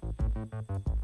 Thank you.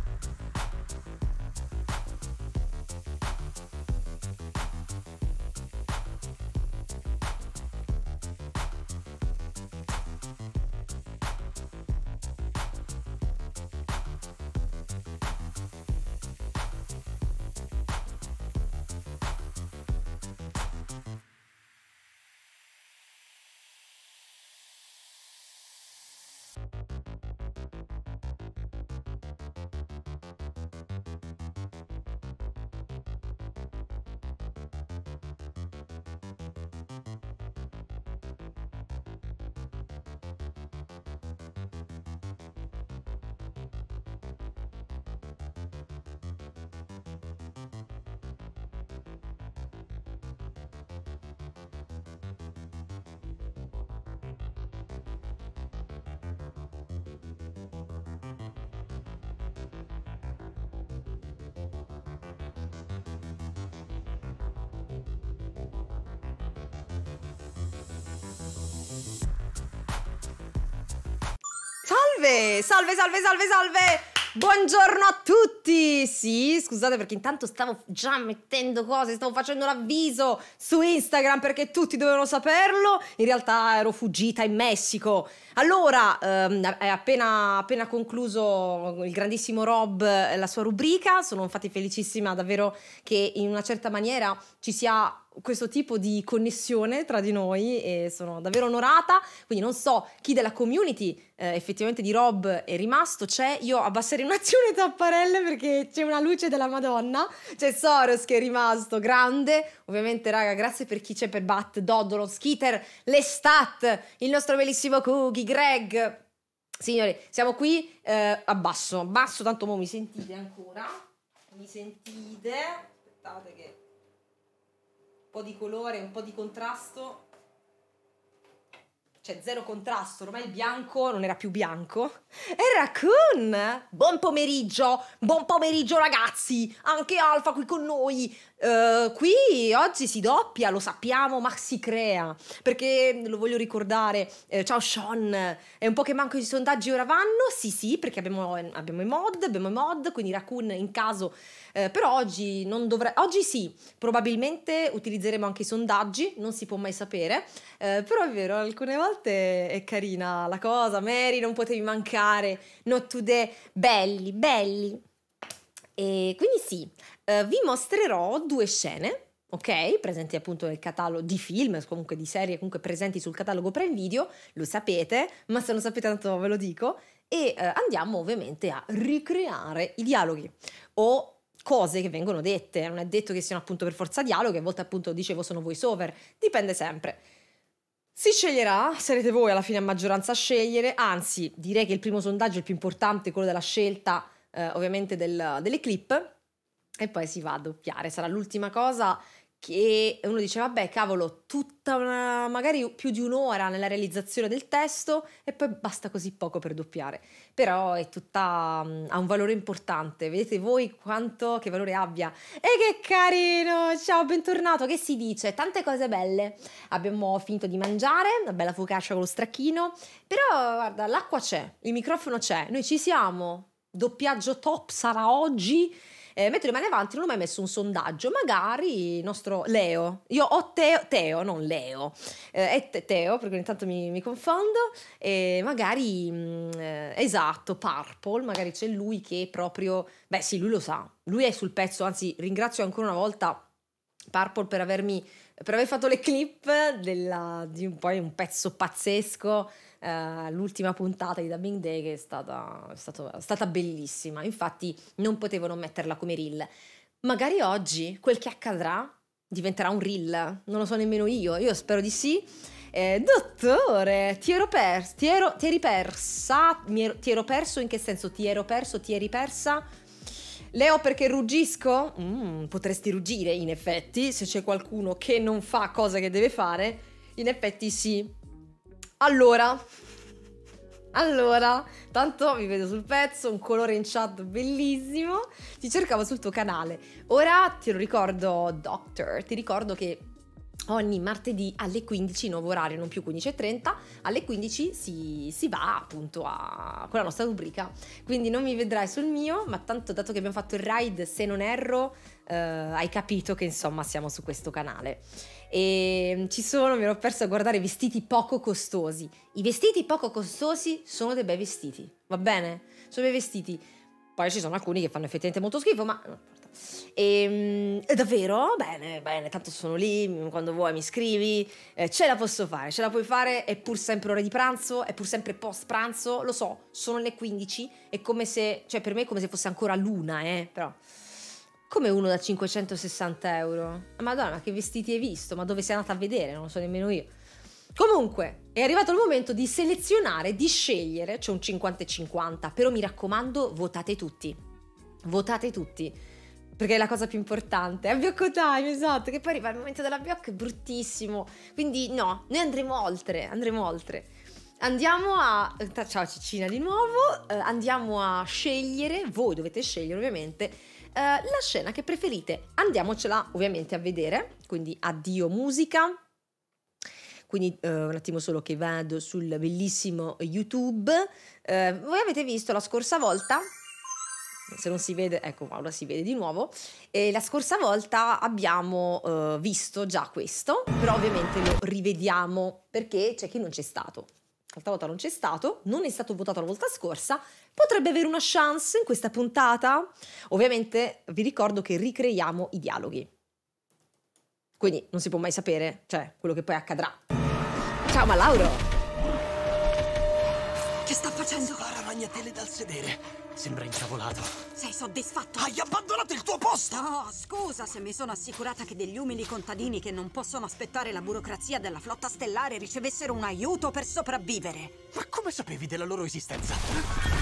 Salve, salve, salve, salve, salve! Buongiorno a tutti! Sì, scusate perché intanto stavo già mettendo cose, stavo facendo l'avviso su Instagram perché tutti dovevano saperlo. In realtà ero fuggita in Messico. Allora, ehm, è appena, appena concluso il grandissimo Rob eh, la sua rubrica. Sono infatti felicissima davvero che in una certa maniera ci sia questo tipo di connessione tra di noi e sono davvero onorata. Quindi non so chi della community eh, effettivamente di Rob è rimasto, c'è. Io abbasserei un attimo le tapparelle perché c'è una luce della Madonna. C'è Soros che è rimasto grande. Ovviamente, raga, grazie per chi c'è per Bat, Dodolo, Skitter, Lestat, il nostro bellissimo Cookie, Greg. Signori, siamo qui. Eh, abbasso, abbasso, tanto mo mi sentite ancora. Mi sentite? Aspettate che po' di colore, un po' di contrasto. C'è cioè, zero contrasto, ormai il bianco non era più bianco. E Raccoon! Buon pomeriggio! Buon pomeriggio, ragazzi! Anche Alfa qui con noi! Ehm, qui oggi si doppia, lo sappiamo, ma si crea. Perché lo voglio ricordare, eh, ciao Sean, è un po' che manco i sondaggi ora vanno? Sì, sì, perché abbiamo, eh, abbiamo i mod, abbiamo i mod, quindi Raccoon in caso. Eh, però oggi non dovrei. Oggi sì, probabilmente utilizzeremo anche i sondaggi, non si può mai sapere. Eh, però è vero, alcune volte è carina la cosa. Mary, non potevi mancare. Not today. Belli, belli. E quindi sì, eh, vi mostrerò due scene ok? Presenti appunto nel catalogo di film, comunque di serie, comunque presenti sul catalogo Prime Video, lo sapete, ma se non sapete tanto ve lo dico, e eh, andiamo ovviamente a ricreare i dialoghi o cose che vengono dette, non è detto che siano appunto per forza dialoghi, a volte appunto dicevo sono voice over, dipende sempre. Si sceglierà, sarete voi alla fine a maggioranza a scegliere, anzi direi che il primo sondaggio è il più importante, quello della scelta eh, ovviamente del, delle clip, e poi si va a doppiare. Sarà l'ultima cosa che uno dice vabbè cavolo tutta una magari più di un'ora nella realizzazione del testo e poi basta così poco per doppiare però è tutta ha un valore importante vedete voi quanto che valore abbia e che carino ciao bentornato che si dice tante cose belle abbiamo finito di mangiare una bella focaccia con lo stracchino però guarda l'acqua c'è il microfono c'è noi ci siamo doppiaggio top sarà oggi eh, le mani avanti non ho mai messo un sondaggio, magari il nostro Leo, io ho Teo, Teo non Leo, eh, è Teo perché ogni tanto mi, mi confondo, e magari, mh, mm, eh, esatto, Purple, magari c'è lui che proprio, beh sì, lui lo sa, lui è sul pezzo, anzi ringrazio ancora una volta Purple per avermi per aver fatto le clip della, di un, poi un pezzo pazzesco eh, l'ultima puntata di Dubbing Day che è stata, è, stato, è stata bellissima, infatti non potevano metterla come reel. Magari oggi quel che accadrà diventerà un reel, non lo so nemmeno io, io spero di sì. Eh, dottore, ti ero, pers- ti, ero, ti, eri persa, ero, ti ero perso in che senso? Ti ero perso, ti eri persa? Leo perché ruggisco? Mm, potresti ruggire in effetti, se c'è qualcuno che non fa cosa che deve fare, in effetti sì. Allora, allora, tanto vi vedo sul pezzo, un colore in chat bellissimo. Ti cercavo sul tuo canale. Ora ti lo ricordo, Doctor, ti ricordo che ogni martedì alle 15, nuovo orario, non più 15.30, alle 15 si, si va appunto a, con la nostra rubrica. Quindi non mi vedrai sul mio, ma tanto dato che abbiamo fatto il ride, se non erro, eh, hai capito che insomma siamo su questo canale e ehm, ci sono, mi ero persa a guardare vestiti poco costosi. I vestiti poco costosi sono dei bei vestiti, va bene? Sono dei vestiti. Poi ci sono alcuni che fanno effettivamente molto schifo, ma non importa. E, ehm, davvero? Bene, bene, tanto sono lì, quando vuoi mi scrivi, eh, ce la posso fare, ce la puoi fare, è pur sempre ora di pranzo, è pur sempre post pranzo, lo so, sono le 15, è come se, cioè per me è come se fosse ancora luna, eh, però... Come uno da 560 euro? Madonna, che vestiti hai visto? Ma dove sei andata a vedere? Non lo so nemmeno io. Comunque, è arrivato il momento di selezionare, di scegliere, c'è un 50 e 50, però mi raccomando, votate tutti. Votate tutti, perché è la cosa più importante. È Biocco Time, esatto, che poi arriva il momento della Biocco, è bruttissimo. Quindi no, noi andremo oltre, andremo oltre. Andiamo a... Ciao Cicina di nuovo, eh, andiamo a scegliere, voi dovete scegliere ovviamente eh, la scena che preferite. Andiamocela ovviamente a vedere, quindi addio musica. Quindi eh, un attimo solo che vado sul bellissimo YouTube. Eh, voi avete visto la scorsa volta se non si vede, ecco ora si vede di nuovo. E la scorsa volta abbiamo eh, visto già questo, però ovviamente lo rivediamo perché c'è chi non c'è stato. L'altra volta non c'è stato, non è stato votato la volta scorsa, potrebbe avere una chance in questa puntata? Ovviamente vi ricordo che ricreiamo i dialoghi. Quindi non si può mai sapere, cioè, quello che poi accadrà. Ciao, ma Lauro! Che sta facendo? Spara ragnatele dal sedere. Sembra incavolato. Sei soddisfatto? Hai abbandonato il tuo posto! No, scusa se mi sono assicurata che degli umili contadini che non possono aspettare la burocrazia della flotta stellare ricevessero un aiuto per sopravvivere. Ma come sapevi della loro esistenza?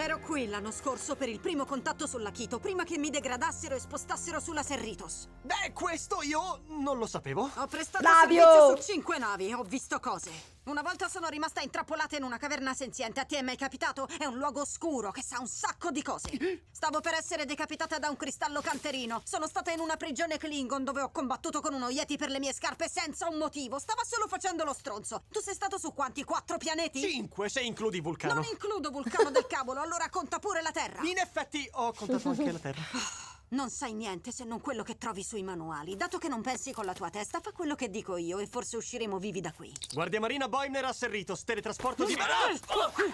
Ero qui l'anno scorso per il primo contatto sulla sull'Akito, prima che mi degradassero e spostassero sulla Serritos. Beh, questo io non lo sapevo. Ho prestato Labio. servizio su cinque navi, e ho visto cose. Una volta sono rimasta intrappolata in una caverna senziente. A te è mai capitato? È un luogo oscuro che sa un sacco di cose. Stavo per essere decapitata da un cristallo canterino. Sono stata in una prigione Klingon dove ho combattuto con uno Yeti per le mie scarpe senza un motivo. Stava solo facendo lo stronzo. Tu sei stato su quanti? Quattro pianeti? Cinque, se includi Vulcano. Non includo Vulcano del cavolo, allora conta pure la Terra. In effetti, ho contato anche la Terra. Non sai niente se non quello che trovi sui manuali. Dato che non pensi con la tua testa, fa quello che dico io e forse usciremo vivi da qui. Guardia Marina Boimler a Serritos, teletrasporto di... Eh, eh, ah! eh,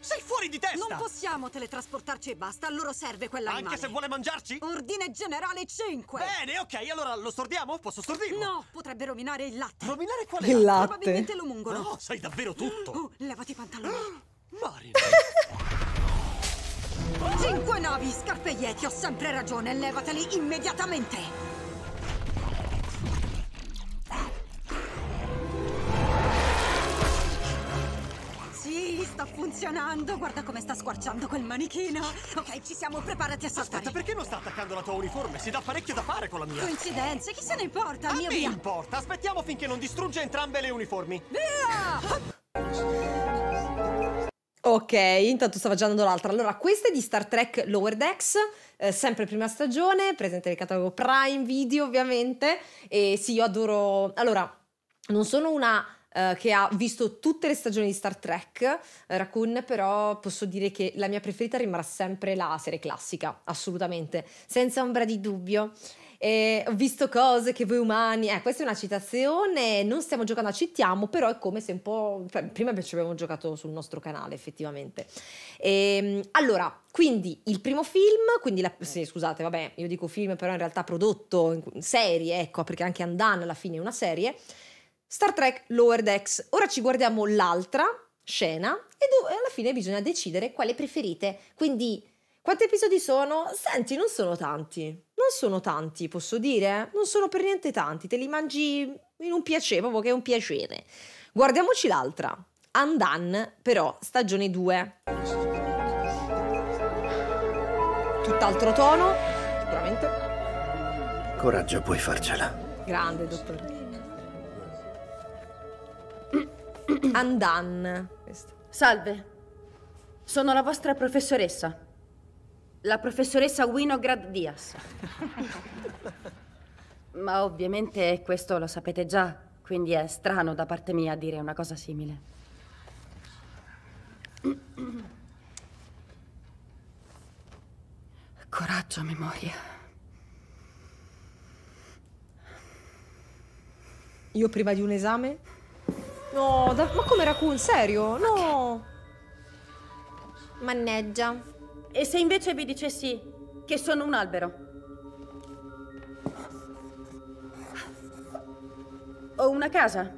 Sei fuori di testa! Non possiamo teletrasportarci e basta, a loro serve quella Anche se vuole mangiarci? Ordine generale 5! Bene, ok, allora lo stordiamo? Posso stordirlo? No, potrebbe rovinare il latte. Rovinare quale il latte? Probabilmente lo mungono. No, oh, sai davvero tutto! Oh, levati i pantaloni. Marina! Cinque navi, scarpe ti ho sempre ragione, levateli immediatamente! Sì, sta funzionando, guarda come sta squarciando quel manichino! Ok, ci siamo, preparati a saltare! Aspetta, perché non sta attaccando la tua uniforme? Si dà parecchio da fare con la mia! Coincidenze, chi se ne importa, a mio me via! importa, aspettiamo finché non distrugge entrambe le uniformi! Via! Ok, intanto stava già andando l'altra. Allora, questa è di Star Trek Lower Decks, eh, sempre prima stagione, presente nel catalogo Prime Video ovviamente. E sì, io adoro... Allora, non sono una eh, che ha visto tutte le stagioni di Star Trek, eh, Raccoon, però posso dire che la mia preferita rimarrà sempre la serie classica, assolutamente, senza ombra di dubbio eh, ho visto cose che voi umani, eh, questa è una citazione, non stiamo giocando a citiamo, però è come se un po', cioè, prima ci avevamo giocato sul nostro canale effettivamente. E, ehm, allora, quindi il primo film, quindi la, sì, scusate, vabbè, io dico film, però in realtà prodotto, in serie, ecco, perché anche Andan alla fine è una serie, Star Trek Lower Decks. Ora ci guardiamo l'altra scena e alla fine bisogna decidere quale preferite, quindi quanti episodi sono? Senti, non sono tanti. Non sono tanti, posso dire? Non sono per niente tanti, te li mangi in un piacere, proprio che è un piacere. Guardiamoci l'altra. Andan, però, stagione 2. Tutt'altro tono, sicuramente. Coraggio, puoi farcela. Grande, dottore. Andan. Salve, sono la vostra professoressa la professoressa Winograd Diaz. Ma ovviamente questo lo sapete già, quindi è strano da parte mia dire una cosa simile. Coraggio, memoria. Io prima di un esame? No, da, ma come Raccoon, serio? No! Manneggia. E se invece vi dicessi che sono un albero? O una casa.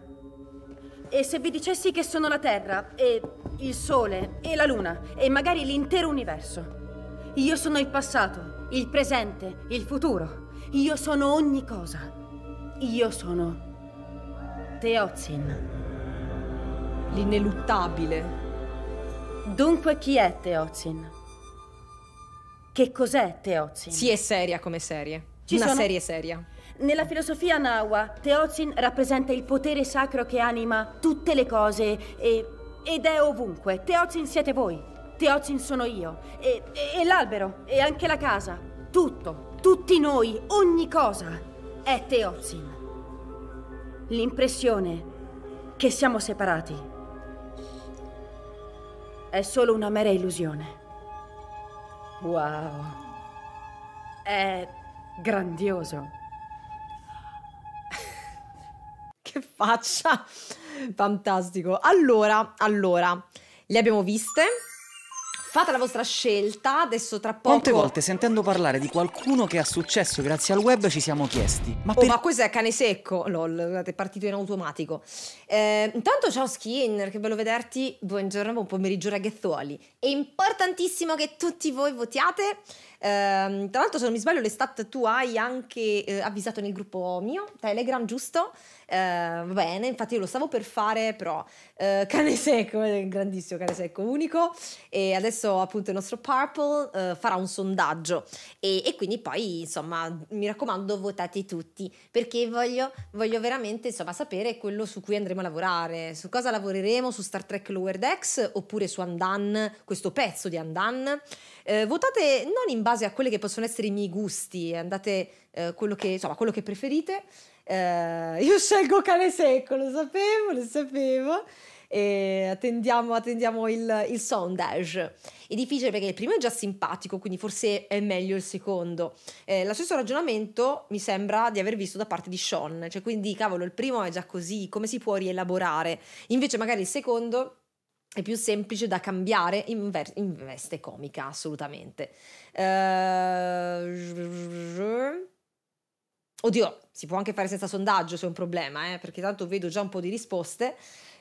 E se vi dicessi che sono la Terra e il Sole e la Luna e magari l'intero universo? Io sono il passato, il presente, il futuro. Io sono ogni cosa. Io sono Teozin. L'ineluttabile. Dunque chi è Teozin? Che cos'è Teozin? Sì, è seria come serie. Ci Una sono... serie seria. Nella filosofia Nahua, Teozin rappresenta il potere sacro che anima tutte le cose e... ed è ovunque. Teozin siete voi, Teozin sono io, e, e, e l'albero, e anche la casa. Tutto, tutti noi, ogni cosa è Teozin. L'impressione che siamo separati è solo una mera illusione. Wow. È grandioso. che faccia. Fantastico. Allora, allora, le abbiamo viste. Fate la vostra scelta, adesso tra poco... Quante volte sentendo parlare di qualcuno che ha successo grazie al web ci siamo chiesti... Ma, oh, per... oh, ma questo è cane secco, lol, è partito in automatico. Eh, intanto ciao Skinner, che bello vederti, buongiorno, buon pomeriggio ragazzuoli. È importantissimo che tutti voi votiate. Eh, tra l'altro se non mi sbaglio le stat tu hai anche eh, avvisato nel gruppo mio, Telegram, giusto? Eh, va bene, infatti io lo stavo per fare, però eh, cane secco, grandissimo cane secco, unico. E adesso appunto il nostro Purple eh, farà un sondaggio e, e, quindi poi insomma mi raccomando votate tutti perché voglio, voglio veramente insomma sapere quello su cui andremo a lavorare, su cosa lavoreremo, su Star Trek Lower Decks oppure su Andan, questo pezzo di Andan. Eh, votate non in base a quelli che possono essere i miei gusti, andate eh, quello, che, insomma, quello che preferite. Eh, io scelgo cane secco, lo sapevo, lo sapevo. E attendiamo, attendiamo il, il sondage. È difficile perché il primo è già simpatico, quindi forse è meglio il secondo. Eh, lo stesso ragionamento mi sembra di aver visto da parte di Sean, cioè quindi cavolo, il primo è già così, come si può rielaborare? Invece magari il secondo è più semplice da cambiare in, ver- in veste comica, assolutamente. Eh... Oddio, si può anche fare senza sondaggio se è un problema, eh, perché tanto vedo già un po' di risposte.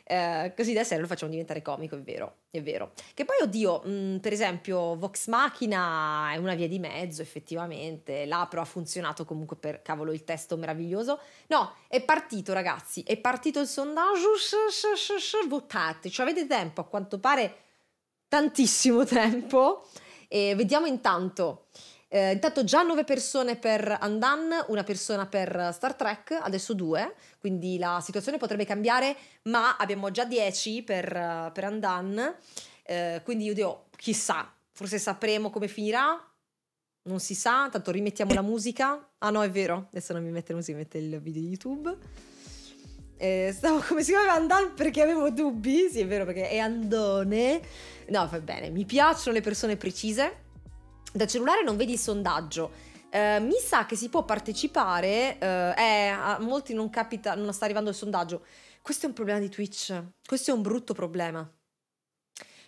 Eh, così da serio lo facciamo diventare comico, è vero, è vero. Che poi, oddio, mh, mm, per esempio, Vox Machina è una via di mezzo, effettivamente, L'apro ha funzionato comunque per, cavolo, il testo meraviglioso. No, è partito, ragazzi, è partito il sondaggio, sh, sh, sh, votate, cioè avete tempo, a quanto pare tantissimo tempo, e vediamo intanto... Eh, intanto già 9 persone per Andan, una persona per Star Trek, adesso 2, quindi la situazione potrebbe cambiare, ma abbiamo già 10 per, per Andan, eh, quindi io dico chissà, forse sapremo come finirà, non si sa, tanto rimettiamo la musica. Ah no, è vero, adesso non mi mette la musica, mi mette il video di YouTube. Eh, stavo come si chiama Andan perché avevo dubbi, sì è vero perché è Andone. No, va bene, mi piacciono le persone precise dal cellulare non vedi il sondaggio. Eh, mi sa che si può partecipare, eh, eh, a molti non capita, non sta arrivando il sondaggio. Questo è un problema di Twitch, questo è un brutto problema.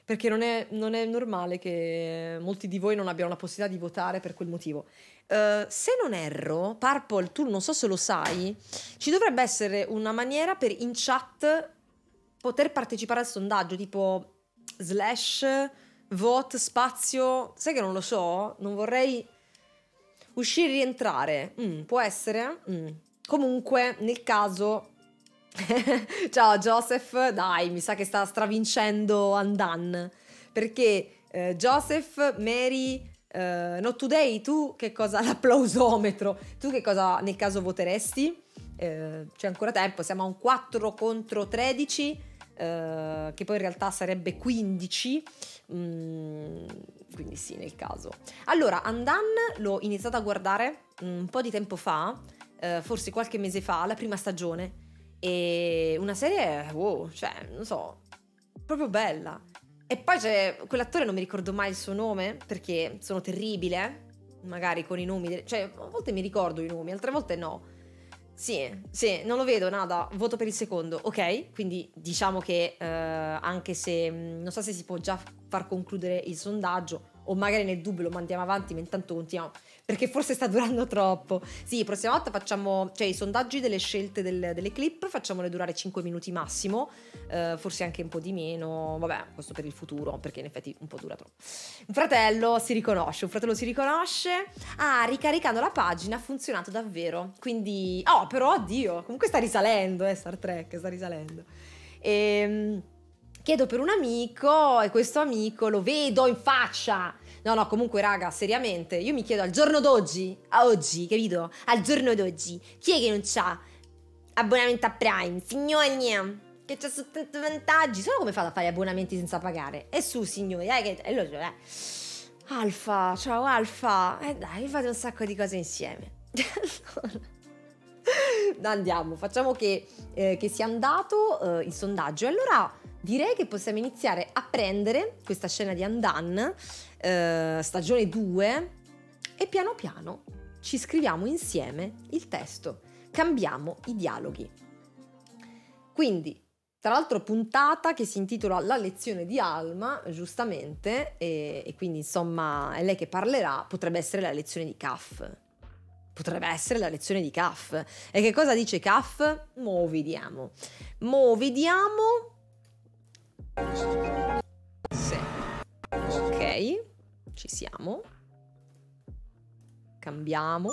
Perché non è, non è normale che molti di voi non abbiano la possibilità di votare per quel motivo. Uh, se non erro, Purple, tu non so se lo sai, ci dovrebbe essere una maniera per in chat poter partecipare al sondaggio, tipo slash vote, spazio, sai che non lo so, non vorrei uscire e rientrare, mm, può essere, mm. comunque nel caso, ciao Joseph, dai mi sa che sta stravincendo Andan, perché eh, Joseph, Mary, eh, no today, tu che cosa, l'applausometro, tu che cosa nel caso voteresti? Eh, c'è ancora tempo, siamo a un 4 contro 13, eh, che poi in realtà sarebbe 15, mm, quindi sì nel caso. Allora, Andan l'ho iniziato a guardare mm, un po' di tempo fa, eh, forse qualche mese fa, la prima stagione, e una serie, wow, cioè, non so, proprio bella. E poi c'è quell'attore, non mi ricordo mai il suo nome, perché sono terribile, magari con i nomi, cioè a volte mi ricordo i nomi, altre volte no sì, sì, non lo vedo, nada, voto per il secondo, ok? Quindi diciamo che eh, anche se mm, non so se si può già far concludere il sondaggio, o magari nel dubbio lo mandiamo avanti, ma intanto continuiamo perché forse sta durando troppo. Sì, prossima volta facciamo, cioè i sondaggi delle scelte del, delle clip, facciamole durare 5 minuti massimo, eh, forse anche un po' di meno, vabbè, questo per il futuro, perché in effetti un po' dura troppo. Un fratello si riconosce, un fratello si riconosce. Ah, ricaricando la pagina ha funzionato davvero. Quindi, oh, però oddio, comunque sta risalendo, eh, Star Trek sta risalendo. Ehm Chiedo per un amico e questo amico lo vedo in faccia No, no, comunque, raga, seriamente, io mi chiedo al giorno d'oggi, a oggi, capito? Al giorno d'oggi, chi è che non c'ha abbonamento a Prime? Signori miei! che c'ha soltanto vantaggi. Solo come fate a fare abbonamenti senza pagare? E su, signori, eh, che è logico, dai. Eh. Alfa, ciao Alfa. eh dai, fate un sacco di cose insieme. allora. Andiamo, facciamo che, eh, che sia andato eh, il sondaggio. Allora direi che possiamo iniziare a prendere questa scena di Andan eh, stagione 2 e piano piano ci scriviamo insieme il testo, cambiamo i dialoghi. Quindi, tra l'altro puntata che si intitola La lezione di Alma, giustamente, e, e quindi insomma è lei che parlerà, potrebbe essere la lezione di CAF. potrebbe essere la lezione di CAF. E che cosa dice CAF? Mo vediamo. Mo vediamo. Sì. Ok. Ci siamo. Cambiamo.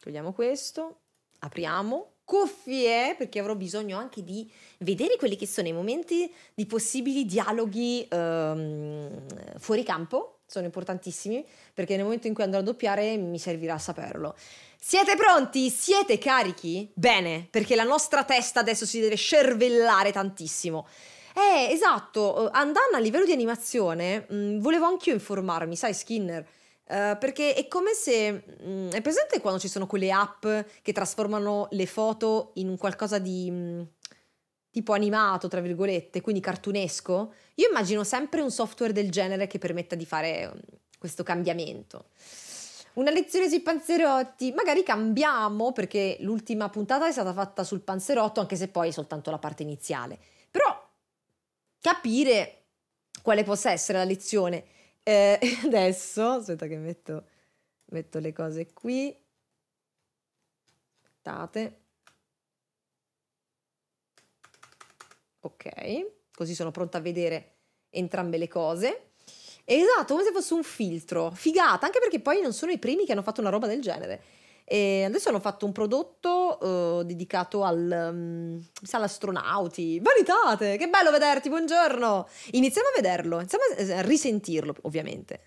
Togliamo questo. Apriamo. Cuffie, perché avrò bisogno anche di vedere quelli che sono i momenti di possibili dialoghi ehm, fuori campo sono importantissimi perché nel momento in cui andrò a doppiare mi servirà a saperlo. Siete pronti? Siete carichi? Bene, perché la nostra testa adesso si deve cervellare tantissimo. Eh, esatto, eh, andando a livello di animazione, mh, mm, volevo anch'io informarmi, sai Skinner, Uh, perché è come se... Mh, mm, è presente quando ci sono quelle app che trasformano le foto in un qualcosa di... Mh, mm, tipo animato, tra virgolette, quindi cartunesco? Io immagino sempre un software del genere che permetta di fare questo cambiamento. Una lezione sui panzerotti, magari cambiamo perché l'ultima puntata è stata fatta sul panzerotto, anche se poi è soltanto la parte iniziale. Però capire quale possa essere la lezione. Eh, adesso, aspetta che metto, metto le cose qui. Aspettate. Ok, così sono pronta a vedere entrambe le cose. Esatto, come se fosse un filtro. Figata, anche perché poi non sono i primi che hanno fatto una roba del genere. E adesso hanno fatto un prodotto eh, dedicato al, um, mm, all'astronauti. Vanitate, che bello vederti, buongiorno. Iniziamo a vederlo, iniziamo a risentirlo ovviamente.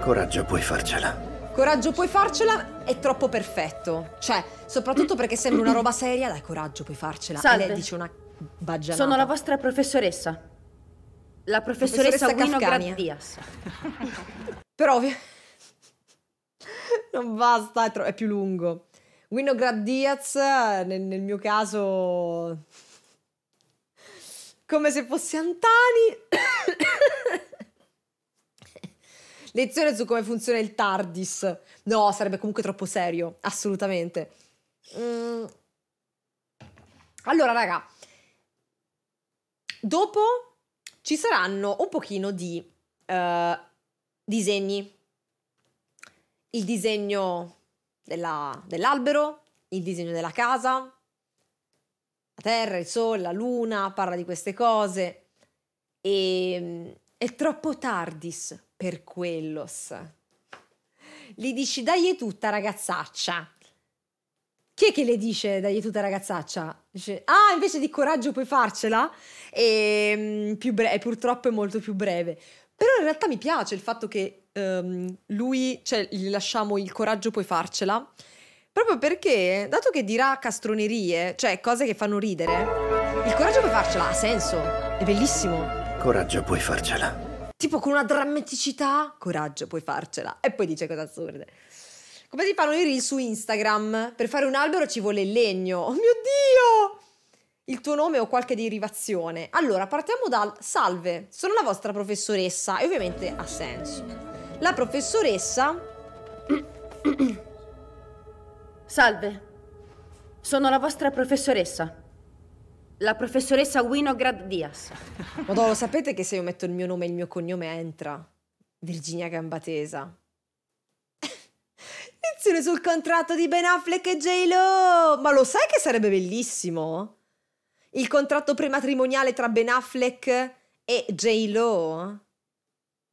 Coraggio, puoi farcela. Coraggio, puoi farcela è troppo perfetto. Cioè, soprattutto perché sembra una roba seria, dai, coraggio, puoi farcela. Salve. E lei dice una baggianata. Sono la vostra professoressa. La professoressa, professoressa Guino Grattias. Però non basta, è più lungo. Winograd Diaz, nel, nel mio caso, come se fosse Antani. Lezione su come funziona il TARDIS. No, sarebbe comunque troppo serio, assolutamente. Mm. Allora, raga, dopo ci saranno un pochino di uh, disegni. Il disegno della, dell'albero, il disegno della casa, la terra, il sole, la luna, parla di queste cose. E ehm, è troppo tardis per quellos. Gli dici, dai è tutta ragazzaccia, chi è che le dice dai tu da ragazzaccia? Dice, ah, invece di coraggio puoi farcela? Ehm, e, bre- purtroppo è molto più breve. Però in realtà mi piace il fatto che um, lui, cioè, gli lasciamo il coraggio puoi farcela, proprio perché, dato che dirà castronerie, cioè cose che fanno ridere, il coraggio puoi farcela ha senso, è bellissimo. Coraggio puoi farcela. Tipo con una drammaticità, coraggio puoi farcela. E poi dice cose assurde. Come si fanno i reel su Instagram? Per fare un albero ci vuole il legno. Oh mio Dio! Il tuo nome o qualche derivazione. Allora, partiamo dal salve. Sono la vostra professoressa e ovviamente ha senso. La professoressa... Salve. Sono la vostra professoressa. La professoressa Winograd Diaz. Madonna, sapete che se io metto il mio nome e il mio cognome entra? Virginia Gambatesa. Attenzione sul contratto di Ben Affleck e J-Lo! Ma lo sai che sarebbe bellissimo? Il contratto prematrimoniale tra Ben Affleck e J-Lo?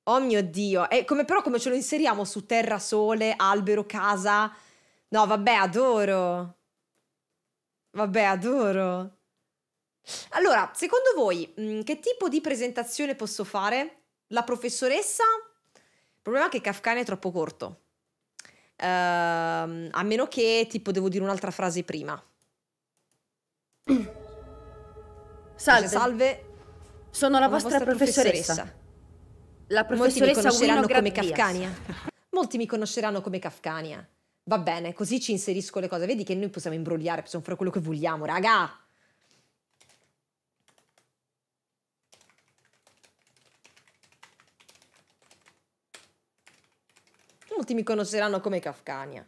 Oh mio Dio! E come, però come ce lo inseriamo su terra, sole, albero, casa? No, vabbè, adoro! Vabbè, adoro! Allora, secondo voi, mm, che tipo di presentazione posso fare? La professoressa? Il problema è che Kafka è troppo corto. Uh, a meno che tipo devo dire un'altra frase prima. Salve. Salve. Sono la vostra, vostra professoressa. professoressa. La professoressa Molti mi conosceranno come Kafkania. Molti mi conosceranno come Kafkania. Va bene, così ci inserisco le cose. Vedi che noi possiamo imbrogliare, possiamo fare quello che vogliamo, raga. molti mi conosceranno come Kafkania.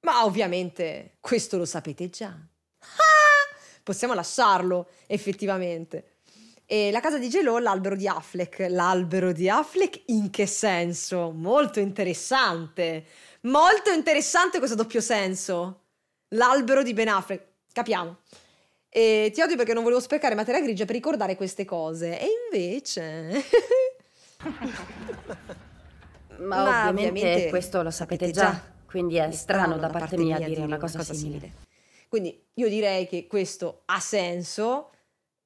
Ma ovviamente questo lo sapete già. Ah! Possiamo lasciarlo, effettivamente. E la casa di Gelò, l'albero di Affleck. L'albero di Affleck in che senso? Molto interessante. Molto interessante questo doppio senso. L'albero di Ben Affleck. Capiamo. E ti odio perché non volevo sprecare materia grigia per ricordare queste cose. E invece... Ma, Ma ovviamente, ovviamente, questo lo sapete già, già. quindi è, è strano, da parte, parte mia dire una cosa, cosa simile. simile. Quindi io direi che questo ha senso,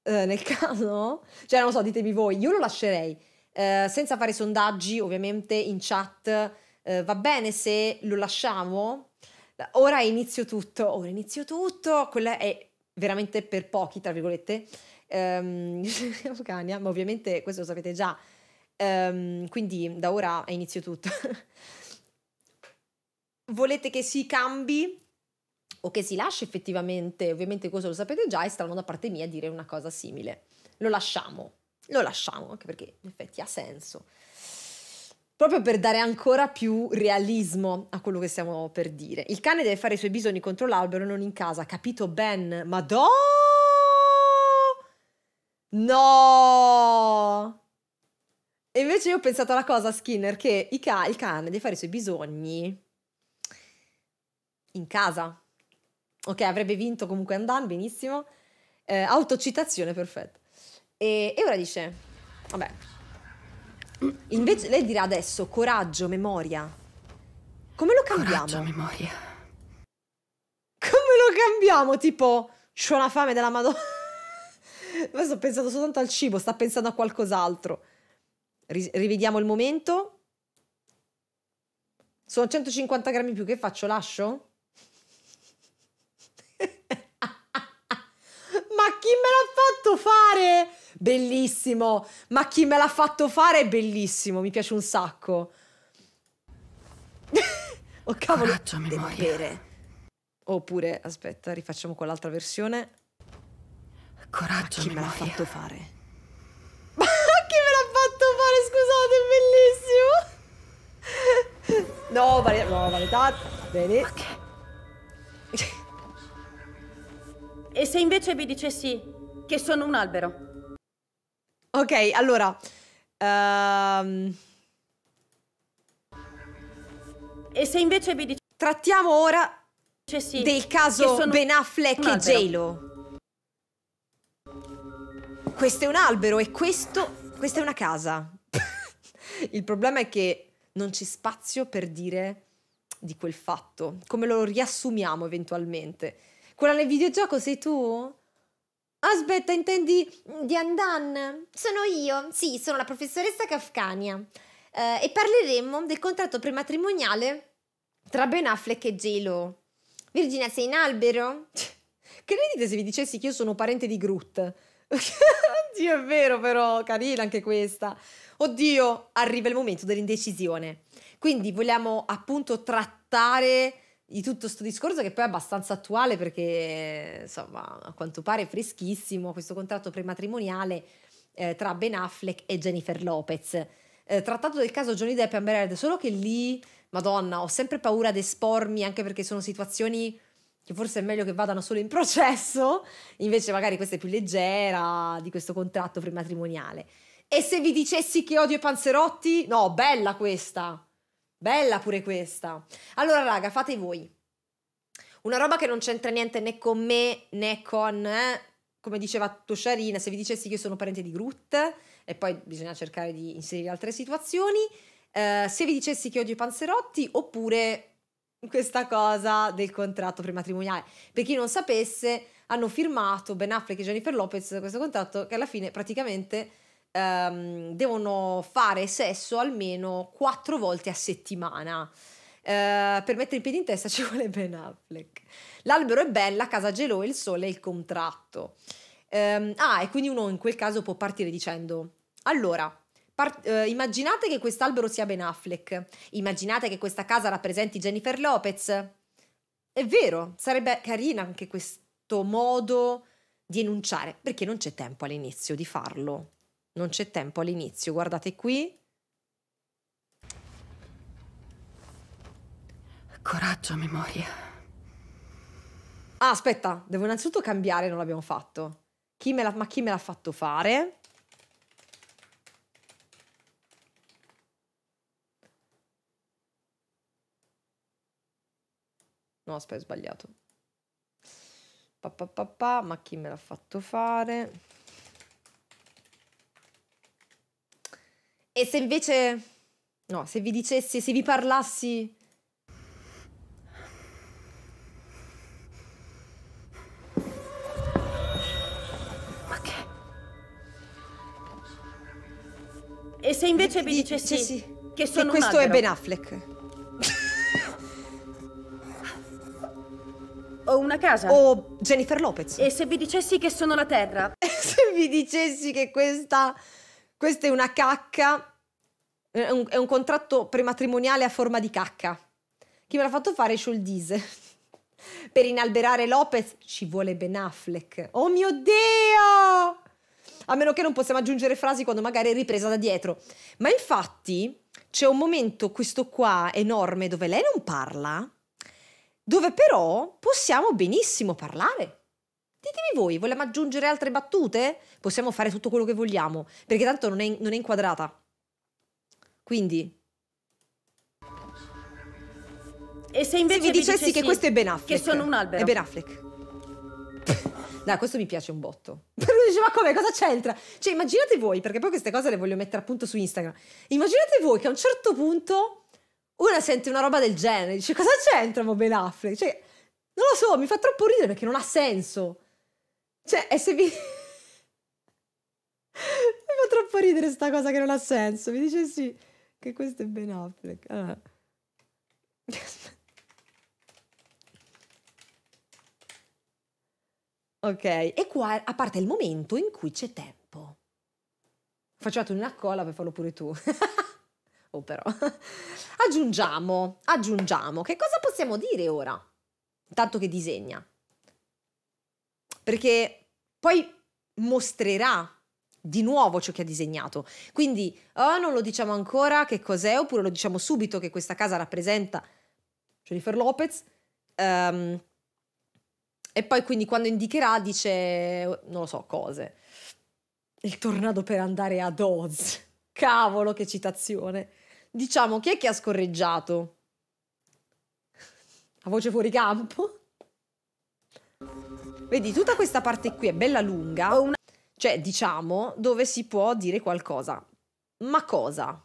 eh, nel caso, cioè non lo so, ditemi voi, io lo lascerei, eh, senza fare sondaggi ovviamente in chat, eh, va bene se lo lasciamo? Ora inizio tutto, ora inizio tutto, quella è veramente per pochi, tra virgolette, ehm, ma ovviamente questo lo sapete già, Um, quindi da ora inizio tutto. Volete che si cambi o che si lasci effettivamente? Ovviamente questo lo sapete già, è strano da parte mia dire una cosa simile. Lo lasciamo, lo lasciamo, anche perché in effetti ha senso. Proprio per dare ancora più realismo a quello che stiamo per dire. Il cane deve fare i suoi bisogni contro l'albero, non in casa, capito Ben? Madò! No! E invece io ho pensato alla cosa, Skinner, che ca- il cane deve fare i suoi bisogni in casa. Ok, avrebbe vinto comunque Andan, benissimo. Eh, autocitazione, perfetto. E, e ora dice, vabbè, invece lei dirà adesso coraggio, memoria. Come lo cambiamo? Coraggio, memoria. Come lo cambiamo? Tipo, c'ho una fame della madonna. Adesso ho pensato soltanto al cibo, sta pensando a qualcos'altro. Ri rivediamo il momento. Sono 150 grammi più, che faccio? Lascio? Ma chi me l'ha fatto fare? Bellissimo! Ma chi me l'ha fatto fare è bellissimo, mi piace un sacco. oh cavolo, Coraggio, devo memoria. bere. Oppure, aspetta, rifacciamo con l'altra versione. Coraggio, Ma chi me l'ha fatto fare? No, vale, no, vale, varietà. Bene. Okay. e se invece vi dicessi che sono un albero? Ok, allora. Um... E se invece vi dicessi. Trattiamo ora dicessi del caso Ben Affleck e J-Lo. Questo è un albero e questo. Questa è una casa. Il problema è che non c'è spazio per dire di quel fatto, come lo riassumiamo eventualmente. Quella nel videogioco sei tu? Aspetta, intendi Diane Dan? Sono io, sì, sono la professoressa Kafkania eh, e parleremo del contratto prematrimoniale tra Ben Affleck e J-Lo. Virginia, sei in albero? Credete se vi dicessi che io sono parente di Groot? Oddio, è vero però, carina anche questa oddio, arriva il momento dell'indecisione. Quindi vogliamo appunto trattare di tutto questo discorso che poi è abbastanza attuale perché insomma a quanto pare è freschissimo questo contratto prematrimoniale eh, tra Ben Affleck e Jennifer Lopez. Eh, trattato del caso Johnny Depp e Amber Heard, solo che lì, madonna, ho sempre paura ad espormi anche perché sono situazioni che forse è meglio che vadano solo in processo, invece magari questa è più leggera di questo contratto prematrimoniale. E se vi dicessi che odio i panzerotti? No, bella questa. Bella pure questa. Allora, raga, fate voi. Una roba che non c'entra niente né con me né con, eh, come diceva Tosciarina, se vi dicessi che io sono parente di Groot, e poi bisogna cercare di inserire altre situazioni, eh, se vi dicessi che odio i panzerotti, oppure questa cosa del contratto prematrimoniale. Per chi non sapesse, hanno firmato Ben Affleck e Jennifer Lopez questo contratto che alla fine praticamente ehm, devono fare sesso almeno quattro volte a settimana. Eh, per mettere i piedi in testa ci vuole Ben Affleck. L'albero è bella, casa gelò, il sole e il contratto. Eh, ah, e quindi uno in quel caso può partire dicendo: Allora, Part- eh, immaginate che quest'albero sia Ben Affleck. Immaginate che questa casa rappresenti Jennifer Lopez. È vero, sarebbe carina anche questo modo di enunciare, perché non c'è tempo all'inizio di farlo non c'è tempo all'inizio, guardate qui. Coraggio, memoria. Ah, aspetta, devo innanzitutto cambiare, non l'abbiamo fatto. Chi la, ma chi me l'ha fatto fare? No, aspetta, ho sbagliato. Pa, pa, pa, ma chi me l'ha fatto fare? E se invece... No, se vi dicessi, se vi parlassi... Ma che... E se invece vi dicessi, dicessi che sono che questo è Ben Affleck? o una casa. O Jennifer Lopez. E se vi dicessi che sono la Terra? E se vi dicessi che questa questa è una cacca, è un, è un contratto prematrimoniale a forma di cacca. Chi me l'ha fatto fare è Scioldise. per inalberare Lopez ci vuole Ben Affleck. Oh mio Dio! A meno che non possiamo aggiungere frasi quando magari è ripresa da dietro. Ma infatti c'è un momento, questo qua, enorme, dove lei non parla, dove però possiamo benissimo parlare. Ditemi voi, vogliamo aggiungere altre battute? Possiamo fare tutto quello che vogliamo, perché tanto non è, non è inquadrata. Quindi... E se invece se vi dicessi, dicessi che questo è Ben Affleck... Che sono un albero. È Ben Affleck. Dai, questo mi piace un botto. Però lui dice, ma come, cosa c'entra? Cioè, immaginate voi, perché poi queste cose le voglio mettere appunto su Instagram. Immaginate voi che a un certo punto una sente una roba del genere, dice, cosa c'entra mo Ben Affleck? Cioè, non lo so, mi fa troppo ridere perché non ha senso. Cioè, e se vi... mi fa troppo ridere sta cosa che non ha senso. Mi dice sì, che questo è Ben Affleck. Ah. ok, e qua a parte il momento in cui c'è tempo. Facciate una cola per farlo pure tu. oh però. aggiungiamo, aggiungiamo. Che cosa possiamo dire ora? Tanto che disegna perché poi mostrerà di nuovo ciò che ha disegnato. Quindi oh, non lo diciamo ancora che cos'è, oppure lo diciamo subito che questa casa rappresenta Jennifer Lopez. Um, e poi quindi quando indicherà dice, non lo so, cose. Il tornado per andare ad Oz. Cavolo, che citazione. Diciamo, chi è che ha scorreggiato? A voce fuori campo? Vedi, tutta questa parte qui è bella lunga, cioè diciamo dove si può dire qualcosa. Ma cosa?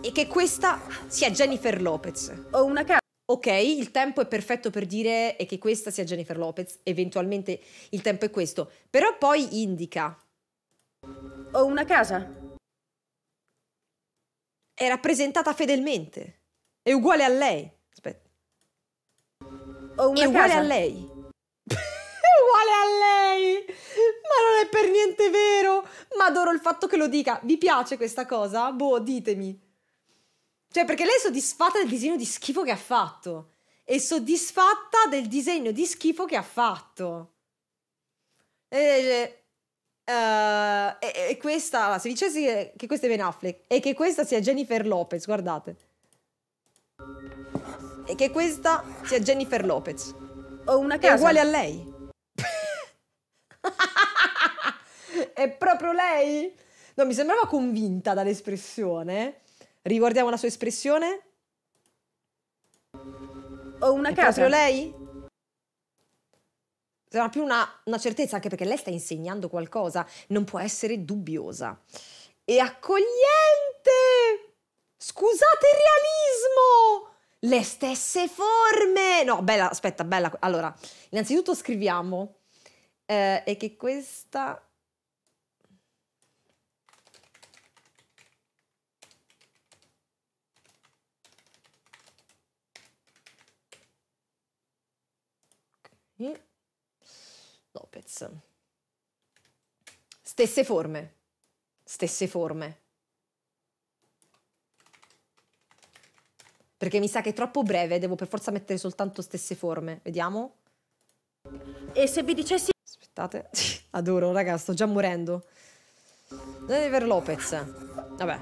E che questa sia Jennifer Lopez. Ho una casa. Ok, il tempo è perfetto per dire e che questa sia Jennifer Lopez, eventualmente il tempo è questo, però poi indica. Ho una casa. È rappresentata fedelmente. È uguale a lei. Aspetta. Ho una è uguale casa. a lei. uguale a lei! Ma non è per niente vero! Ma adoro il fatto che lo dica. Vi piace questa cosa? Boh, ditemi. Cioè, perché lei è soddisfatta del disegno di schifo che ha fatto. È soddisfatta del disegno di schifo che ha fatto. E, e, eh, e questa, se dicessi che questa è Ben Affleck e che questa sia Jennifer Lopez, guardate e che questa sia Jennifer Lopez. Ho una casa. È uguale a lei. È proprio lei? No, mi sembrava convinta dall'espressione. Riguardiamo la sua espressione. Ho una È casa. Proprio lei? Sembra più una, una certezza, anche perché lei sta insegnando qualcosa, non può essere dubbiosa. E accogliente! Scusate il realismo! le stesse forme. No, bella, aspetta, bella. Allora, innanzitutto scriviamo eh, e che questa... Lopez. Stesse forme. Stesse forme. Perché mi sa che è troppo breve, devo per forza mettere soltanto stesse forme. Vediamo. E se vi dicessi... Aspettate. Adoro, raga, sto già morendo. Jennifer Lopez. Vabbè.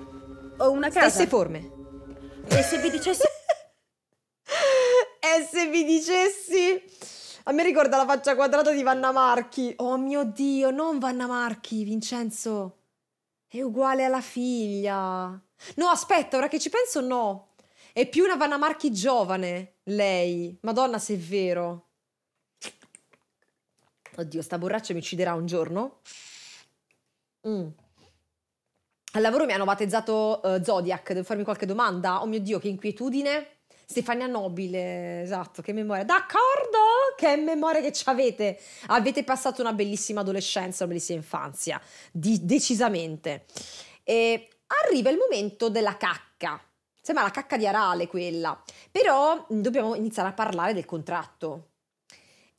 Ho una casa. Stesse forme. E se vi dicessi... e se vi dicessi... A me ricorda la faccia quadrata di Vanna Marchi. Oh mio Dio, non Vanna Marchi, Vincenzo. È uguale alla figlia. No, aspetta, ora che ci penso, no. È più una Vanna Marchi giovane, lei. Madonna, se è vero. Oddio, sta borraccia mi ucciderà un giorno. Mm. Al lavoro mi hanno battezzato uh, Zodiac, devo farmi qualche domanda? Oh mio Dio, che inquietudine. Stefania Nobile, esatto, che memoria. D'accordo? Che memoria che ci avete? Avete passato una bellissima adolescenza, una bellissima infanzia, di, decisamente. E arriva il momento della cacca. Sembra la cacca di Arale quella. Però dobbiamo iniziare a parlare del contratto.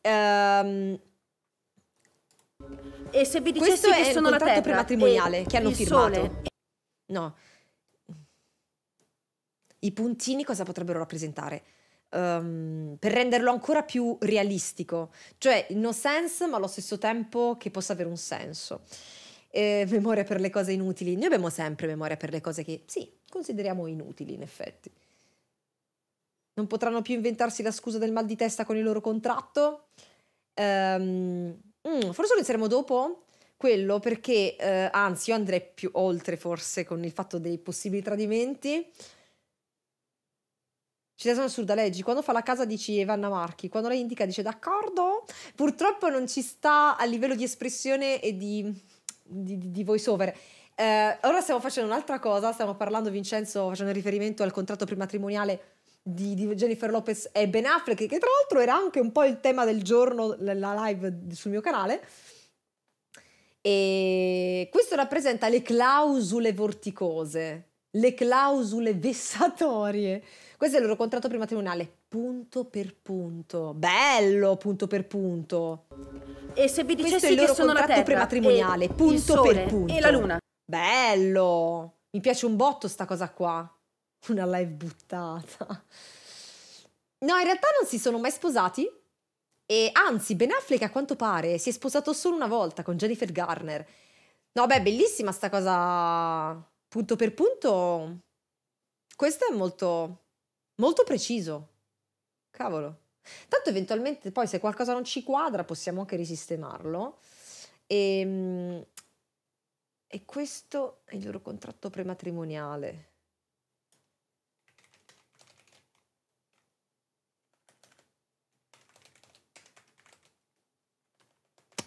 Ehm... E se vi dicessi che sono la terra prematrimoniale che hanno firmato. Sole. No. I puntini cosa potrebbero rappresentare? Um, per renderlo ancora più realistico, cioè no sense, ma allo stesso tempo che possa avere un senso eh, memoria per le cose inutili. Noi abbiamo sempre memoria per le cose che, sì, consideriamo inutili in effetti. Non potranno più inventarsi la scusa del mal di testa con il loro contratto. Um, forse lo inseriremo dopo quello perché, eh, anzi, io andrei più oltre forse con il fatto dei possibili tradimenti. Ci sono assurda, leggi, quando fa la casa dici Evanna Marchi, quando la indica dice d'accordo, purtroppo non ci sta a livello di espressione e di di, di voice over. Eh, ora stiamo facendo un'altra cosa, stiamo parlando, Vincenzo, facendo riferimento al contratto prematrimoniale di, di, Jennifer Lopez e Ben Affleck, che tra l'altro era anche un po' il tema del giorno, la live sul mio canale. E questo rappresenta le clausole vorticose, le clausole vessatorie. Questo è il loro contratto prematrimoniale punto per punto. Bello, punto per punto. E se vi dicessi il loro che sono la terra, prematrimoniale, punto sole, per punto. E la luna. Bello. Mi piace un botto sta cosa qua. Una live buttata. No, in realtà non si sono mai sposati. E anzi, Ben Affleck a quanto pare si è sposato solo una volta con Jennifer Garner. No, beh, bellissima sta cosa punto per punto. Questo è molto molto preciso. Cavolo. Tanto eventualmente poi se qualcosa non ci quadra possiamo anche risistemarlo. E, ehm, e questo è il loro contratto prematrimoniale.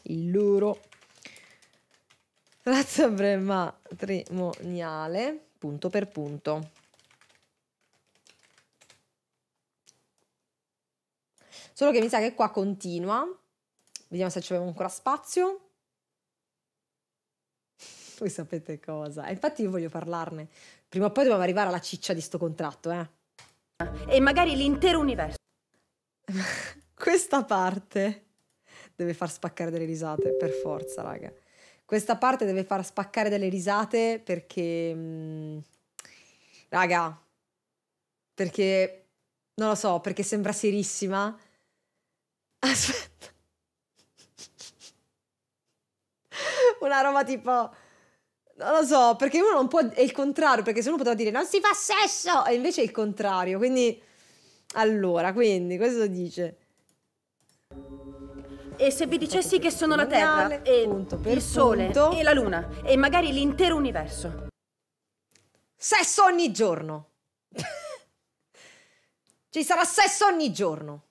Il loro razza prematrimoniale, punto per punto. Solo che mi sa che qua continua. Vediamo se c'è ancora spazio. Voi sapete cosa. Eh, infatti io voglio parlarne. Prima o poi dobbiamo arrivare alla ciccia di sto contratto, eh. E magari l'intero universo. Questa parte deve far spaccare delle risate, per forza, raga. Questa parte deve far spaccare delle risate perché... Mh, mm, raga, perché non lo so, perché sembra serissima, Aspetta. Una roba tipo... Non lo so, perché uno non può... È il contrario, perché se uno poteva dire non si fa sesso! E invece è il contrario, quindi... Allora, quindi, questo dice... E se vi dicessi che sono la Terra, e punto per il Sole, punto. e la Luna, e magari l'intero universo? Sesso ogni giorno! Ci sarà sesso ogni giorno!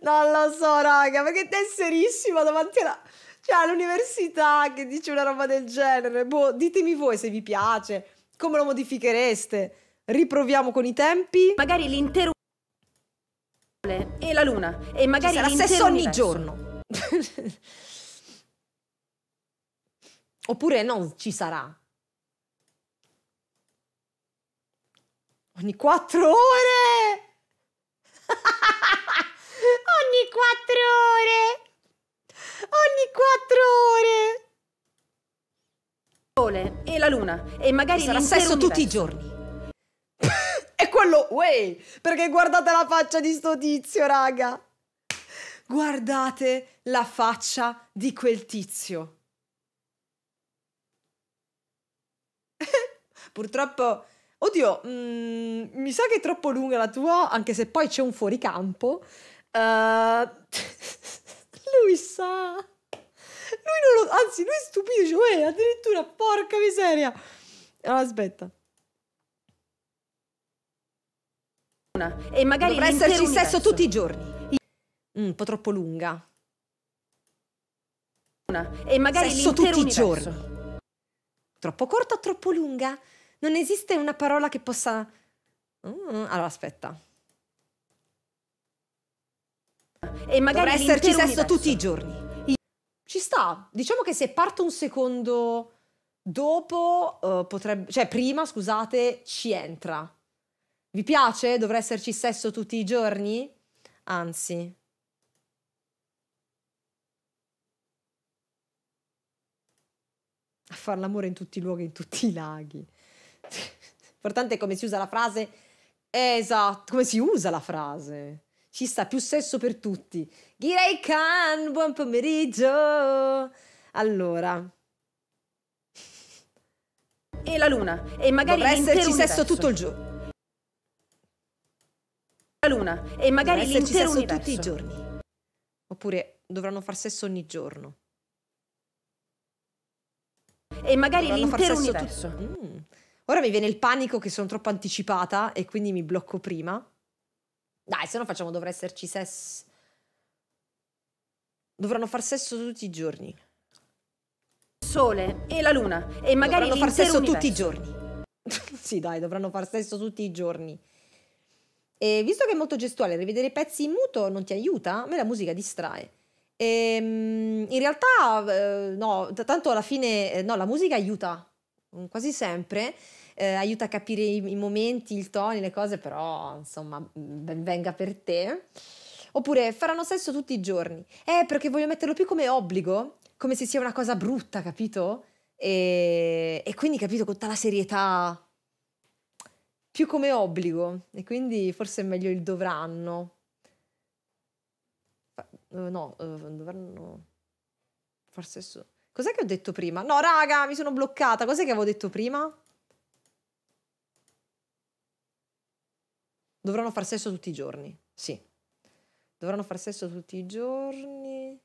non lo so, raga, ma che tesserissima davanti alla... Cioè, all'università che dice una roba del genere. Boh, ditemi voi se vi piace. Come lo modifichereste? Riproviamo con i tempi. Magari l'intero... E la luna. E magari l'intero... Sarà ogni giorno. Oppure non ci sarà. Ogni quattro ore! Ogni quattro ore! Ogni quattro ore! Il sole e la luna e magari sarà sesso tutti i giorni. e quello, wey! Perché guardate la faccia di sto tizio, raga! Guardate la faccia di quel tizio. Purtroppo Oddio, mh, mm, mi sa che è troppo lunga la tua, anche se poi c'è un fuoricampo. Uh, lui sa. Lui non lo. Anzi, lui è stupido. Dice, uè, cioè, eh, addirittura, porca miseria. Allora, aspetta. E magari Dovrà esserci universo. sesso tutti i giorni. Mm, un po' troppo lunga. E magari sesso tutti universo. i giorni. Troppo corta o troppo lunga? Non esiste una parola che possa... Mm, allora, aspetta. E magari Dovrà esserci sesso tutti i giorni. Ci sta. Diciamo che se parto un secondo dopo, uh, potrebbe... Cioè, prima, scusate, ci entra. Vi piace? Dovrà esserci sesso tutti i giorni? Anzi, a far l'amore in tutti i luoghi, in tutti i laghi. L'importante è come si usa la frase. Esatto, come si usa la frase. Ci sta più sesso per tutti. Girei Khan, buon pomeriggio. Allora. E la luna. E magari Dovrà sesso tutto il giorno. La luna. E magari l'intero sesso tutti i giorni. Oppure dovranno far sesso ogni giorno. E magari dovranno l'intero universo. Tutto... Mm. Ora mi viene il panico che sono troppo anticipata e quindi mi blocco prima. Dai, se no facciamo dovrà esserci sesso. Dovranno far sesso tutti i giorni. Sole e la luna e magari dovranno far sesso universo. tutti i giorni. sì, dai, dovranno far sesso tutti i giorni. E visto che è molto gestuale, rivedere i pezzi in muto non ti aiuta? A me la musica distrae. E, ehm, in realtà, eh, no, tanto alla fine, eh, no, la musica aiuta mm, quasi sempre eh, aiuta a capire i, i momenti, il toni, le cose, però insomma mm, ben venga per te. Oppure faranno sesso tutti i giorni. Eh, perché voglio metterlo più come obbligo, come se sia una cosa brutta, capito? E, e quindi, capito, con tutta la serietà, più come obbligo. E quindi forse è meglio il dovranno. Eh, no, eh, dovranno... Forse su... Cos'è che ho detto prima? No, raga, mi sono bloccata. Cos'è che avevo detto prima? Dovranno far sesso tutti i giorni, sì. Dovranno far sesso tutti i giorni.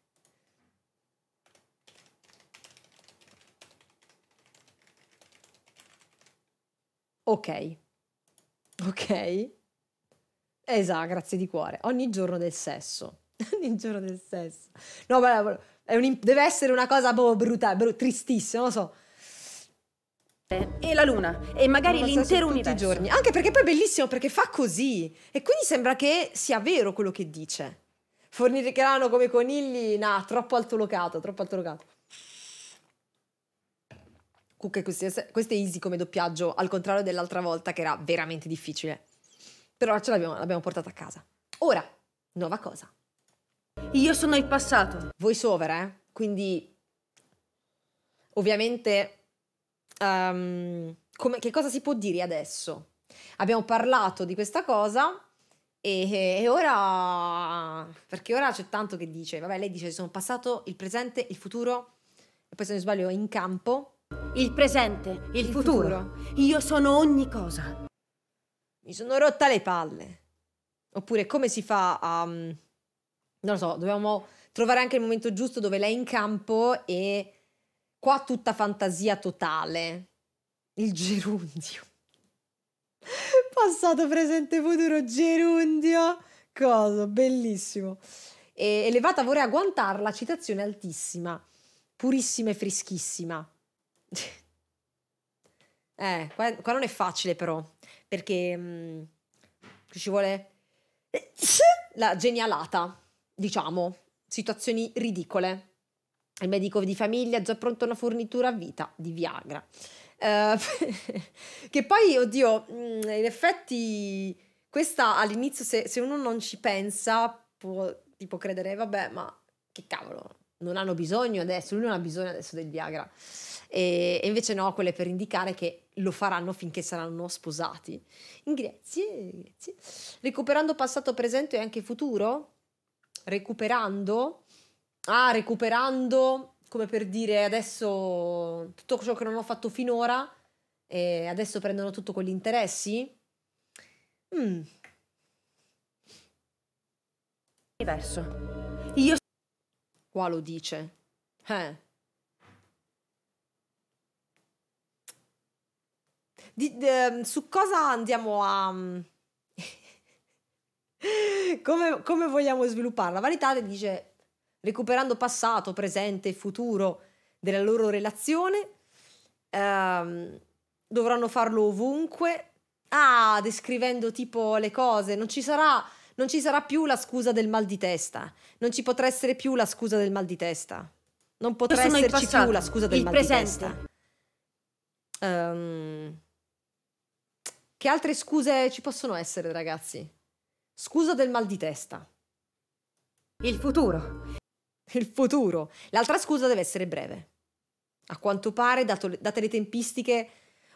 Ok. Ok. Esatto, grazie di cuore. Ogni giorno del sesso. Ogni giorno del sesso. No, ma deve essere una cosa proprio boh, brutta, brutta tristissima, non lo so. E la luna, e magari l'intero universo. i giorni. Anche perché poi è bellissimo perché fa così. E quindi sembra che sia vero quello che dice. Fornire Fornicheranno come conigli, no, troppo altolocato, troppo altolocato. Comunque questo è easy come doppiaggio, al contrario dell'altra volta che era veramente difficile. Però ce l'abbiamo, portata a casa. Ora, nuova cosa. Io sono il passato. Voice over, eh? Quindi... Ovviamente um, come, che cosa si può dire adesso? Abbiamo parlato di questa cosa e, e ora, perché ora c'è tanto che dice, vabbè lei dice sono passato il presente, il futuro e poi se non sbaglio in campo. Il presente, il, il futuro. futuro, io sono ogni cosa. Mi sono rotta le palle. Oppure come si fa a... Um, non lo so, dobbiamo trovare anche il momento giusto dove lei è in campo e Qua tutta fantasia totale. Il gerundio. Passato, presente, futuro, gerundio. Cosa, bellissimo. E elevata vorrei agguantarla, citazione altissima, purissima e freschissima. eh, qua, qua, non è facile però, perché mh, mm, ci vuole la genialata, diciamo, situazioni ridicole il medico di famiglia ha già pronto una fornitura a vita di Viagra. Uh, che poi, oddio, mm, in effetti questa all'inizio se, se, uno non ci pensa può tipo credere, vabbè, ma che cavolo, non hanno bisogno adesso, lui non ha bisogno adesso del Viagra. E, e invece no, quelle per indicare che lo faranno finché saranno sposati. In Grazie, grazie. Recuperando passato, presente e anche futuro? Recuperando? ah, recuperando, come per dire, adesso tutto ciò che non ho fatto finora, e adesso prendono tutto con gli interessi? Mm. Diverso. Io... Qua lo dice. Eh. Di, de, mm, su cosa andiamo a... Mm, come, come vogliamo svilupparla? Vanità dice recuperando passato, presente e futuro della loro relazione. Um, dovranno farlo ovunque. Ah, descrivendo tipo le cose, non ci sarà non ci sarà più la scusa del mal di testa. Non ci potrà essere più la scusa del mal di testa. Non potrà esserci passato, più la scusa del mal presente. di testa. Um, che altre scuse ci possono essere, ragazzi? Scusa del mal di testa. Il futuro. Il futuro. L'altra scusa deve essere breve. A quanto pare, dato, date le tempistiche,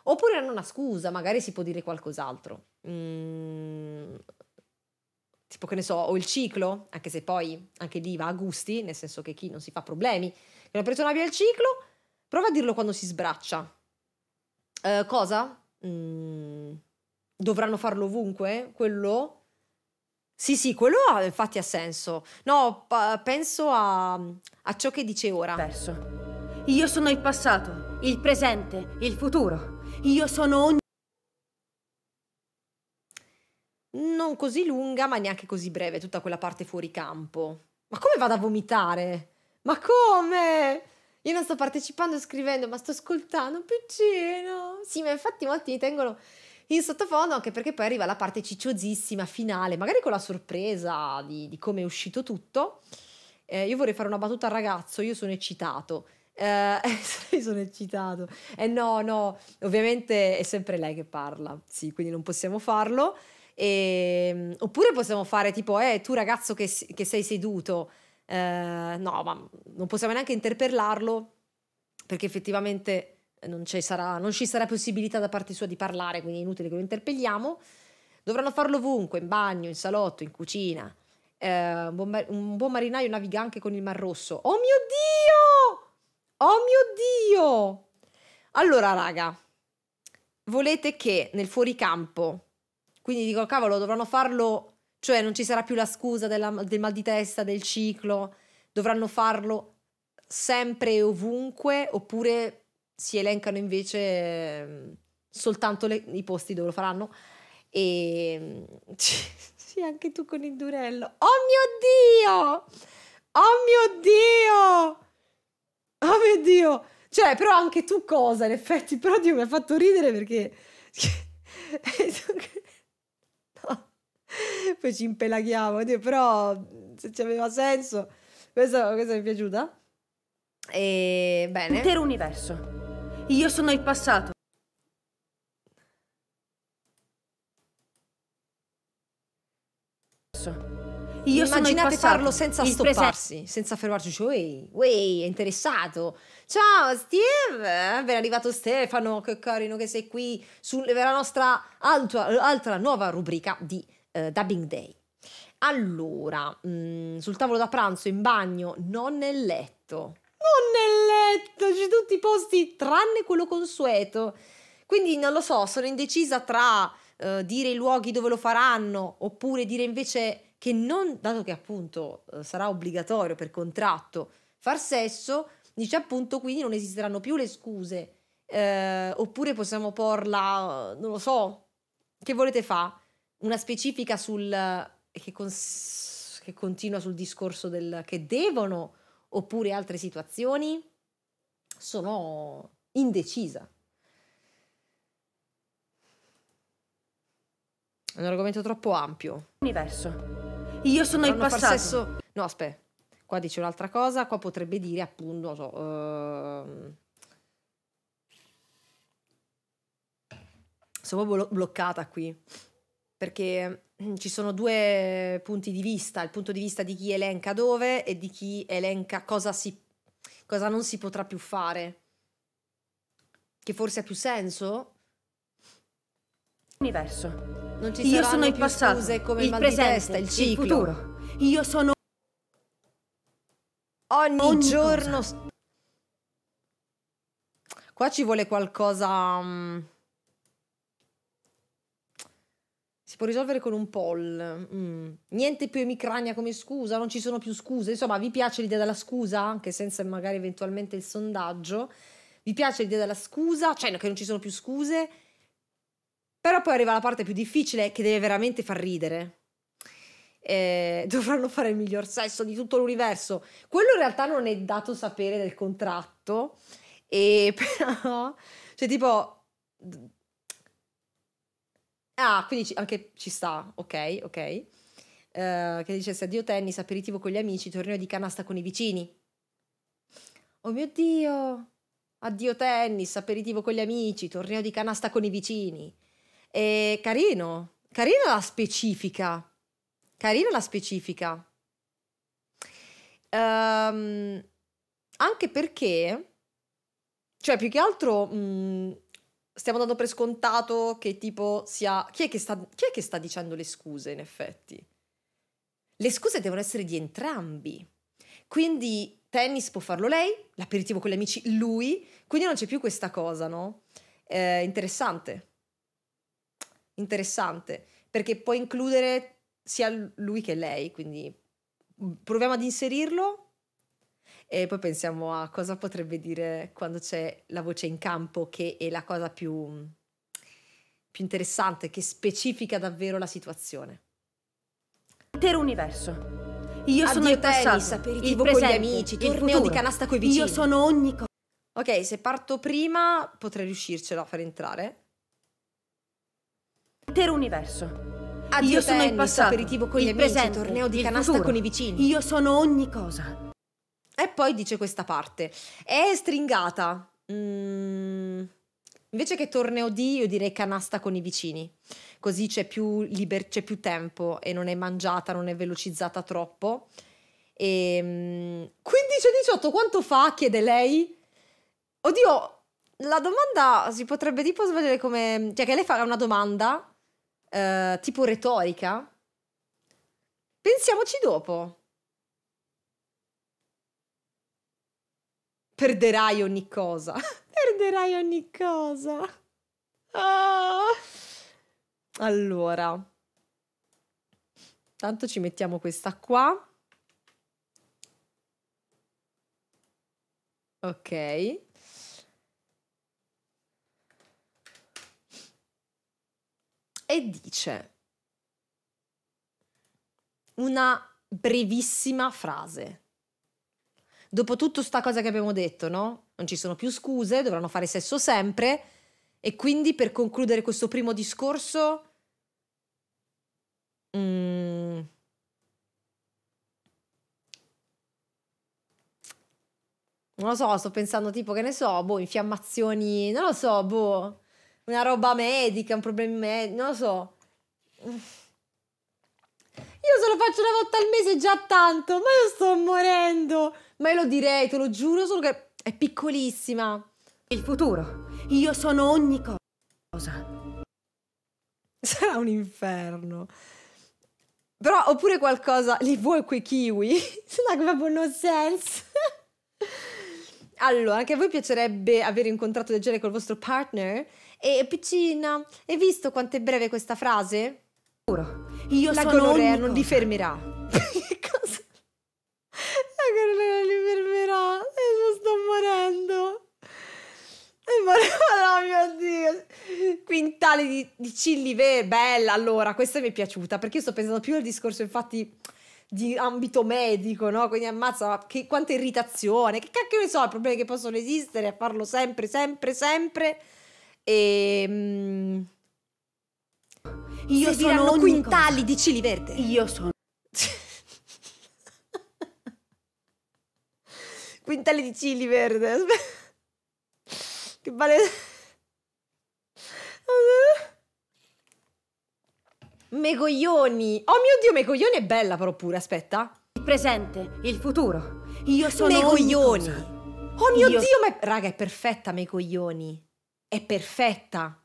oppure hanno una scusa, magari si può dire qualcos'altro. Mm, tipo che ne so, o il ciclo, anche se poi anche lì va a gusti, nel senso che chi non si fa problemi, che una persona abbia il ciclo, prova a dirlo quando si sbraccia. Eh, cosa? Mm, dovranno farlo ovunque? Quello sì, sì, quello ha, infatti ha senso. No, penso a, a ciò che dice ora. Verso. Io sono il passato, il presente, il futuro. Io sono ogni... Non così lunga, ma neanche così breve, tutta quella parte fuori campo. Ma come vado a vomitare? Ma come? Io non sto partecipando scrivendo, ma sto ascoltando, piccino. Sì, ma infatti molti mi tengono in sottofondo, anche perché poi arriva la parte cicciosissima finale, magari con la sorpresa di, di come è uscito tutto. Eh, io vorrei fare una battuta al ragazzo, io sono eccitato. Eh, sono eccitato. Eh no, no, ovviamente è sempre lei che parla, sì, quindi non possiamo farlo. E, ehm, oppure possiamo fare tipo, eh, tu ragazzo che, che sei seduto, eh, no, ma non possiamo neanche interpellarlo perché effettivamente non ci, sarà, non ci sarà possibilità da parte sua di parlare, quindi è inutile che lo interpelliamo. Dovranno farlo ovunque, in bagno, in salotto, in cucina. Eh, un, buon, un, buon, marinaio naviga anche con il Mar Rosso. Oh mio Dio! Oh mio Dio! Allora, raga, volete che nel fuoricampo, quindi dico, cavolo, dovranno farlo, cioè non ci sarà più la scusa della, del mal di testa, del ciclo, dovranno farlo sempre e ovunque, oppure si elencano invece ehm, soltanto le, i posti dove lo faranno e mm, sì, anche tu con il durello. Oh mio Dio! Oh mio Dio! Oh mio Dio! Cioè, però anche tu cosa, in effetti, però Dio mi ha fatto ridere perché... no. Poi ci impelaghiamo, Dio, però mm, se ci aveva senso. Questa, questa mi è piaciuta. E bene. L'intero universo io sono il passato. Io Immaginate farlo senza il stopparsi, senza fermarci. Cioè, Wey, è interessato. Ciao Steve, eh, ben arrivato Stefano, che carino che sei qui sulla nostra altra, altra nuova rubrica di eh, Dubbing Day. Allora, mh, mm, sul tavolo da pranzo, in bagno, non nel letto non nel letto, c'è tutti i posti tranne quello consueto. Quindi non lo so, sono indecisa tra eh, dire i luoghi dove lo faranno oppure dire invece che non, dato che appunto eh, sarà obbligatorio per contratto far sesso, dice appunto quindi non esisteranno più le scuse. Eh, oppure possiamo porla, eh, non lo so, che volete fa? Una specifica sul eh, che, cons- che continua sul discorso del che devono oppure altre situazioni, sono indecisa. È un argomento troppo ampio. Universo. Io sono Hanno il passato. Sesso... No, aspetta. Qua dice un'altra cosa, qua potrebbe dire appunto, non so, uh... sono proprio bloccata qui perché Mm, ci sono due punti di vista, il punto di vista di chi elenca dove e di chi elenca cosa, si, cosa non si potrà più fare, che forse ha più senso. Universo. Non ci Io sono il passato, come il, il presente, testa, il, ciclo. il futuro. Io sono ogni, ogni giorno. Cosa. Qua ci vuole qualcosa. Um Si può risolvere con un poll. Mm. Niente più emicrania come scusa, non ci sono più scuse. Insomma, vi piace l'idea della scusa, anche senza magari eventualmente il sondaggio? Vi piace l'idea della scusa, cioè che non ci sono più scuse? Però poi arriva la parte più difficile che deve veramente far ridere. Eh, dovranno fare il miglior sesso di tutto l'universo. Quello in realtà non è dato sapere del contratto, e però, cioè tipo Ah, quindi anche ci sta, ok, ok. Uh, che dicesse addio tennis, aperitivo con gli amici, torneo di canasta con i vicini. Oh mio Dio! Addio tennis, aperitivo con gli amici, torneo di canasta con i vicini. E carino, carina la specifica. Carina la specifica. Um, anche perché, cioè più che altro, mh, mm, stiamo dando per scontato che tipo sia... Chi è che, sta, chi è che sta dicendo le scuse in effetti? Le scuse devono essere di entrambi. Quindi tennis può farlo lei, l'aperitivo con gli amici lui, quindi non c'è più questa cosa, no? Eh, interessante. Interessante, perché può includere sia lui che lei, quindi mm, proviamo ad inserirlo e poi pensiamo a cosa potrebbe dire quando c'è la voce in campo, che è la cosa più, più interessante, che specifica davvero la situazione. Intero universo. Io sono il passato, il presente, con gli amici, torneo di canasta coi vicini. Io sono ogni cosa. Ok, se parto prima potrei riuscircela a far entrare. Intero universo. Addio Io tennis, sono il passato, aperitivo con il gli amici, presente, torneo di canasta futuro. con i vicini. Io sono ogni cosa. E poi dice questa parte. È stringata. Mm. Invece che torneo di, io direi canasta con i vicini, così c'è più, liber- c'è più tempo e non è mangiata, non è velocizzata troppo. E, 15 18 quanto fa? chiede lei. Oddio, la domanda si potrebbe tipo sbagliare come... Cioè che lei fa una domanda eh, tipo retorica. Pensiamoci dopo. perderai ogni cosa. perderai ogni cosa. Ah. Allora, tanto ci mettiamo questa qua. Ok. E dice una brevissima frase dopo tutta sta cosa che abbiamo detto, no? Non ci sono più scuse, dovranno fare sesso sempre. E quindi per concludere questo primo discorso... Mm, non lo so, sto pensando tipo che ne so, boh, infiammazioni, non lo so, boh, una roba medica, un problema medico, non lo so. Io se lo faccio una volta al mese è già tanto, ma io sto morendo. Ma io lo direi, te lo giuro, solo che è piccolissima. Il futuro. Io sono ogni cosa. Sarà un inferno. Però, oppure qualcosa, li vuoi quei kiwi? Sarà che proprio no sense. Allora, anche a voi piacerebbe avere un contratto del genere col vostro partner? E piccina, hai visto quanto è breve questa frase? Io La sono gonorrea non vi fermerà. che non Carolina li e Io sto morendo. E morrerà, oh mio Dio. Quintale di, di verde, bella. Allora, questa mi è piaciuta perché io sto pensando più al discorso, infatti di ambito medico, no? Quindi ammazza, che, quanta irritazione, che cacchio ne so, i problemi che possono esistere, a farlo sempre, sempre, sempre. E... Ehm, io Se sono quintali ogni... di cili verde. Io sono... quintali di chili verde. Che vale... Megoglioni. Oh mio Dio, Megoglioni è bella però pure, aspetta. Il presente, il futuro. Io sono Megoglioni. Oh mio Io... Dio, ma è... raga, è perfetta Megoglioni. È perfetta.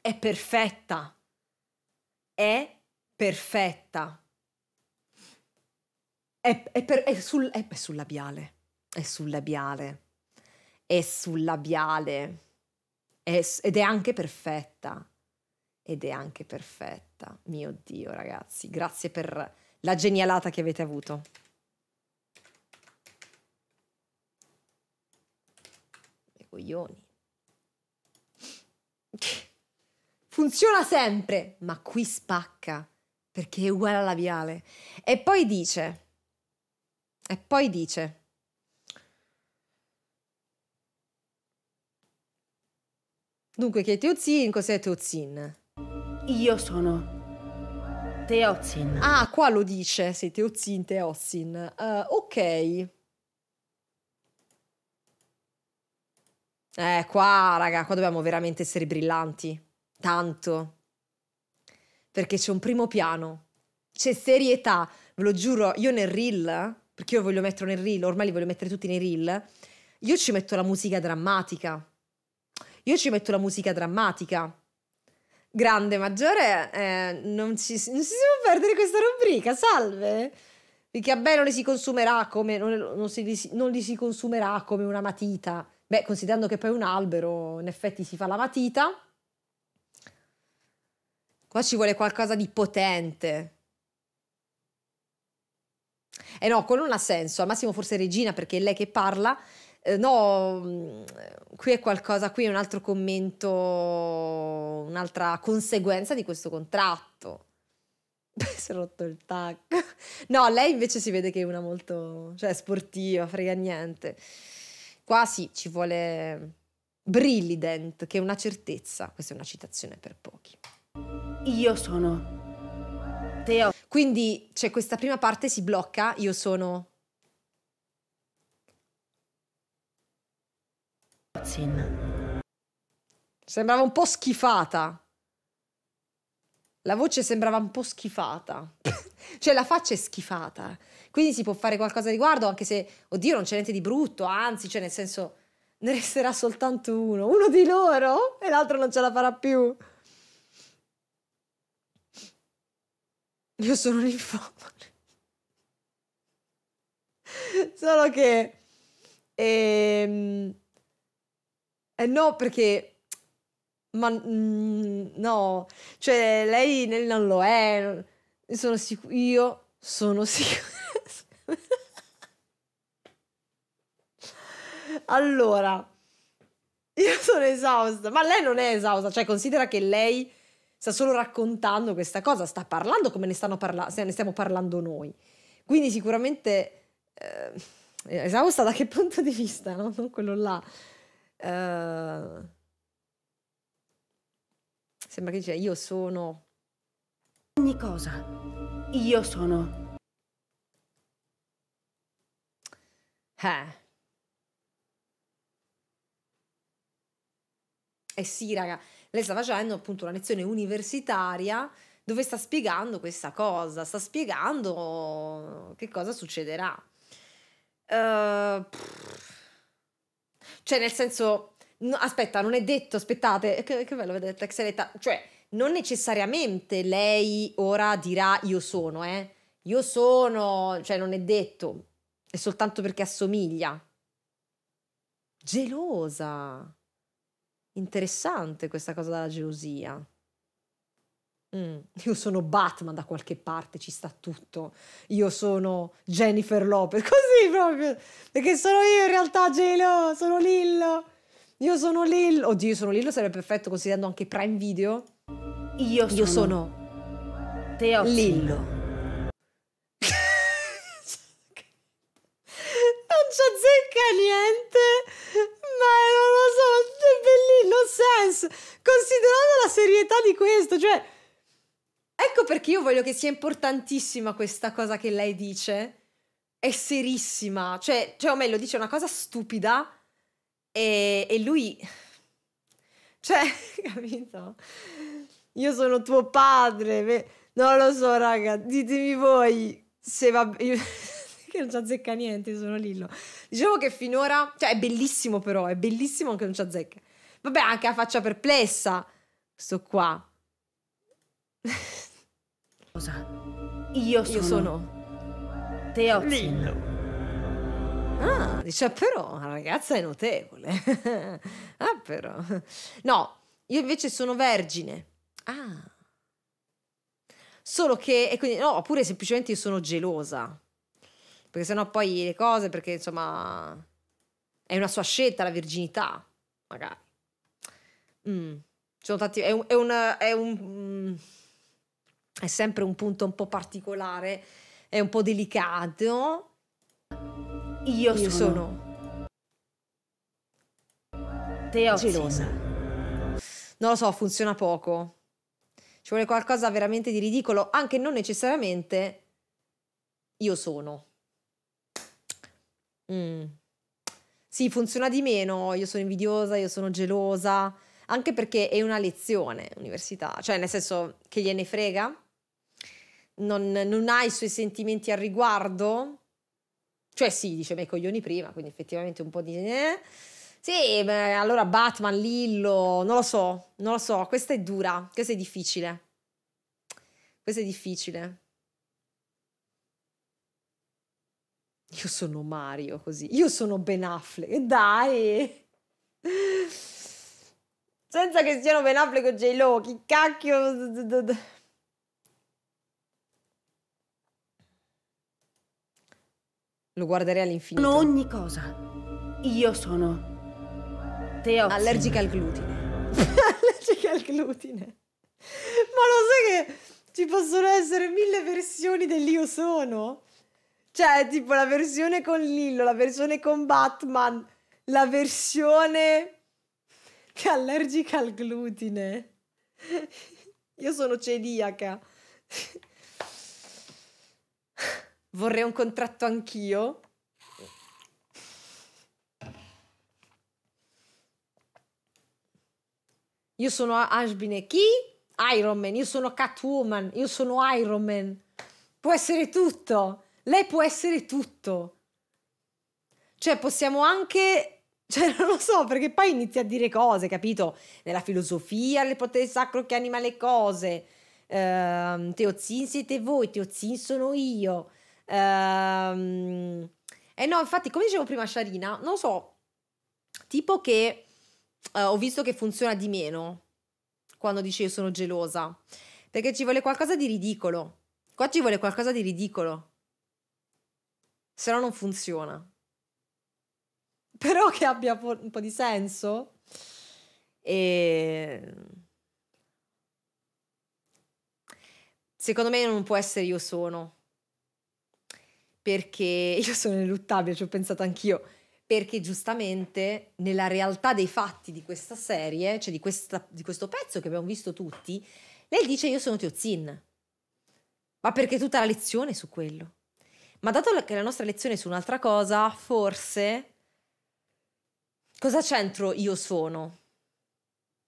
È perfetta. È perfetta. È, è, per, è, sul, è, è sul labiale è sul labiale, è sul labiale è, ed è anche perfetta, ed è anche perfetta. Mio Dio ragazzi, grazie per la genialata che avete avuto. E coglioni. Funziona sempre, ma qui spacca perché è uguale al labiale. E poi dice, e poi dice, Dunque, chi è Teozin? Cos'è Teozin? Io sono Teozin. Ah, qua lo dice, sei Teozin, Teozin. Uh, eh, ok. Eh, qua, raga, qua dobbiamo veramente essere brillanti. Tanto. Perché c'è un primo piano. C'è serietà. Ve lo giuro, io nel reel, perché io voglio metterlo nel reel, ormai li voglio mettere tutti nei reel, io ci metto la musica drammatica. Io ci metto la musica drammatica. Grande maggiore, eh, non, ci, non si può perdere questa rubrica, salve! Perché a Beh non li si consumerà come, non, non, si, non li si consumerà come una matita. Beh, considerando che poi un albero, in effetti si fa la matita. Qua ci vuole qualcosa di potente. E eh no, quello non ha senso. Al massimo forse Regina, perché è lei che parla, eh, no, mm, qui è qualcosa, qui è un altro commento, un'altra conseguenza di questo contratto. si è rotto il tacco. No, lei invece si vede che è una molto, cioè, sportiva, frega niente. Qua sì, ci vuole brillident, che è una certezza. Questa è una citazione per pochi. Io sono Teo. Quindi, c'è cioè, questa prima parte si blocca, io sono Martin. Sembrava un po' schifata. La voce sembrava un po' schifata. cioè la faccia è schifata. Quindi si può fare qualcosa riguardo, anche se, oddio, non c'è niente di brutto, anzi, cioè nel senso ne resterà soltanto uno, uno di loro e l'altro non ce la farà più. Io sono un infomane. Solo che... Ehm, eh no, perché... Ma mm, no, cioè lei non lo è. Sono sicuro. Io sono sicuro. allora, io sono esausta, ma lei non è esausta, cioè considera che lei sta solo raccontando questa cosa, sta parlando come ne, stanno parla- ne stiamo parlando noi. Quindi sicuramente... Eh, esausta da che punto di vista, no? Non quello là. Eh, sembra che dice io sono... Ogni cosa. Io sono... Eh. Eh sì, raga, lei sta facendo appunto una lezione universitaria dove sta spiegando questa cosa, sta spiegando che cosa succederà. Uh, cioè, nel senso, no, aspetta, non è detto, aspettate, eh, che, che bello vedete, Texeletta. Cioè, non necessariamente lei ora dirà io sono, eh. Io sono, cioè non è detto, è soltanto perché assomiglia. Gelosa. Interessante questa cosa della gelosia. Mm, io sono Batman da qualche parte, ci sta tutto. Io sono Jennifer Lopez, così proprio. Perché sono io in realtà, Gelo, sono Lillo. Io sono Lillo. Oddio, io sono Lillo, sarebbe perfetto considerando anche Prime Video. Io sono... Io sono... Teoxin. Lillo. non ci azzecca niente, ma non lo so, è bellissimo, no sense, considerando la serietà di questo, cioè Ecco perché io voglio che sia importantissima questa cosa che lei dice. È serissima, cioè, cioè o meglio, dice una cosa stupida e, e lui... Cioè, capito? Io sono tuo padre. Non lo so, raga, ditemi voi se va... Io... che non ci azzecca niente, sono Lillo. Diciamo che finora... Cioè, è bellissimo però, è bellissimo che non ci azzecca. Vabbè, anche a faccia perplessa, sto qua. Cosa? Io sono... Io sono... Teozin. Ah, dice, però, la ragazza è notevole. ah, però. No, io invece sono vergine. Ah. Solo che, e quindi, no, oppure semplicemente io sono gelosa. Perché sennò poi le cose, perché insomma, è una sua scelta la virginità, magari. Mm. Ci sono tanti, è un, è un, è un mm, è sempre un punto un po' particolare, è un po' delicato. Io, Io sono, sono... gelosa. Non lo so, funziona poco. Ci vuole qualcosa veramente di ridicolo, anche non necessariamente io sono. Mm. Sì, funziona di meno, io sono invidiosa, io sono gelosa, anche perché è una lezione università, cioè nel senso che gliene frega non, non ha i suoi sentimenti al riguardo? Cioè sì, dice me i coglioni prima, quindi effettivamente un po' di... Eh. Sì, beh, allora Batman, Lillo, non lo so, non lo so, questa è dura, questa è difficile. Questa è difficile. Io sono Mario così. Io sono Ben Affleck. Dai! Senza che siano Ben Affleck o J-Lo, chi cacchio... Lo guarderei all'infinito. Sono ogni cosa. Io sono. Teo. Allergica al glutine. Allergica al glutine. Ma lo sai che ci possono essere mille versioni dell'io sono? Cioè, tipo la versione con Lillo, la versione con Batman, la versione che è allergica al glutine. Io sono celiaca. Vorrei un contratto anch'io. Io sono Ashbine. Chi? Iron Man. Io sono Catwoman. Io sono Iron Man. Può essere tutto. Lei può essere tutto. Cioè, possiamo anche cioè, non lo so, perché poi inizia a dire cose, capito? Nella filosofia, nel potere sacro che anima le cose. Ehm, Teozin siete voi, Teozin sono io. Ehm, e no, infatti, come dicevo prima Sharina, non so, tipo che eh, ho visto che funziona di meno quando dice io sono gelosa, perché ci vuole qualcosa di ridicolo. Qua ci vuole qualcosa di ridicolo. Se no non funziona. Però che abbia un po' di senso. E... Ehm, secondo me non può essere io sono perché io sono ineluttabile, ci ho pensato anch'io, perché giustamente nella realtà dei fatti di questa serie, cioè di, questa, di questo pezzo che abbiamo visto tutti, lei dice io sono Tiozin, ma perché tutta la lezione è su quello. Ma dato che la nostra lezione è su un'altra cosa, forse cosa c'entro io sono?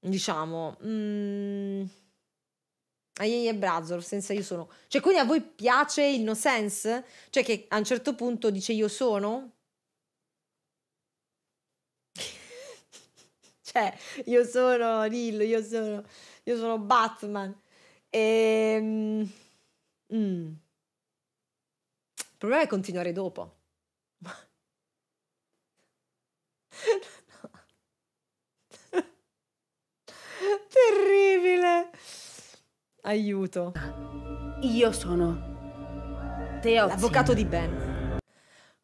Diciamo... Mm, Aie e Brazzor, senza io sono. Cioè, quindi a voi piace il no sense? Cioè, che a un certo punto dice io sono? cioè, io sono Lillo, io sono, io sono Batman. Ehm... mm, il problema è continuare dopo. Aiuto. Io sono Teo. L'avvocato di Ben.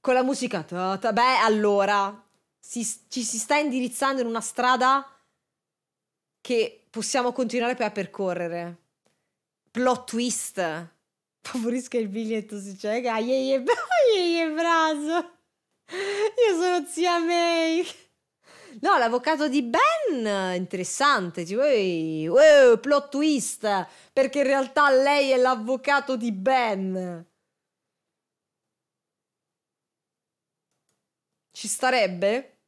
Con la musica. Ta beh, allora. Si, ci si sta indirizzando in una strada che possiamo continuare poi a percorrere. Plot twist. Favorisca il biglietto si c'è. Aie, aie, aie, braso. Io sono zia May. No, l'avvocato di Ben, interessante, tipo, ehi, plot twist, perché in realtà lei è l'avvocato di Ben. Ci starebbe?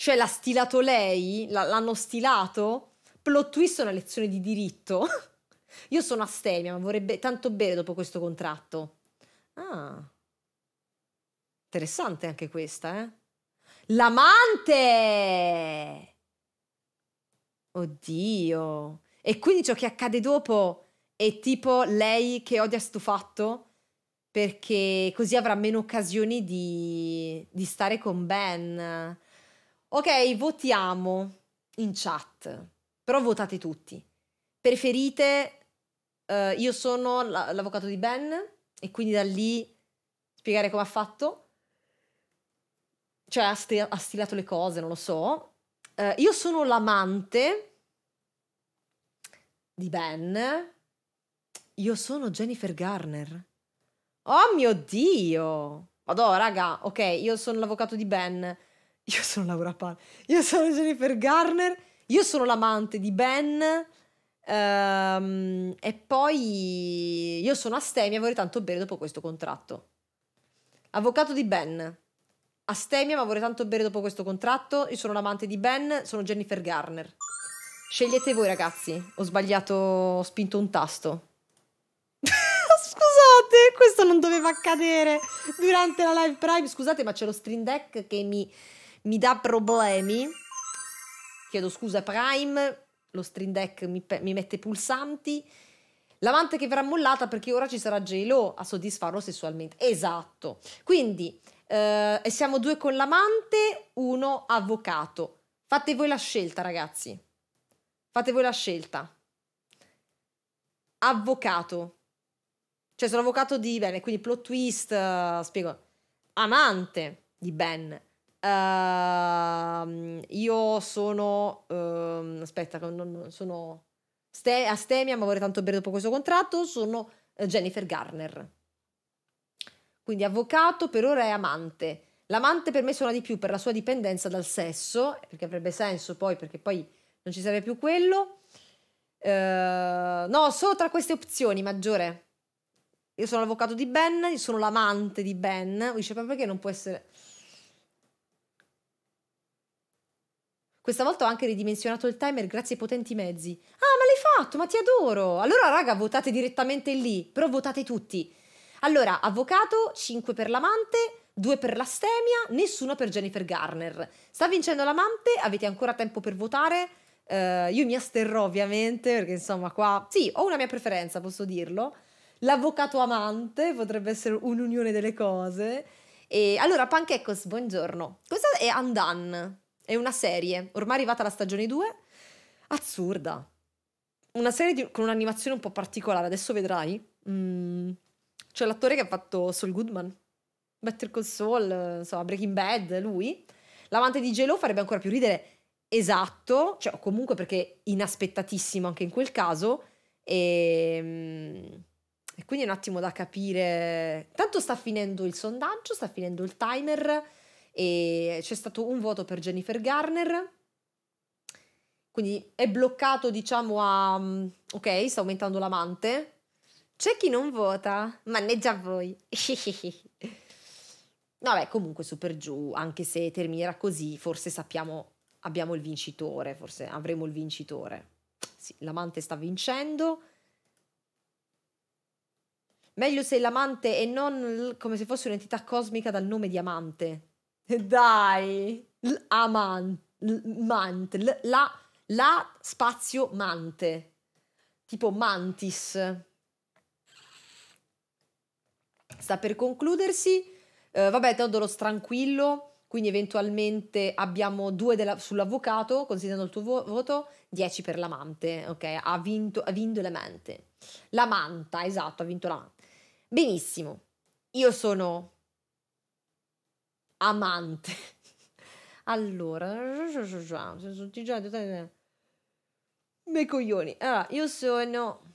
Cioè l'ha stilato lei? L'hanno stilato? Plot twist è una lezione di diritto. Io sono astemia, ma vorrebbe tanto bere dopo questo contratto. Ah. Interessante anche questa, eh? L'amante! Oddio. E quindi ciò che accade dopo è tipo lei che odia stufatto perché così avrà meno occasioni di, di stare con Ben. Ok, votiamo in chat, però votate tutti. Preferite, uh, io sono l'avvocato di Ben e quindi da lì spiegare come ha fatto cioè ha, sti- ha stilato le cose, non lo so. Uh, io sono l'amante di Ben. Io sono Jennifer Garner. Oh mio Dio! Madò, raga, ok, io sono l'avvocato di Ben. Io sono Laura Pan. Io sono Jennifer Garner. Io sono l'amante di Ben. Um, e poi io sono Astemia vorrei tanto bere dopo questo contratto. Avvocato di Ben. Astemia, ma vorrei tanto bere dopo questo contratto. Io sono l'amante di Ben, sono Jennifer Garner. Scegliete voi, ragazzi. Ho sbagliato, ho spinto un tasto. scusate, questo non doveva accadere durante la live prime. Scusate, ma c'è lo stream deck che mi, mi dà problemi. Chiedo scusa, Prime. Lo stream deck mi, mi mette pulsanti. L'amante che verrà mollata perché ora ci sarà J-Lo a soddisfarlo sessualmente. Esatto. Quindi eh, e siamo due con l'amante, uno avvocato. Fate voi la scelta, ragazzi. Fate voi la scelta. Avvocato. Cioè, sono avvocato di Ben, quindi plot twist, uh, spiego. Amante di Ben. Uh, io sono... Uh, aspetta, non, sono... Ste- astemia, ma vorrei tanto bere dopo questo contratto. Sono eh, Jennifer Garner. Quindi avvocato per ora è amante. L'amante per me suona di più per la sua dipendenza dal sesso, perché avrebbe senso poi, perché poi non ci sarebbe più quello. Eh, no, solo tra queste opzioni maggiore. Io sono l'avvocato di Ben, io sono l'amante di Ben. Dice, ma perché non può essere... Questa volta ho anche ridimensionato il timer grazie ai potenti mezzi. Ah, ma l'hai fatto, ma ti adoro! Allora, raga, votate direttamente lì, però votate tutti. Allora, avvocato, 5 per l'amante, 2 per la stemia, nessuno per Jennifer Garner. Sta vincendo l'amante, avete ancora tempo per votare. Uh, io mi asterrò ovviamente perché insomma qua sì, ho una mia preferenza, posso dirlo. L'avvocato amante potrebbe essere un'unione delle cose. E allora Panchecos, buongiorno. Questa è Andan, è una serie, ormai arrivata la stagione 2, assurda. Una serie di... con un'animazione un po' particolare, adesso vedrai. Mm. Cioè l'attore che ha fatto Saul Goodman, Better Call Saul, insomma, Breaking Bad, lui. L'amante di Gelo farebbe ancora più ridere. Esatto, cioè comunque perché inaspettatissimo anche in quel caso. E, ehm, e quindi è un attimo da capire. Tanto sta finendo il sondaggio, sta finendo il timer e c'è stato un voto per Jennifer Garner. Quindi è bloccato, diciamo, a ok, sta aumentando l'amante, c'è chi non vota? Manneggia a voi. Vabbè, comunque su per giù, anche se terminerà così, forse sappiamo, abbiamo il vincitore, forse avremo il vincitore. Sì, l'amante sta vincendo. Meglio se l'amante e non come se fosse un'entità cosmica dal nome di amante. Dai, l'amante, la, la spazio mante, tipo mantis. Sta per concludersi. Eh, vabbè, Teodoros, tranquillo. Quindi eventualmente abbiamo due della, sull'avvocato, considerando il tuo voto, 10 per l'amante, ok? Ha vinto, ha vinto l'amante. L'amanta, esatto, ha vinto l'amante. Benissimo, io sono amante. allora, sono tutti già... Me coglioni. Allora, io sono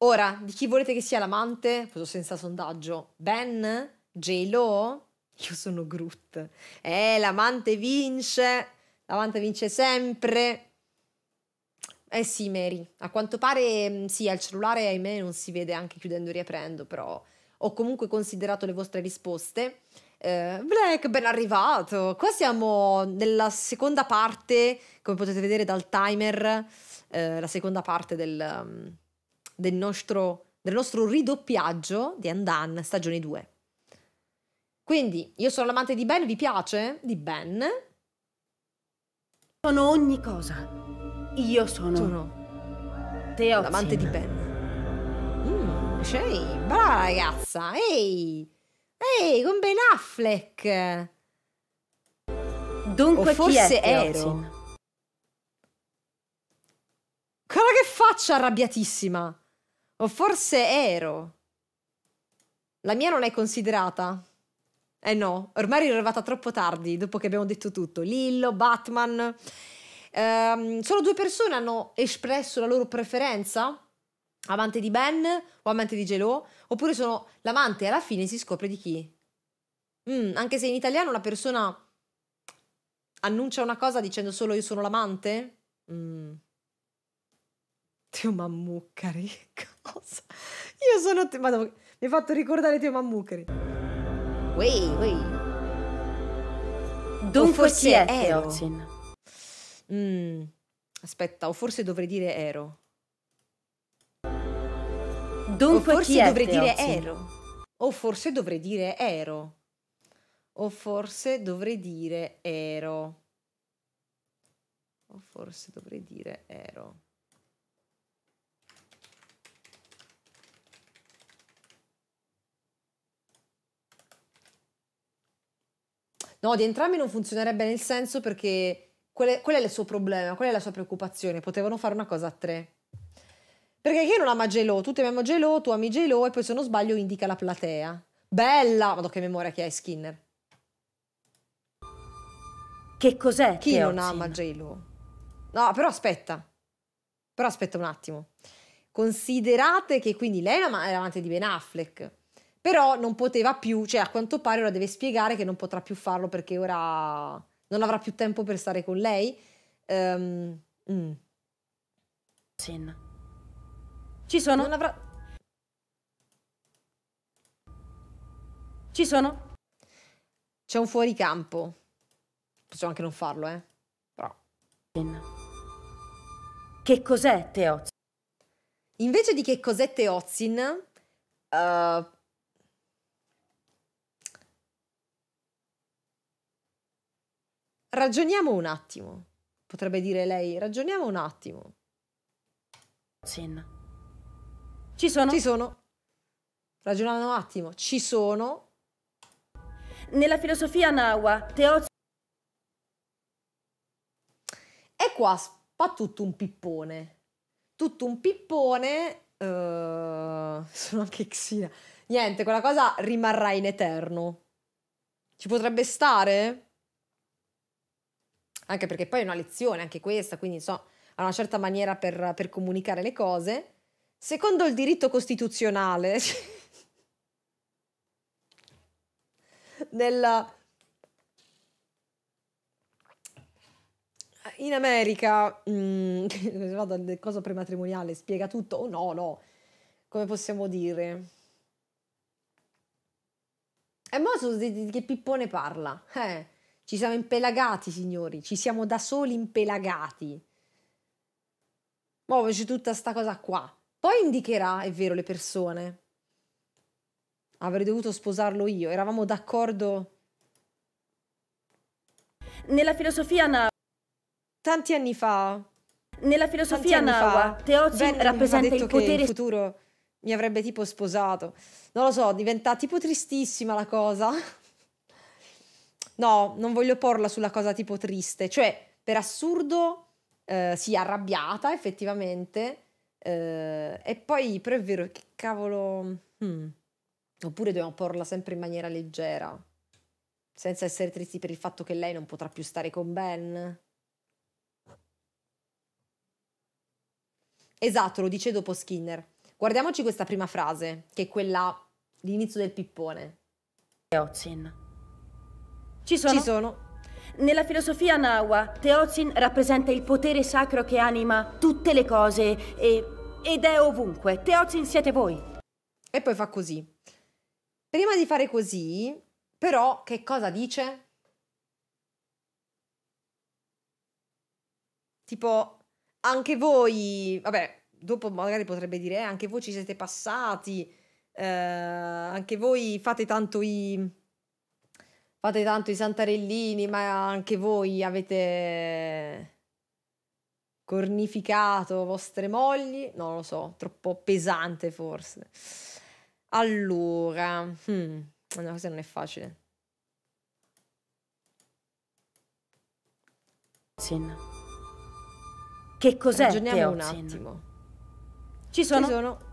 Ora, di chi volete che sia l'amante? Posso senza sondaggio. Ben? J-Lo? Io sono Groot. Eh, l'amante vince. L'amante vince sempre. Eh sì, Mary. A quanto pare, mm, sì, al cellulare, ahimè, non si vede anche chiudendo e riaprendo, però ho comunque considerato le vostre risposte. Eh, Black, ben arrivato. Qua siamo nella seconda parte, come potete vedere dal timer, eh, la seconda parte del... Um, del nostro, del nostro ridoppiaggio di Andan stagione 2. Quindi, io sono l'amante di Ben, vi piace? Di Ben? Sono ogni cosa. Io sono... Sono... Teozin. L'amante di Ben. Mmm, sei... Brava ragazza, ehi! Ehi, con Ben Affleck! Dunque o forse è Teozin? Guarda che faccia arrabbiatissima! O forse ero. La mia non è considerata. Eh no, ormai ero arrivata troppo tardi, dopo che abbiamo detto tutto. Lillo, Batman. Ehm, solo due persone hanno espresso la loro preferenza. Amante di Ben o amante di Gelo. Oppure sono l'amante e alla fine si scopre di chi. Mm, anche se in italiano una persona annuncia una cosa dicendo solo io sono l'amante. Mm. Teo Mammucari? Cosa? Io sono... Te- Madonna, mi hai fatto ricordare Teo Mammucari. Wey, wey. Dunque chi è Eozin? Mm, aspetta, o forse dovrei dire Ero. Dunque o forse dovrei dire Ero. O forse dovrei dire Ero. O forse dovrei dire Ero. O forse dovrei dire Ero. No, di entrambi non funzionerebbe nel senso perché quelle, quello è il suo problema, quella è la sua preoccupazione. Potevano fare una cosa a tre. Perché chi non ama Gelo? Tutti amiamo Gelo, tu ami Gelo e poi se non sbaglio indica la platea. Bella! Vado che memoria che hai Skinner. Che cos'è? Chi Teozin? non ama Gelo? No, però aspetta. Però aspetta un attimo. Considerate che quindi lei è amante di Ben Affleck però non poteva più, cioè a quanto pare ora deve spiegare che non potrà più farlo perché ora non avrà più tempo per stare con lei. Um, mm. Sin. Ci sono? Non avrà... Ci sono? C'è un fuoricampo. Possiamo anche non farlo, eh. Però. Sin. Che cos'è Teozin? Invece di che cos'è Teozin, uh, eh, Ragioniamo un attimo, potrebbe dire lei, ragioniamo un attimo. Sin. Ci sono. Ci sono. Ragioniamo un attimo, ci sono. Nella filosofia Nawa, Teoz... E qua fa tutto un pippone. Tutto un pippone... Uh, sono anche Xina. Niente, quella cosa rimarrà in eterno. Ci potrebbe stare? anche perché poi è una lezione, anche questa, quindi so, ha una certa maniera per, per comunicare le cose. Secondo il diritto costituzionale, nella... in America, mm, vado al coso prematrimoniale, spiega tutto o oh no, no, come possiamo dire? E mo' di, di, di che pippone parla? Eh ci siamo impelagati, signori, ci siamo da soli impelagati. Muovoci tutta sta cosa qua. Poi indicherà, è vero, le persone. Avrei dovuto sposarlo io, eravamo d'accordo. Nella filosofia na... Tanti anni fa. Nella filosofia Nawa, Teozin rappresenta il potere... in futuro mi avrebbe tipo sposato. Non lo so, diventa tipo tristissima la cosa no, non voglio porla sulla cosa tipo triste, cioè per assurdo eh, si sì, arrabbiata effettivamente eh, e poi però è vero che cavolo... Hmm. Oppure dobbiamo porla sempre in maniera leggera, senza essere tristi per il fatto che lei non potrà più stare con Ben. Esatto, lo dice dopo Skinner. Guardiamoci questa prima frase, che è quella, l'inizio del pippone. Ozin, ci sono. Ci sono. Nella filosofia Nahua, Teozin rappresenta il potere sacro che anima tutte le cose e, ed è ovunque. Teozin siete voi. E poi fa così. Prima di fare così, però, che cosa dice? Tipo, anche voi, vabbè, dopo magari potrebbe dire, eh, anche voi ci siete passati, eh, anche voi fate tanto i Fate tanto i santarellini, ma anche voi avete cornificato vostre mogli? Non lo so, troppo pesante forse. Allora, hmm, una cosa non è facile. Sin. Che cos'è Ragioniamo Teozin? un attimo. Ci sono, Ci sono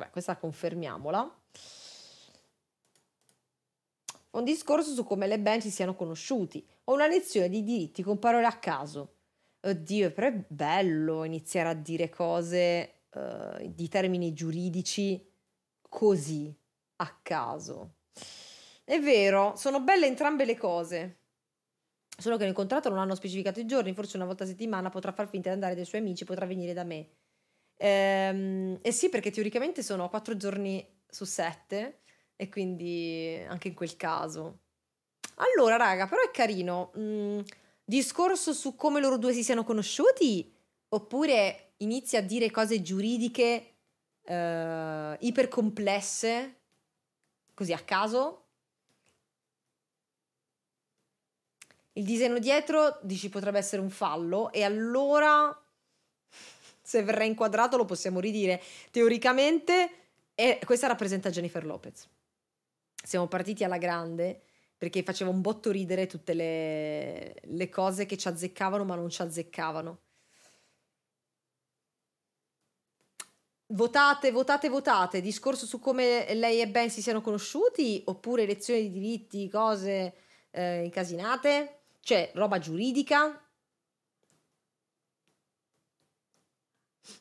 Vabbè, questa confermiamola. Un discorso su come le band si siano conosciuti. O una lezione di diritti con parole a caso. Oddio, però è bello iniziare a dire cose uh, di termini giuridici così, a caso. È vero, sono belle entrambe le cose. Solo che nel contratto non hanno specificato i giorni, forse una volta a settimana potrà far finta di andare dai suoi amici, potrà venire da me. Ehm, e sì, perché teoricamente sono quattro giorni su sette e quindi anche in quel caso. Allora, raga, però è carino. Mm, discorso su come loro due si siano conosciuti oppure inizia a dire cose giuridiche eh, ipercomplesse così a caso. Il disegno dietro dici potrebbe essere un fallo e allora se verrà inquadrato lo possiamo ridire, teoricamente e questa rappresenta Jennifer Lopez. Siamo partiti alla grande perché faceva un botto ridere tutte le, le cose che ci azzeccavano ma non ci azzeccavano. Votate, votate, votate. Discorso su come lei e Ben si siano conosciuti oppure lezioni di diritti, cose eh, incasinate, cioè roba giuridica.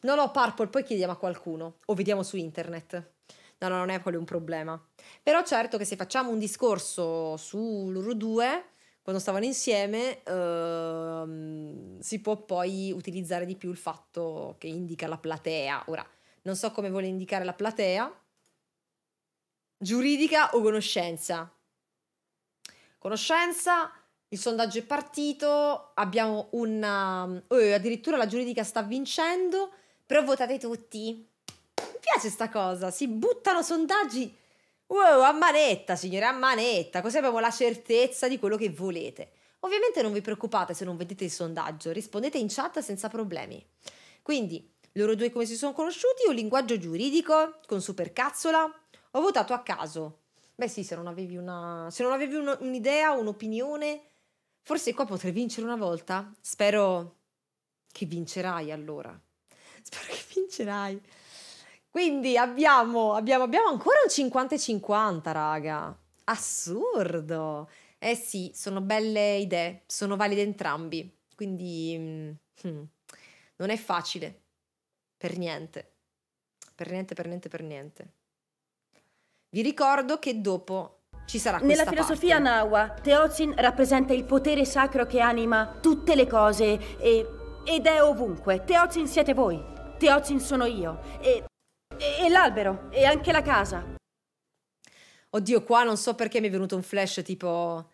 No, no, Purple, poi chiediamo a qualcuno o vediamo su internet. No, no, non è quello un problema. Però certo che se facciamo un discorso su loro due, quando stavano insieme, ehm, si può poi utilizzare di più il fatto che indica la platea. Ora, non so come vuole indicare la platea. Giuridica o conoscenza? Conoscenza, il sondaggio è partito, abbiamo una... Oh, addirittura la giuridica sta vincendo però votate tutti. Mi piace sta cosa, si buttano sondaggi. Wow, a manetta, signore, a manetta, così abbiamo la certezza di quello che volete. Ovviamente non vi preoccupate se non vedete il sondaggio, rispondete in chat senza problemi. Quindi, loro due come si sono conosciuti Un linguaggio giuridico con supercazzola? Ho votato a caso. Beh sì, se non avevi, una, se non avevi un, un'idea, un'opinione, forse qua potrei vincere una volta. Spero che vincerai allora. Spero che vincerai. Quindi abbiamo, abbiamo, abbiamo ancora un 50-50, raga. Assurdo. Eh sì, sono belle idee, sono valide entrambi. Quindi mm, hmm, non è facile. Per niente. Per niente, per niente, per niente. Vi ricordo che dopo ci sarà questa nella filosofia parte. Nawa, Teozin rappresenta il potere sacro che anima tutte le cose e, ed è ovunque. Teozin siete voi. Teocin sono io. E, e, e l'albero. E anche la casa. Oddio, qua non so perché mi è venuto un flash tipo...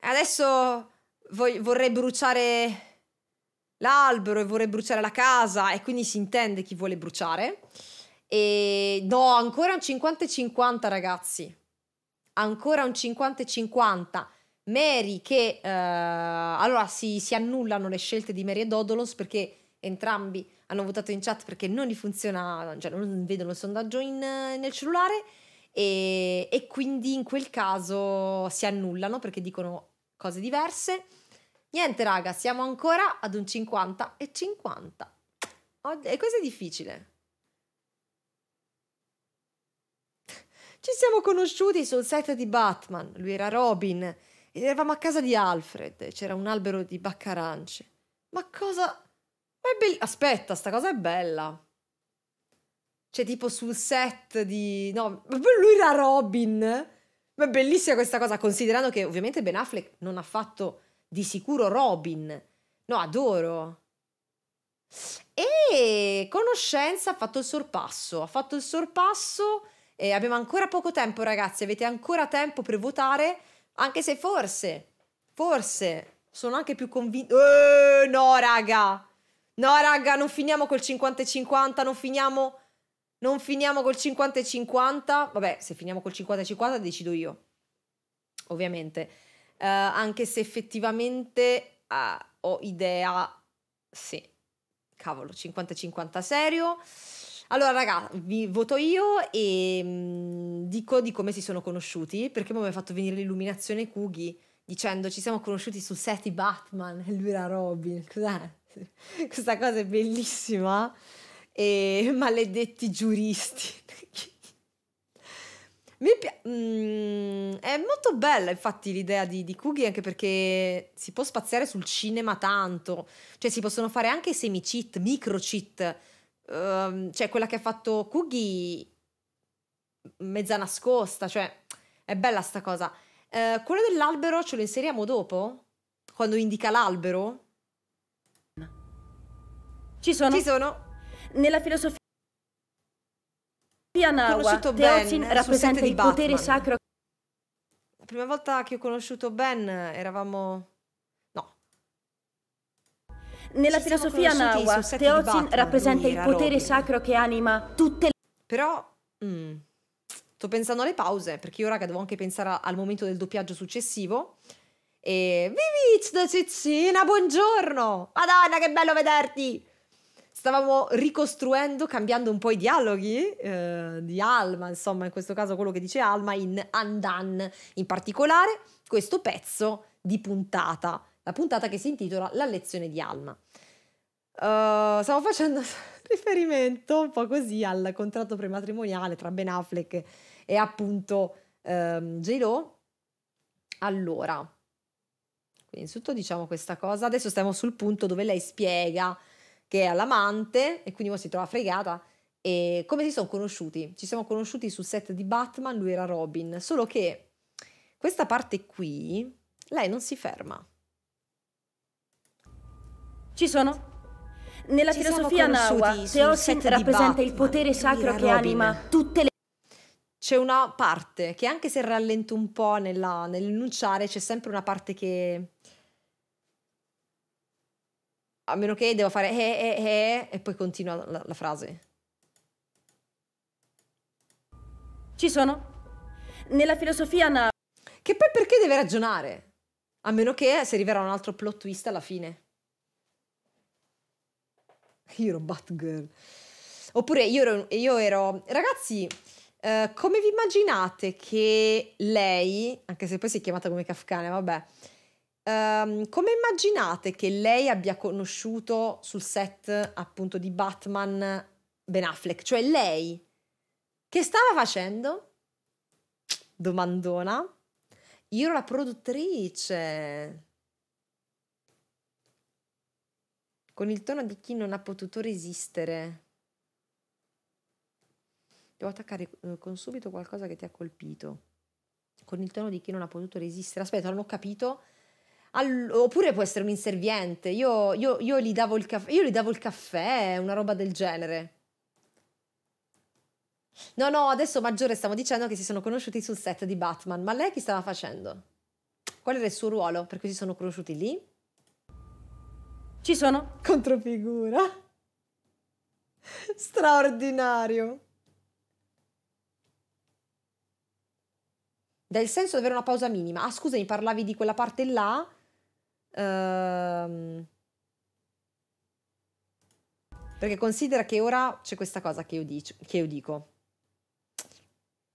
Adesso vorrei bruciare l'albero e vorrei bruciare la casa e quindi si intende chi vuole bruciare. E no, ancora un 50 e 50 ragazzi. Ancora un 50 e 50. Mary che... Eh, allora si, si, annullano le scelte di Mary e Dodolos perché entrambi hanno votato in chat perché non gli funziona, cioè non vedono il sondaggio in, nel cellulare e, e quindi in quel caso si annullano perché dicono cose diverse. Niente raga, siamo ancora ad un 50 e 50. E questo è difficile. Ci siamo conosciuti sul set di Batman, lui era Robin, ed eravamo a casa di Alfred, c'era un albero di baccarance. Ma cosa... Aspetta, sta cosa è bella. Cioè, tipo sul set di... No, lui era Robin. Ma è bellissima questa cosa, considerando che ovviamente Ben Affleck non ha fatto di sicuro Robin. No, adoro. E conoscenza ha fatto il sorpasso. Ha fatto il sorpasso. E abbiamo ancora poco tempo, ragazzi. Avete ancora tempo per votare. Anche se forse, forse, sono anche più convinto. Eh, no, raga. No, raga, non finiamo col 50 e 50, non finiamo... Non finiamo col 50 e 50. Vabbè, se finiamo col 50 e 50 decido io. Ovviamente. Uh, anche se effettivamente uh, ho idea... Sì. Cavolo, 50 e 50 serio. Allora, raga, vi voto io e mh, mm, dico di come si sono conosciuti, perché poi mi ha fatto venire l'illuminazione Kugi dicendo ci siamo conosciuti sul set di Batman e lui era Robin. Cos'è? questa cosa è bellissima, e maledetti giuristi. Pi- mm, è molto bella infatti l'idea di, di Kugi anche perché si può spaziare sul cinema tanto, cioè si possono fare anche semi-cheat, micro-cheat, um, cioè quella che ha fatto Kugi mezza nascosta, cioè è bella sta cosa. Uh, eh, quello dell'albero ce lo inseriamo dopo? Quando indica l'albero? Ci sono. Ci sono. Nella filosofia Anawa, Teosin eh, rappresenta il Batman. potere sacro. La prima volta che ho conosciuto Ben eh, eravamo... No. Nella Ci filosofia Anawa, Teosin rappresenta il potere Robin. sacro che anima tutte le... Però... Mm, sto pensando alle pause, perché io raga devo anche pensare al momento del doppiaggio successivo. E... Vivic da Ciccina, buongiorno! Madonna, che bello vederti! stavamo ricostruendo, cambiando un po' i dialoghi eh, di Alma, insomma in questo caso quello che dice Alma in Andan, in particolare questo pezzo di puntata, la puntata che si intitola La lezione di Alma. Uh, stavo facendo riferimento un po' così al contratto prematrimoniale tra Ben Affleck e appunto um, J-Lo. Allora, quindi innanzitutto diciamo questa cosa, adesso stiamo sul punto dove lei spiega che è all'amante e quindi ora si trova fregata. E come si sono conosciuti? Ci siamo conosciuti sul set di Batman, lui era Robin, solo che questa parte qui, lei non si ferma. Ci sono? Nella Ci filosofia Nawa, Teosin rappresenta Batman, il potere sacro che Robin. anima tutte le... C'è una parte che anche se rallento un po' nell'enunciare, c'è sempre una parte che a meno che devo fare eh, eh, eh, e poi continua la, la frase. Ci sono. Nella filosofia na... Che poi perché deve ragionare? A meno che si arriverà un altro plot twist alla fine. Io ero Batgirl. Oppure io ero... Io ero... Ragazzi, eh, come vi immaginate che lei, anche se poi si è chiamata come Kafkane, vabbè Um, come immaginate che lei abbia conosciuto sul set appunto di Batman Ben Affleck? Cioè lei che stava facendo? Domandona. Io ero la produttrice. Con il tono di chi non ha potuto resistere. Devo attaccare eh, con subito qualcosa che ti ha colpito. Con il tono di chi non ha potuto resistere. Aspetta, non ho capito All, oppure può essere un inserviente. Io, io, io, gli caffè, io, gli davo il caffè, una roba del genere. No, no, adesso Maggiore stavo dicendo che si sono conosciuti sul set di Batman, ma lei che stava facendo? Qual era il suo ruolo per cui si sono conosciuti lì? Ci sono. Controfigura. Straordinario. Dà il senso di avere una pausa minima. Ah, scusa, mi parlavi di quella parte là? Ehm, perché considera che ora c'è questa cosa che io, dico. Che io dico.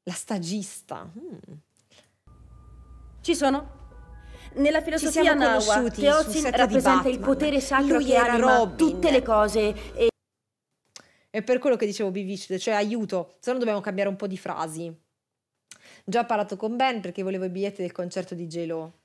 La stagista. Mm. Ci sono. Nella filosofia Nawa, Teozin rappresenta il potere sacro Lui che anima Robin. tutte le cose. E... È per quello che dicevo Bivicide, cioè aiuto, se no dobbiamo cambiare un po' di frasi. Già ho parlato con Ben perché volevo i biglietti del concerto di Gelo.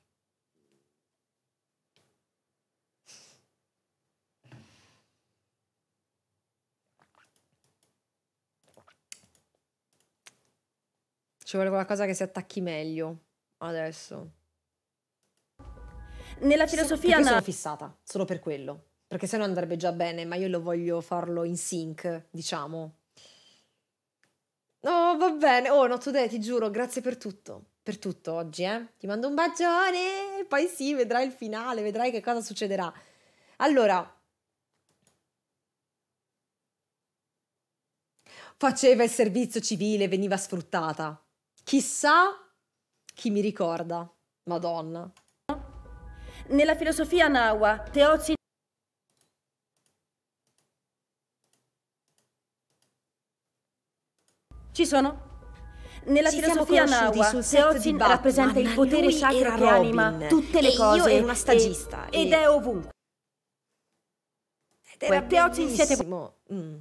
Ci vuole qualcosa che si attacchi meglio adesso. Nella filosofia... Sì, sono fissata, solo per quello. Perché sennò andrebbe già bene, ma io lo voglio farlo in sync, diciamo. No, oh, va bene. Oh, no, today, ti giuro, grazie per tutto. Per tutto oggi, eh. Ti mando un bacione, poi sì, vedrai il finale, vedrai che cosa succederà. Allora... Faceva il servizio civile, veniva sfruttata. Chissà chi mi ricorda. Madonna. Nella filosofia Nahua, Teozi Ci sono? Nella Ci filosofia Nahua, Teozin rappresenta il potere sacro che anima tutte le e cose. Io ero una stagista. E, ed è ovunque. Ed era siete... Mm.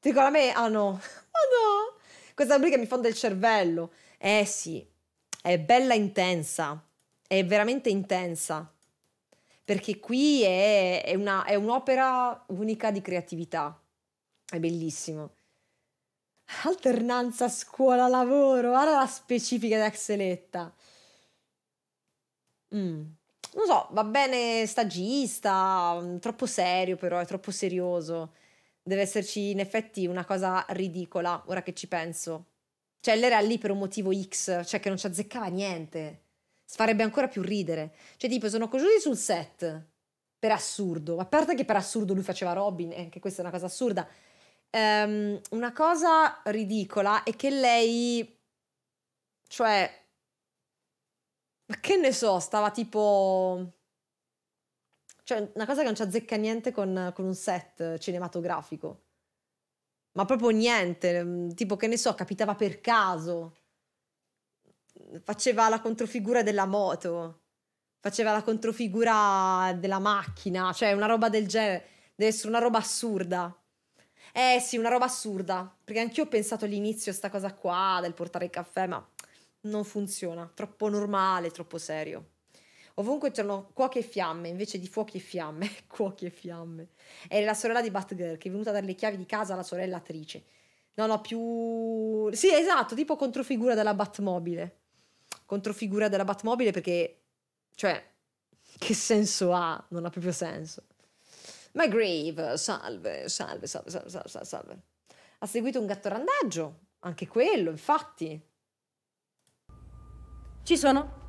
Dico, a me... Ah no. Ma oh, ah, no! Questa rubrica mi fonde il cervello. Eh sì, è bella intensa, è veramente intensa, perché qui è, è, una, è un'opera unica di creatività, è bellissimo. Alternanza scuola-lavoro, guarda la specifica di Axeletta. Mm. Non so, va bene stagista, mm, troppo serio però, è troppo serioso deve esserci in effetti una cosa ridicola, ora che ci penso. Cioè, lei era lì per un motivo X, cioè che non ci azzeccava niente. Farebbe ancora più ridere. Cioè, tipo, sono cresciuti sul set per assurdo. A parte che per assurdo lui faceva Robin, e anche questa è una cosa assurda. Um, una cosa ridicola è che lei. Cioè. Ma che ne so, stava tipo cioè, una cosa che non ci azzecca niente con, con un set cinematografico. Ma proprio niente. Mm, tipo, che ne so, capitava per caso. Faceva la controfigura della moto. Faceva la controfigura della macchina. Cioè, una roba del genere. Deve essere una roba assurda. Eh sì, una roba assurda, perché anch'io ho pensato all'inizio a questa cosa qua, del portare il caffè, ma non funziona, troppo normale, troppo serio. Ovunque c'erano cuoche e fiamme, invece di fuochi e fiamme, cuochi e fiamme. Era la sorella di Batgirl che è venuta a dare le chiavi di casa alla sorella attrice. No, no, più... Sì, esatto, tipo controfigura della Batmobile. Controfigura della Batmobile perché... Cioè, che senso ha? Non ha proprio senso. My Grave, salve, salve, salve, salve, salve, salve. Ha seguito un gatto randaggio, anche quello, infatti. Ci sono.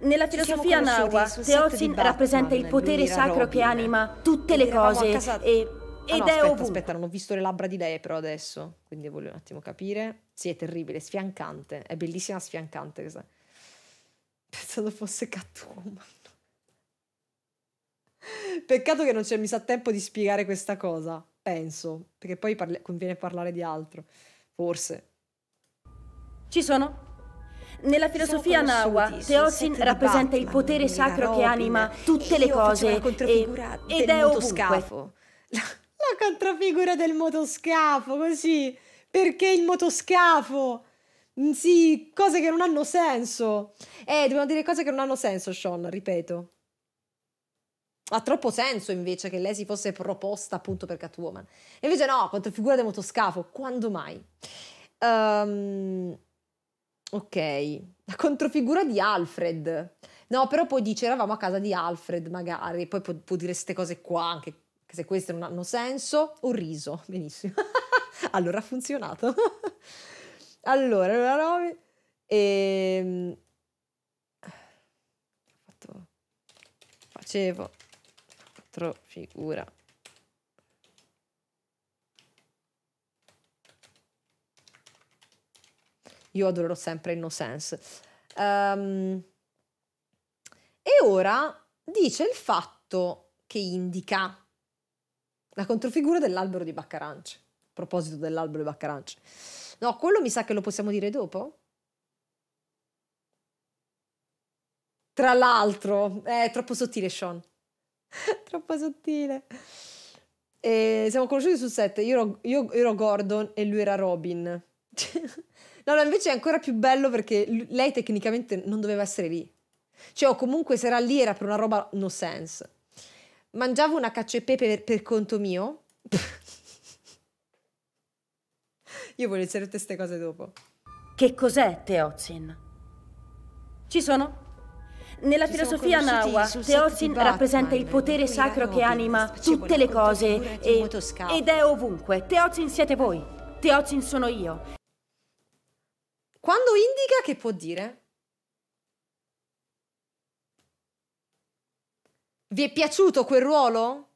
Nella filosofia Nahua, Teosin rappresenta il potere sacro che anima tutte le cose e... Ah, ed no, è aspetta, ovunque. aspetta, non ho visto le labbra di lei però adesso, quindi voglio un attimo capire. Sì, è terribile, sfiancante, è bellissima sfiancante questa. Pensavo fosse Catwoman. Peccato che non c'è, mi sa, tempo di spiegare questa cosa, penso, perché poi parli conviene parlare di altro, forse. Ci sono, nella filosofia Nahua, Teosin rappresenta il potere sacro che anima tutte le cose e, ed è ovunque. La, la contraffigura del motoscafo, così. Perché il motoscafo? Mm, sì, cose che non hanno senso. Eh, dobbiamo dire cose che non hanno senso, Sean, ripeto. Ha troppo senso invece che lei si fosse proposta appunto per Catwoman. Invece no, contraffigura del motoscafo, quando mai? Ehm... Um, Ok, la controfigura di Alfred. No, però poi dice eravamo a casa di Alfred magari, poi può, può dire queste cose qua anche se queste non hanno senso. Ho riso, benissimo. allora ha funzionato. allora, allora Romy... Ehm, Fatto... Facevo controfigura io adorerò sempre Innocence. Um, ehm, e ora dice il fatto che indica la controfigura dell'albero di Baccarance. A proposito dell'albero di Baccarance. No, quello mi sa che lo possiamo dire dopo. Tra l'altro, è troppo sottile Sean. troppo sottile. E eh, siamo conosciuti sul set, io ero, io ero Gordon e lui era Robin. No, no, invece è ancora più bello perché lei tecnicamente non doveva essere lì. Cioè, o comunque se era lì era per una roba no sense. Mangiavo una caccia e pepe per, per conto mio. Io voglio leggere tutte queste cose dopo. Che cos'è Teozin? Ci sono? Nella Ci filosofia Nawa, Teozin rappresenta il potere sacro che anima tutte le cose e, ed è ovunque. Teozin siete voi. Teozin sono io. Quando indica che può dire? Vi è piaciuto quel ruolo?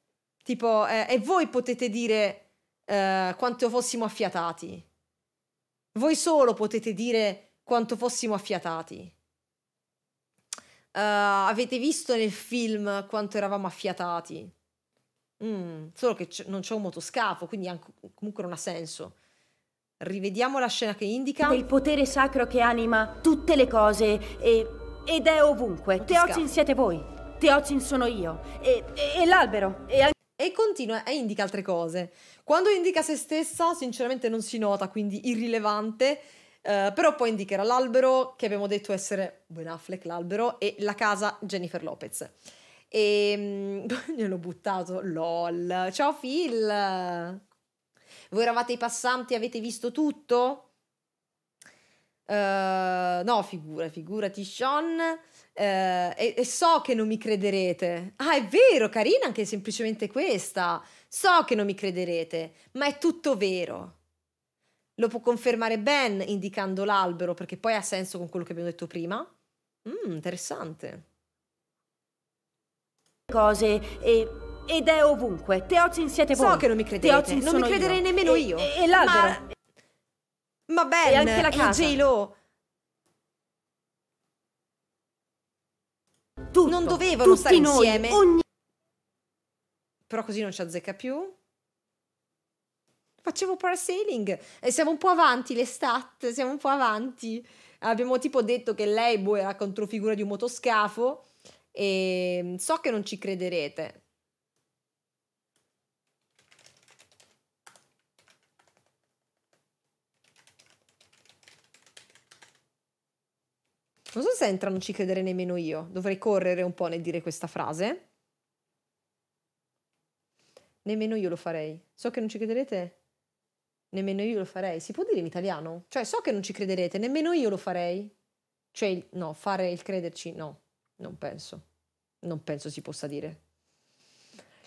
Tipo, eh, e voi potete dire eh, quanto fossimo affiatati. Voi solo potete dire quanto fossimo affiatati. Uh, avete visto nel film quanto eravamo affiatati? Mm, solo che non c'è un motoscafo, quindi anche, comunque non ha senso. Rivediamo la scena che indica. Del potere sacro che anima tutte le cose e, ed è ovunque. Teocin siete voi, Teocin sono io e, e, e l'albero. E, e continua e indica altre cose. Quando indica se stessa, sinceramente non si nota, quindi irrilevante. Eh, però poi indicherà l'albero, che abbiamo detto essere Ben Affleck l'albero, e la casa Jennifer Lopez. E ehm, gliel'ho buttato, lol. Ciao Phil! Voi eravate i passanti, avete visto tutto? Uh, no, figura, figurati Sean. Uh, e, e, so che non mi crederete. Ah, è vero, carina anche semplicemente questa. So che non mi crederete, ma è tutto vero. Lo può confermare Ben indicando l'albero, perché poi ha senso con quello che abbiamo detto prima. Mm, interessante. Cose e ed è ovunque. Teocin siete voi. So che non mi credete. Teocin non mi crederei io. nemmeno e, io. E, e l'albero. Ma, ma Ben, e anche la casa. J-Lo. Tutto, non dovevano stare noi, insieme. Ogni... Però così non ci azzecca più. Facevo parasailing. E siamo un po' avanti le stat, siamo un po' avanti. Abbiamo tipo detto che lei boh, era controfigura di un motoscafo e so che non ci crederete. Non so se entra non ci credere nemmeno io. Dovrei correre un po' nel dire questa frase. Nemmeno io lo farei. So che non ci crederete. Nemmeno io lo farei. Si può dire in italiano? Cioè, so che non ci crederete, nemmeno io lo farei. Cioè, no, fare il crederci, no, non penso. Non penso si possa dire.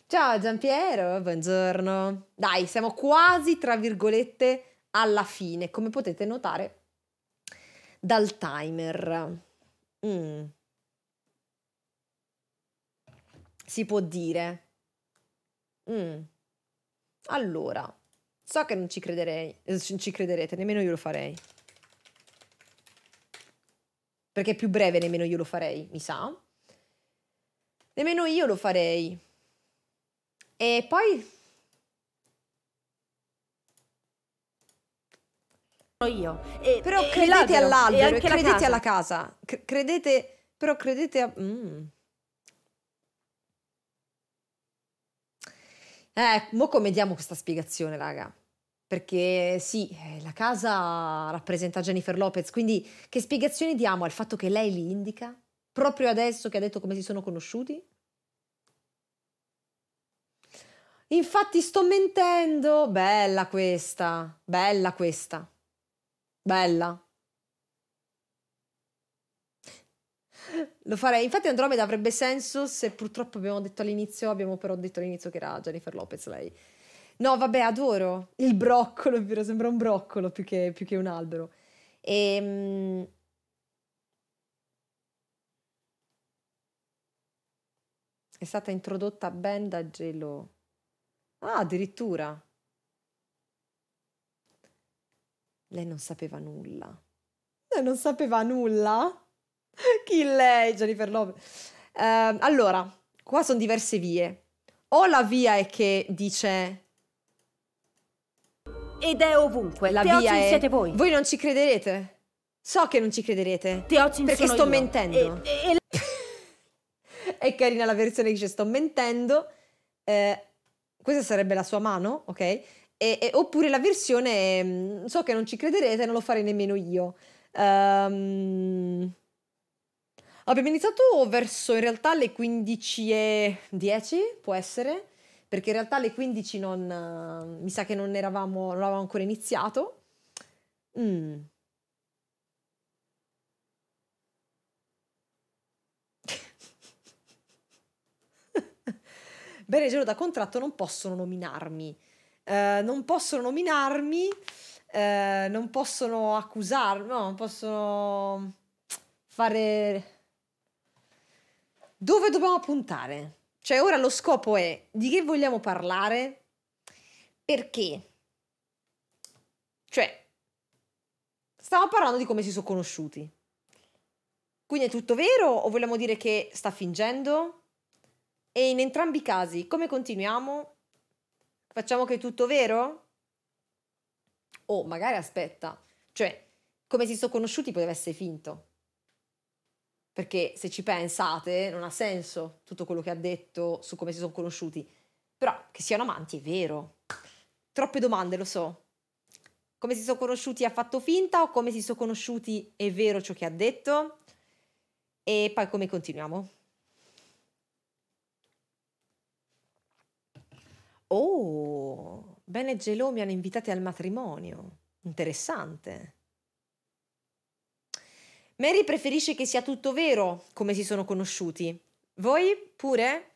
Ciao Giampiero, buongiorno. Dai, siamo quasi, tra virgolette, alla fine. Come potete notare, dal timer. Mm. Si può dire. Mm. Allora, so che non ci crederei, non eh, ci crederete, nemmeno io lo farei. Perché è più breve, nemmeno io lo farei, mi sa. Nemmeno io lo farei. E poi io. E, però e credete all'albero, e credete casa. alla casa, C- credete, però credete a... Mm. Eh, mo come diamo questa spiegazione, raga? Perché sì, eh, la casa rappresenta Jennifer Lopez, quindi che spiegazione diamo al fatto che lei li indica? Proprio adesso che ha detto come si sono conosciuti? Infatti sto mentendo. Bella questa, bella questa. Bella. Lo farei. Infatti Andromeda avrebbe senso se purtroppo abbiamo detto all'inizio, abbiamo però detto all'inizio che era Jennifer Lopez lei. No, vabbè, adoro il broccolo, è vero, sembra un broccolo più che, più che un albero. E, ehm, è stata introdotta ben da Gelo. Ah, addirittura. Lei non sapeva nulla. Lei non sapeva nulla? Chi lei, Jennifer Lopez? Uh, allora, qua sono diverse vie. O la via è che dice... Ed è ovunque. La Teocin via è... siete voi. Voi non ci crederete. So che non ci crederete. Teocin perché sto io. mentendo. E, e... è carina la versione che dice sto mentendo. Eh, questa sarebbe la sua mano, ok? E, e, oppure la versione, mm, so che non ci crederete, non lo farei nemmeno io. Um, abbiamo iniziato verso in realtà le 15.10, può essere, perché in realtà alle 15 non, mi sa che non eravamo, non avevamo ancora iniziato. Mm. Bene, Gelo da contratto non possono nominarmi. Eh, non possono nominarmi, eh, non possono accusarmi, no, non possono fare... Dove dobbiamo puntare? Cioè ora lo scopo è di che vogliamo parlare, perché? Cioè, stavo parlando di come si sono conosciuti. Quindi è tutto vero o vogliamo dire che sta fingendo? E in entrambi i casi, come continuiamo? Facciamo che è tutto vero? O oh, magari aspetta, cioè come si sono conosciuti poteva essere finto. Perché se ci pensate non ha senso tutto quello che ha detto su come si sono conosciuti. Però che siano amanti è vero. Troppe domande, lo so. Come si sono conosciuti ha fatto finta o come si sono conosciuti è vero ciò che ha detto? E poi come continuiamo? Oh, Bene e Gelò mi hanno invitati al matrimonio. Interessante. Mary preferisce che sia tutto vero come si sono conosciuti. Voi pure?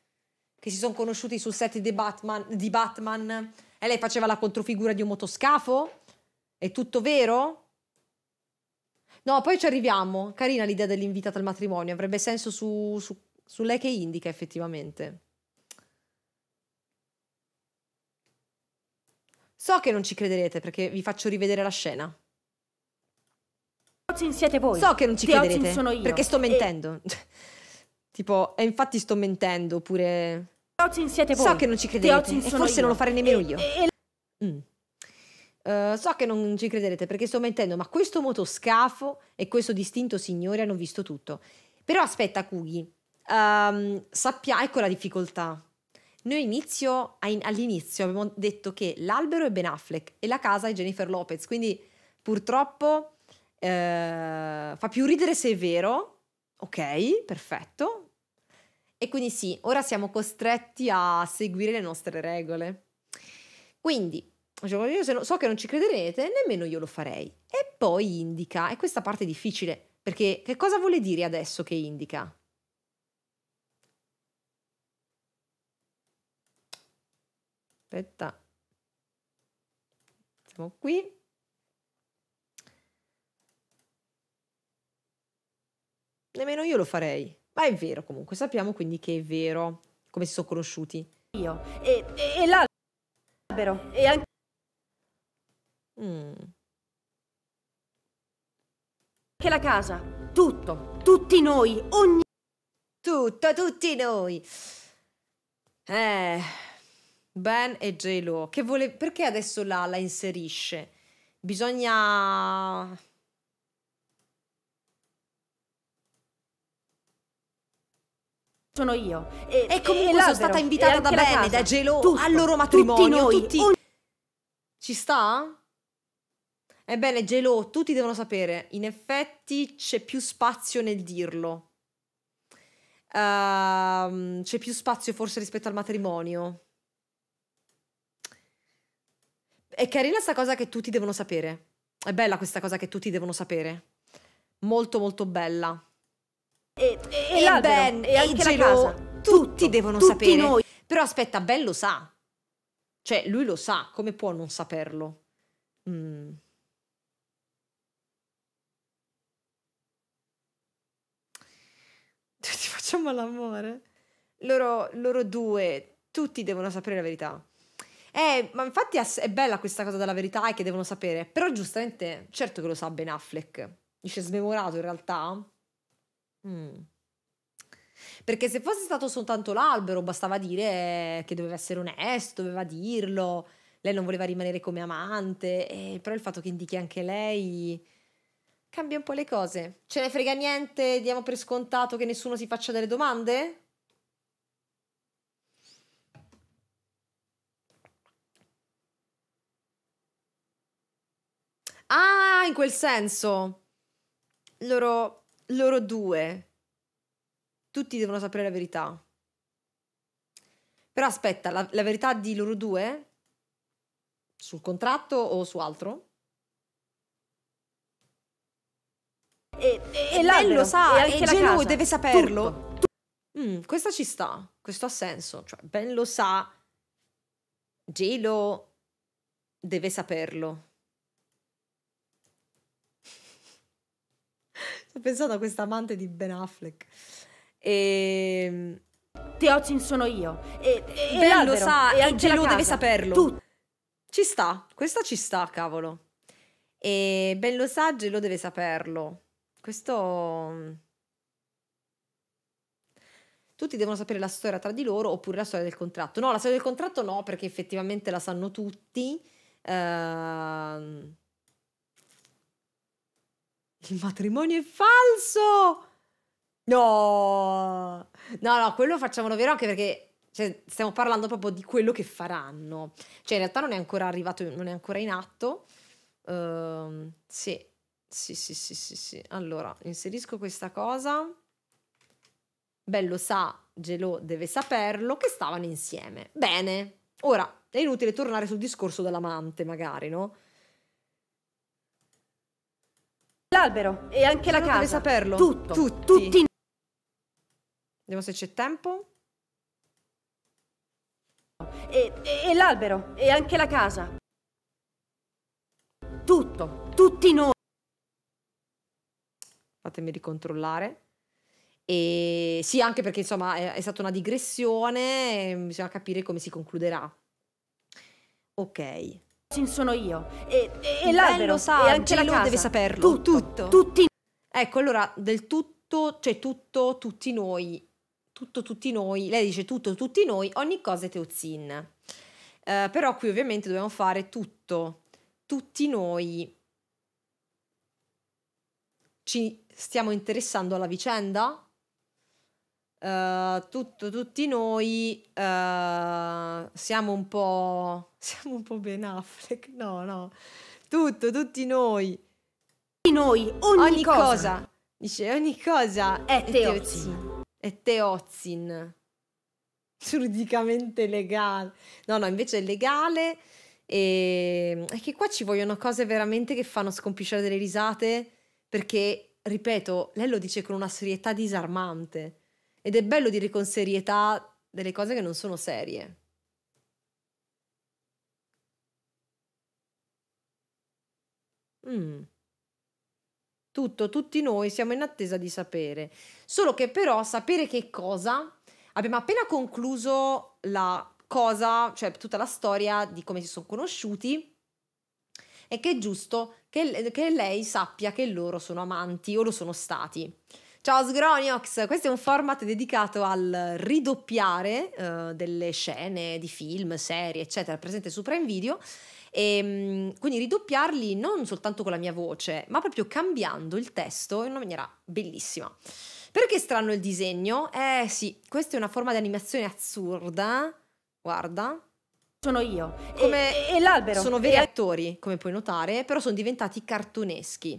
Che si sono conosciuti sul set di Batman, di Batman e lei faceva la controfigura di un motoscafo? È tutto vero? No, poi ci arriviamo. Carina l'idea dell'invitata al matrimonio. Avrebbe senso su, su, su lei che indica effettivamente. So che non ci crederete perché vi faccio rivedere la scena. Ozin siete voi. So che non ci The crederete. Ozin sono io. Perché sto mentendo. E... tipo, e infatti sto mentendo oppure... Ozin siete voi. So che non ci crederete e forse io. non lo farei nemmeno e... io. E... Mm. Uh, so che non ci crederete perché sto mentendo, ma questo motoscafo e questo distinto signore hanno visto tutto. Però aspetta, Kughi, um, ehm, sappia, ecco la difficoltà. Noi inizio, all'inizio abbiamo detto che l'albero è Ben Affleck e la casa è Jennifer Lopez, quindi purtroppo eh, fa più ridere se è vero, ok, perfetto. E quindi sì, ora siamo costretti a seguire le nostre regole. Quindi, io so che non ci crederete, nemmeno io lo farei. E poi indica, e questa parte è difficile, perché che cosa vuole dire adesso che indica? aspetta siamo qui nemmeno io lo farei ma è vero comunque sappiamo quindi che è vero come si sono conosciuti io e, e, e l'albero e anche mm. che la casa tutto tutti noi ogni tutto tutti noi eh Ben e J-Lo. Che vole... Perché adesso la, la inserisce? Bisogna... Sono io. E, e comunque e sono stata invitata da Ben e da J-Lo Tutto. al loro matrimonio. Tutti noi. Tutti... Ci sta? Ebbene, J-Lo, tutti devono sapere. In effetti c'è più spazio nel dirlo. Uh, c'è più spazio forse rispetto al matrimonio. È carina questa cosa che tutti devono sapere. È bella questa cosa che tutti devono sapere. Molto molto bella. E, e, e Ben, e anche Angelo, la casa. Tutti Tutto, devono tutti sapere. Noi. Però aspetta, Ben lo sa. Cioè, lui lo sa, come può non saperlo? Mm. Ti facciamo l'amore. Loro, loro due, tutti devono sapere la verità. Eh, ma infatti è, bella questa cosa della verità e che devono sapere. Però giustamente, certo che lo sa Ben Affleck. Dice smemorato in realtà. Mm. Perché se fosse stato soltanto l'albero, bastava dire che doveva essere onesto, doveva dirlo. Lei non voleva rimanere come amante. Eh, però il fatto che indichi anche lei cambia un po' le cose. Ce ne frega niente, diamo per scontato che nessuno si faccia delle domande? Ah, in quel senso. Loro, loro due. Tutti devono sapere la verità. Però aspetta, la, la verità di loro due? Sul contratto o su altro? E, e, e lei lo sa, e, e Gelu deve saperlo. Mm, questa ci sta, questo ha senso. Cioè, ben lo sa, Gelo deve saperlo. Ho pensato a questa amante di Ben Affleck. E... Ehm, Teocin sono io. E, e ben lo sa, e anche Angelo deve saperlo. Tu. Ci sta, questa ci sta, cavolo. E Ben lo sa, Angelo deve saperlo. Questo... Mm, tutti devono sapere la storia tra di loro oppure la storia del contratto. No, la storia del contratto no, perché effettivamente la sanno tutti. Ehm... Il matrimonio è falso! No! No, no, quello facciamolo vero anche perché cioè, stiamo parlando proprio di quello che faranno. Cioè, in realtà non è ancora arrivato, non è ancora in atto. Uh, sì. sì, sì, sì, sì, sì. Allora, inserisco questa cosa. Bello sa, Gelo deve saperlo, che stavano insieme. Bene. Ora, è inutile tornare sul discorso dell'amante, magari, no? l'albero e anche la casa. Deve saperlo. Tutto. Tutti. Tutti. Vediamo se c'è tempo. E, e, e l'albero e anche la casa. Tutto. Tutti noi. Fatemi ricontrollare. E sì, anche perché insomma è, è stata una digressione, bisogna capire come si concluderà. Ok sono io. E, e, e l'albero. lo sa, e anche la casa. deve saperlo. Tu, tutto. Tutti. Ecco, allora, del tutto, cioè tutto, tutti noi. Tutto, tutti noi. Lei dice tutto, tutti noi. Ogni cosa è Teozin. Uh, eh, però qui ovviamente dobbiamo fare tutto. Tutti noi ci stiamo interessando alla vicenda? Eh, tutto, tutti noi uh, siamo un po'... siamo un po' Ben Affleck, no, no. Tutto, tutti noi. Tutti noi, ogni, ogni cosa. cosa. Dice, ogni cosa è, teozin. teozin. È teozin. Giuridicamente legale. No, no, invece è legale e è che qua ci vogliono cose veramente che fanno scompisciare delle risate perché, ripeto, lei lo dice con una serietà disarmante. Ed è bello dire con serietà delle cose che non sono serie. Mm. Tutto, tutti noi siamo in attesa di sapere. Solo che però sapere che cosa... Abbiamo appena concluso la cosa, cioè tutta la storia di come si sono conosciuti e che è giusto che, che lei sappia che loro sono amanti o lo sono stati. Ciao Sgroniox, questo è un format dedicato al ridoppiare eh, delle scene di film, serie, eccetera, presente su Prime Video. E, ehm, quindi ridoppiarli non soltanto con la mia voce, ma proprio cambiando il testo in una maniera bellissima. Perché è strano il disegno? Eh sì, questa è una forma di animazione assurda. Guarda, sono io. Come e, e l'albero. Sono veri e... attori, come puoi notare, però sono diventati cartoneschi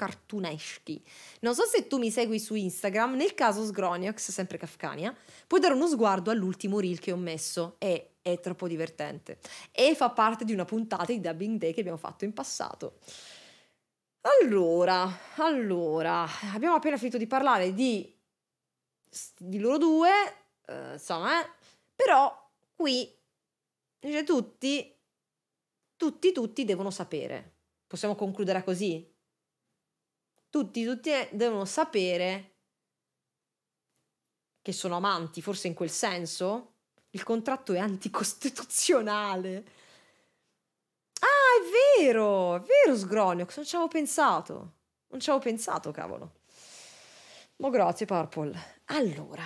cartuneschi. Non so se tu mi segui su Instagram, nel caso Sgroniox, sempre Kafkania, puoi dare uno sguardo all'ultimo reel che ho messo e è troppo divertente e fa parte di una puntata di Dubbing Day che abbiamo fatto in passato. Allora, allora, abbiamo appena finito di parlare di, di loro due, eh, insomma, eh, però qui dice tutti, tutti, tutti devono sapere. Possiamo concludere così? tutti, tutti eh, devono sapere che sono amanti, forse in quel senso. Il contratto è anticostituzionale. Ah, è vero, è vero Sgroniox, non ci avevo pensato. Non ci avevo pensato, cavolo. Ma grazie Purple. Allora,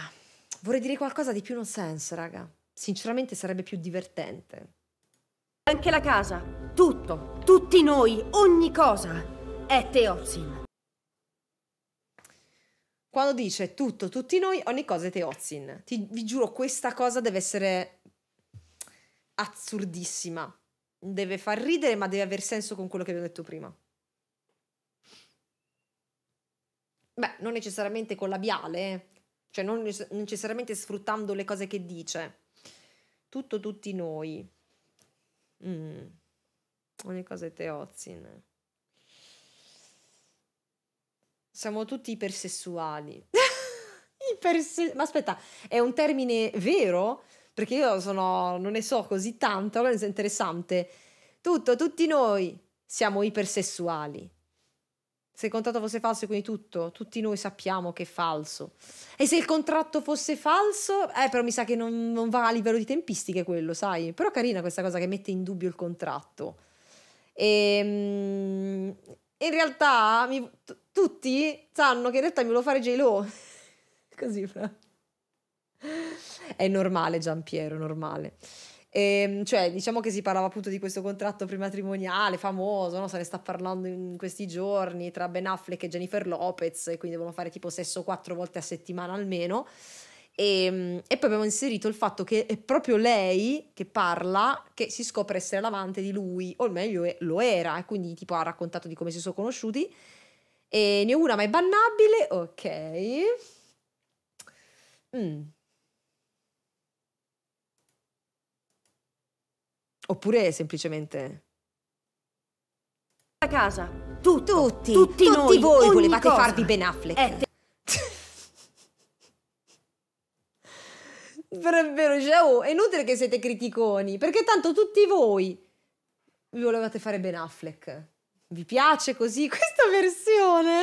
vorrei dire qualcosa di più non sense, raga. Sinceramente sarebbe più divertente. Anche la casa, tutto, tutti noi, ogni cosa è Teozin. Quando dice tutto, tutti noi, ogni cosa è teozin. Ti, vi giuro, questa cosa deve essere assurdissima. Deve far ridere, ma deve aver senso con quello che vi ho detto prima. Beh, non necessariamente con labiale, eh. cioè non necessariamente sfruttando le cose che dice. Tutto, tutti noi. Mm. Ogni cosa è teozin. Siamo tutti ipersessuali. Iperse- Ma aspetta, è un termine vero? Perché io sono, non ne so così tanto, allora è interessante. Tutto, tutti noi siamo ipersessuali. Se il contratto fosse falso, quindi tutto, tutti noi sappiamo che è falso. E se il contratto fosse falso, eh, però mi sa che non, non va a livello di tempistiche quello, sai? Però carina questa cosa che mette in dubbio il contratto. E, ehm, in realtà mi, tutti sanno che in realtà mi vuole fare J-Lo. Così, fra. È normale Giampiero, normale. E, ehm, cioè, diciamo che si parlava appunto di questo contratto prematrimoniale famoso, no? se ne sta parlando in questi giorni tra Ben Affleck e Jennifer Lopez, e quindi devono fare tipo sesso quattro volte a settimana almeno. E, ehm, e, poi abbiamo inserito il fatto che è proprio lei che parla che si scopre essere l'amante di lui, o meglio lo era, e quindi tipo ha raccontato di come si sono conosciuti e ne ho una, ma è bannabile. Ok. Mm. Oppure semplicemente... La casa. Tutto, tutti, tutti, tutti voi volevate cosa. farvi Ben Affleck. Eh, è per vero, cioè, oh, è inutile che siete criticoni, perché tanto tutti voi volevate fare Ben Affleck. Vi piace così questa versione?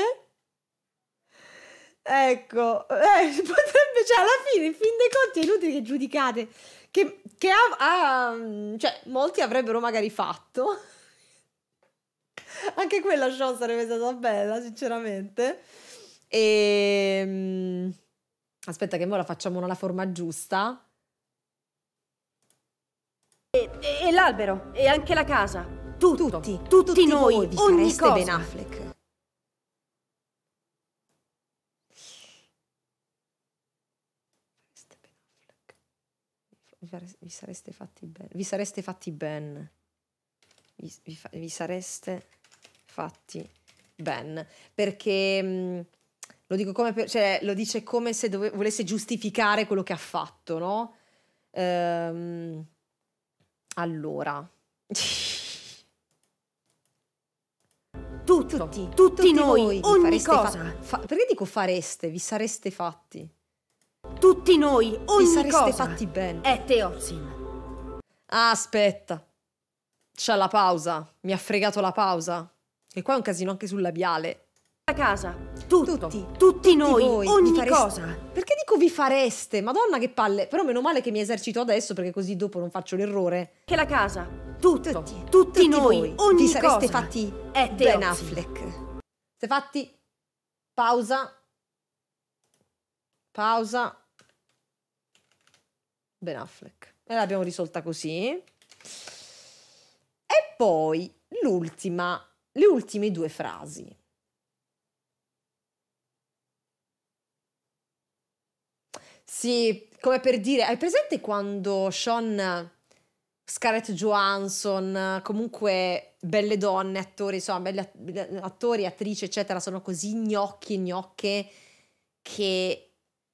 Ecco, eh, potrebbe, cioè alla fine, in fin dei conti è inutile che giudicate, che, che ha, ha, mm, cioè, molti avrebbero magari fatto. Anche quella show sarebbe stata bella, sinceramente. E... Ehm, aspetta che ora facciamo alla forma giusta. E, e l'albero, e anche la casa tutto, tutti, tutti, tutti noi, voi vi ogni cosa. Ben Affleck. Vi sareste fatti bene. Vi sareste fatti bene. Vi, vi, vi sareste fatti bene. Perché mm, lo dico come per, cioè, lo dice come se dove, volesse giustificare quello che ha fatto, no? Ehm, allora. tutto. Tutti, tutti, noi, voi ogni cosa. perché dico fareste? Vi sareste fatti. Tutti noi, ogni cosa. Vi sareste cosa fatti bene. È eh, Teozin. Ah, aspetta. C'ha la pausa. Mi ha fregato la pausa. E qua è un casino anche sul labiale. A casa. Tutto. Tutti, tutti, tutti noi, voi, ogni cosa. Perché dico vi fareste? Madonna che palle. Però meno male che mi esercito adesso perché così dopo non faccio l'errore. Che la casa tutto, tutti, tutti noi, ogni vi fatti è Ben Affleck. Se fatti pausa pausa Ben Affleck. E l'abbiamo risolta così. E poi l'ultima, le ultime due frasi. Sì, come per dire, hai presente quando Sean Scarlett Johansson, comunque belle donne, attori, insomma, belli attori, attrici, eccetera, sono così gnocchi e gnocche che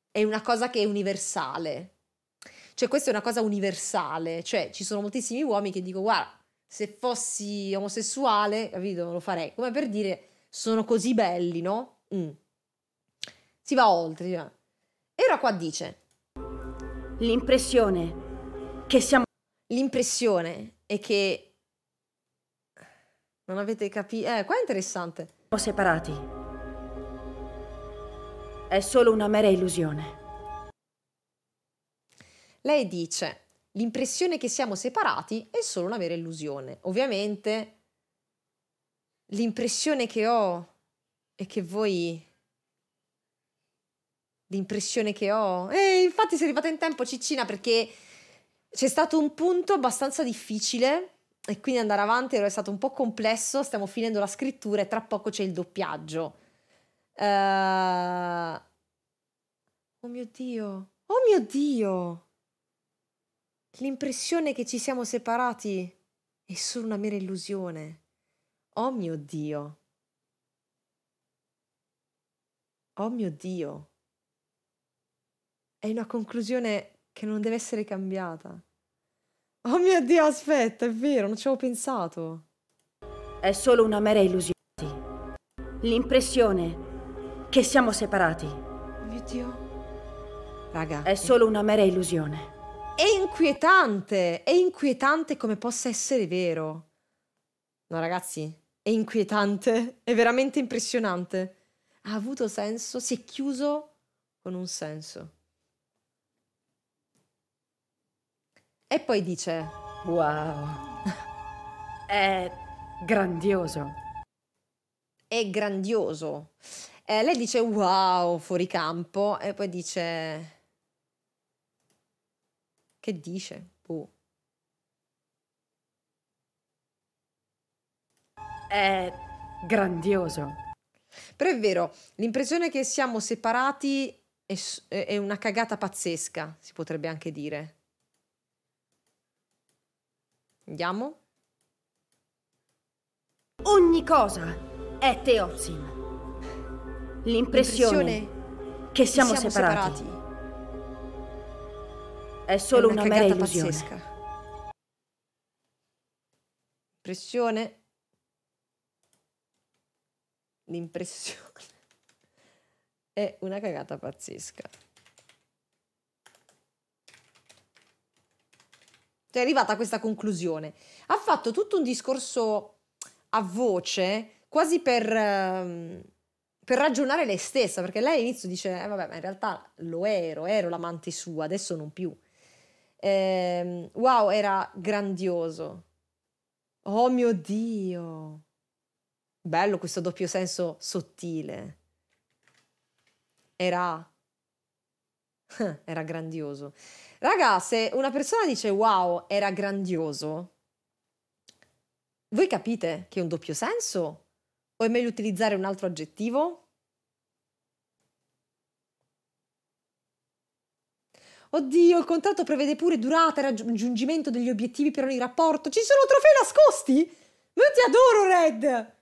è una cosa che è universale. Cioè, questa è una cosa universale. Cioè, ci sono moltissimi uomini che dicono, guarda, se fossi omosessuale, capito, lo farei. Come per dire, sono così belli, no? Mm. Si va oltre. Cioè. E ora qua dice... L'impressione che siamo l'impressione è che non avete capito. Eh, qua è interessante. Siamo separati. È solo una mera illusione. Lei dice: L'impressione che siamo separati è solo una vera illusione. Ovviamente, l'impressione che ho è che voi. L'impressione che ho. E eh, infatti, sei arrivata in tempo, Ciccina, perché c'è stato un punto abbastanza difficile e quindi andare avanti è stato un po' complesso, stiamo finendo la scrittura e tra poco c'è il doppiaggio. Uh... Oh mio Dio, oh mio Dio! L'impressione che ci siamo separati è solo una mera illusione. Oh mio Dio. Oh mio Dio. È una conclusione che non deve essere cambiata. Oh mio Dio, aspetta, è vero, non ci avevo pensato. È solo una mera illusione. L'impressione che siamo separati. Oh Mio Dio. Raga. È solo una mera illusione. È inquietante, è inquietante come possa essere vero. No ragazzi, è inquietante, è veramente impressionante. Ha avuto senso, si è chiuso con un senso. E poi dice: Wow, è grandioso. È grandioso. Eh, lei dice: Wow, fuori campo. E poi dice: Che dice? Boh. È grandioso. Però è vero, l'impressione che siamo separati è, è una cagata pazzesca, si potrebbe anche dire. Andiamo. Ogni cosa è Teozin. L'impressione, L'impressione che siamo, siamo separati. separati. È solo è una, una mera illusione. Pazzesca. Impressione. L'impressione. È una cagata pazzesca. Cioè, è arrivata a questa conclusione. Ha fatto tutto un discorso a voce, quasi per, ehm, per ragionare lei stessa, perché lei all'inizio dice, eh, vabbè, ma in realtà lo ero, ero l'amante sua, adesso non più. Eh, wow, era grandioso. Oh mio Dio. Bello questo doppio senso sottile. Era era grandioso. Raga, se una persona dice wow, era grandioso, voi capite che è un doppio senso? O è meglio utilizzare un altro aggettivo? Oddio, il contratto prevede pure durata e raggiungimento degli obiettivi per ogni rapporto. Ci sono trofei nascosti? Ma io ti adoro, Red!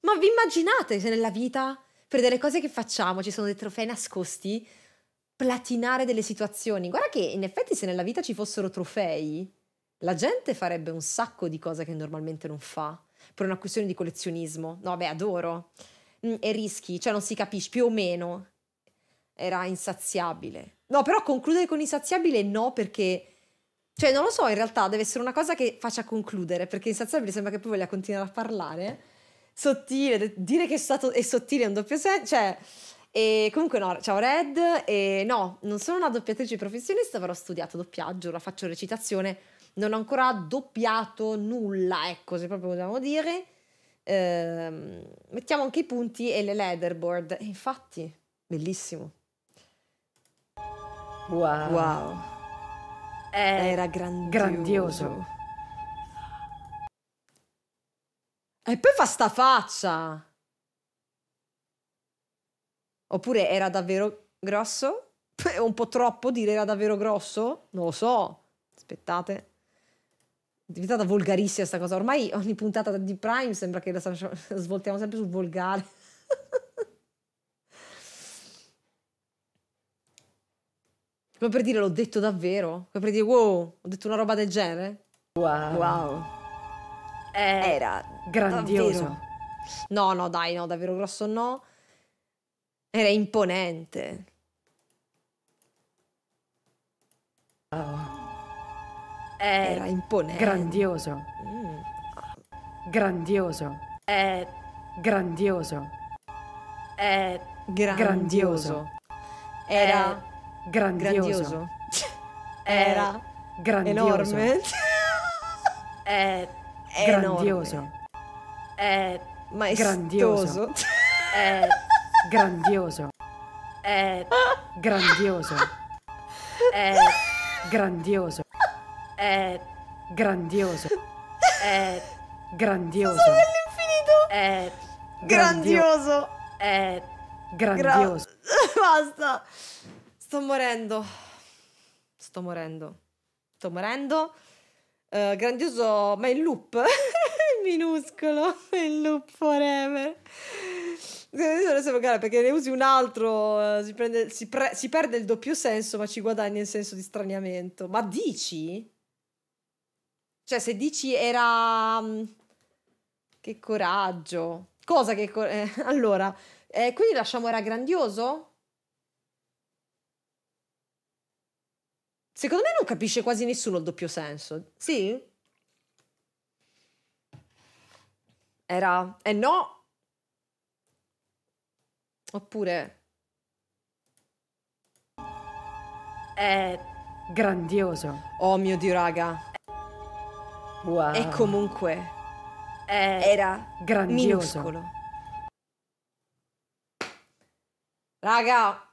Ma vi immaginate se nella vita, per delle cose che facciamo, ci sono dei trofei nascosti? platinare delle situazioni. Guarda che in effetti se nella vita ci fossero trofei, la gente farebbe un sacco di cose che normalmente non fa, per una questione di collezionismo. No, beh, adoro. Mm, e rischi, cioè non si capisce, più o meno. Era insaziabile. No, però concludere con insaziabile no, perché... Cioè, non lo so, in realtà deve essere una cosa che faccia concludere, perché insaziabile sembra che poi voglia continuare a parlare. Sottile, dire che è stato è sottile è un doppio senso, cioè e comunque no, ciao Red, e no, non sono una doppiatrice professionista, però ho studiato doppiaggio, la faccio recitazione, non ho ancora doppiato nulla, ecco, se proprio vogliamo dire. Ehm, mettiamo anche i punti e le leaderboard, e infatti, bellissimo. Wow. wow. Era grandioso. grandioso. E poi fa sta faccia. Oppure era davvero grosso? Un po' troppo dire era davvero grosso? Non lo so. Aspettate. È diventata volgarissima questa cosa. Ormai ogni puntata di Prime sembra che la svoltiamo sempre sul volgare. Come per dire l'ho detto davvero? Come per dire wow, ho detto una roba del genere? Wow. wow. Era grandioso. Davvero. No, no, dai, no, davvero grosso no. Era imponente. Oh. Era imponente. Grandioso. Mm. Grandioso. È grandioso. È grandioso. Era grandioso. Era grandioso. Enorme. È grandioso. È maestoso. È grandioso. È eh. grandioso. È eh. grandioso. È eh. grandioso. È grandioso. Sono all'infinito. È grandioso. È grandioso. Basta. Sto morendo. Sto morendo. Sto morendo. Uh, grandioso, ma il loop. minuscolo. il loop forever perché ne usi un altro, eh, si, prende, si, pre, si perde il doppio senso, ma ci guadagni il senso di straniamento. Ma dici? Cioè, se dici era... Mm, che coraggio. Cosa che... Cor- eh, allora, eh, quindi lasciamo era grandioso? Secondo me non capisce quasi nessuno il doppio senso. Sì? Era... Eh no, Oppure... È grandioso. Oh mio Dio, raga. Wow. E comunque... È era grandioso. Minuscolo. Raga,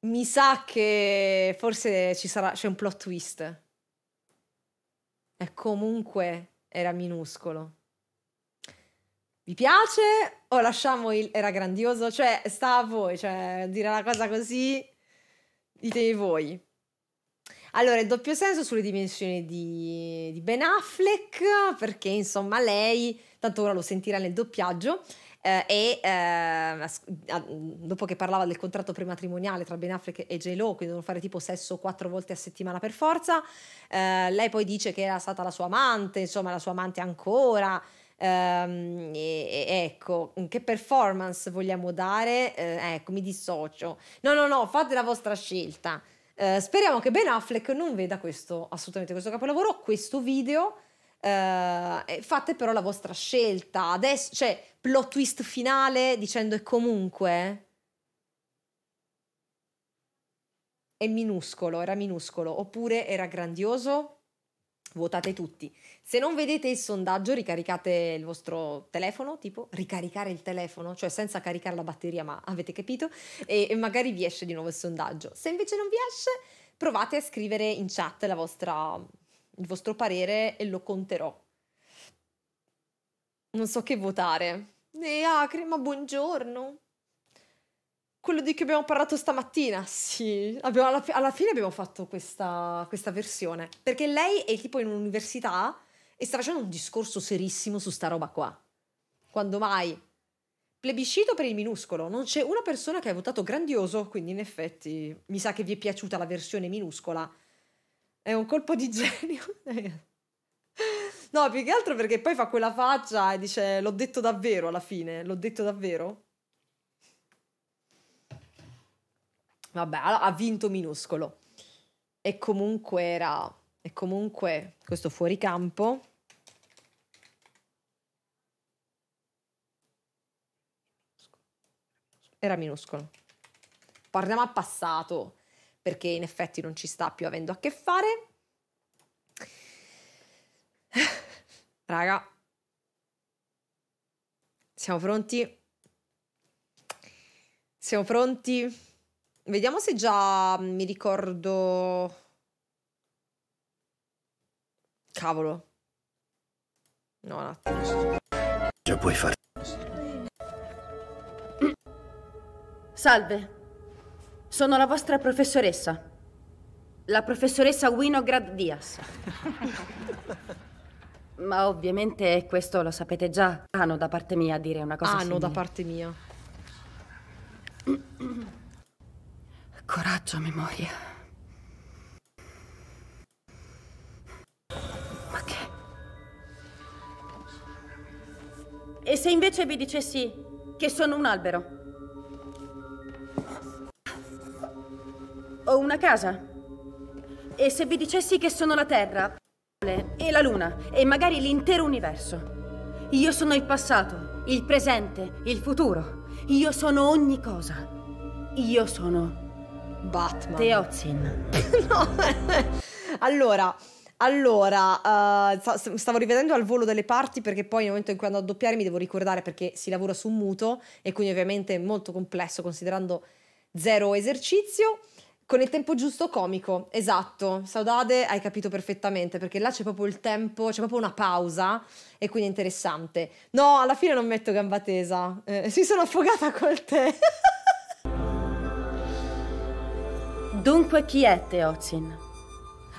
mi sa che forse ci sarà, c'è un plot twist. E comunque era minuscolo vi piace o oh, lasciamo il era grandioso? Cioè, sta a voi, cioè, dire la cosa così, ditemi voi. Allora, il doppio senso sulle dimensioni di, di Ben Affleck, perché insomma lei, tanto ora lo sentirà nel doppiaggio, eh, e eh, dopo che parlava del contratto prematrimoniale tra Ben Affleck e J. Lo, quindi devono fare tipo sesso quattro volte a settimana per forza, eh, lei poi dice che era stata la sua amante, insomma la sua amante ancora, ehm, e, e ecco, che performance vogliamo dare? Eh, ecco, mi dissocio. No, no, no, fate la vostra scelta. Eh, speriamo che Ben Affleck non veda questo, assolutamente questo capolavoro, questo video. Eh, fate però la vostra scelta. Adesso, cioè, plot twist finale dicendo e comunque... È minuscolo, era minuscolo, oppure era grandioso, votate tutti. Se non vedete il sondaggio, ricaricate il vostro telefono, tipo ricaricare il telefono, cioè senza caricare la batteria, ma avete capito, e, e magari vi esce di nuovo il sondaggio. Se invece non vi esce, provate a scrivere in chat vostra, il vostro parere e lo conterò. Non so che votare. E Acre, ma buongiorno quello di cui abbiamo parlato stamattina. Sì, abbiamo, alla, alla, fine abbiamo fatto questa, questa, versione. Perché lei è tipo in un'università e sta facendo un discorso serissimo su sta roba qua. Quando mai? Plebiscito per il minuscolo. Non c'è una persona che ha votato grandioso, quindi in effetti mi sa che vi è piaciuta la versione minuscola. È un colpo di genio. no, più che altro perché poi fa quella faccia e dice l'ho detto davvero alla fine, l'ho detto davvero. Vabbè, ha vinto minuscolo. E comunque era... E comunque questo fuoricampo... Era minuscolo. Parliamo al passato, perché in effetti non ci sta più avendo a che fare. Raga, siamo pronti? Siamo pronti? Vediamo se già mm, mi ricordo... Cavolo. No, un attimo. Già puoi fare. Salve. Sono la vostra professoressa. La professoressa Winograd Diaz. Ma ovviamente questo lo sapete già. Ah, no, da parte mia dire una cosa Ah, no, da parte mia. Coraggio, memoria. Ma che? E se invece vi dicessi che sono un albero? O una casa? E se vi dicessi che sono la Terra, e la Luna, e magari l'intero universo? Io sono il passato, il presente, il futuro. Io sono ogni cosa. Io sono Batman. Teozin. no. allora, allora, uh, stavo rivedendo al volo delle parti perché poi nel momento in cui ando a doppiare mi devo ricordare perché si lavora su muto e quindi ovviamente è molto complesso considerando zero esercizio. Con il tempo giusto comico, esatto, Saudade hai capito perfettamente perché là c'è proprio il tempo, c'è proprio una pausa e quindi è interessante. No, alla fine non metto gamba tesa, eh, si sono affogata col tè. Dunque chi è Teocin?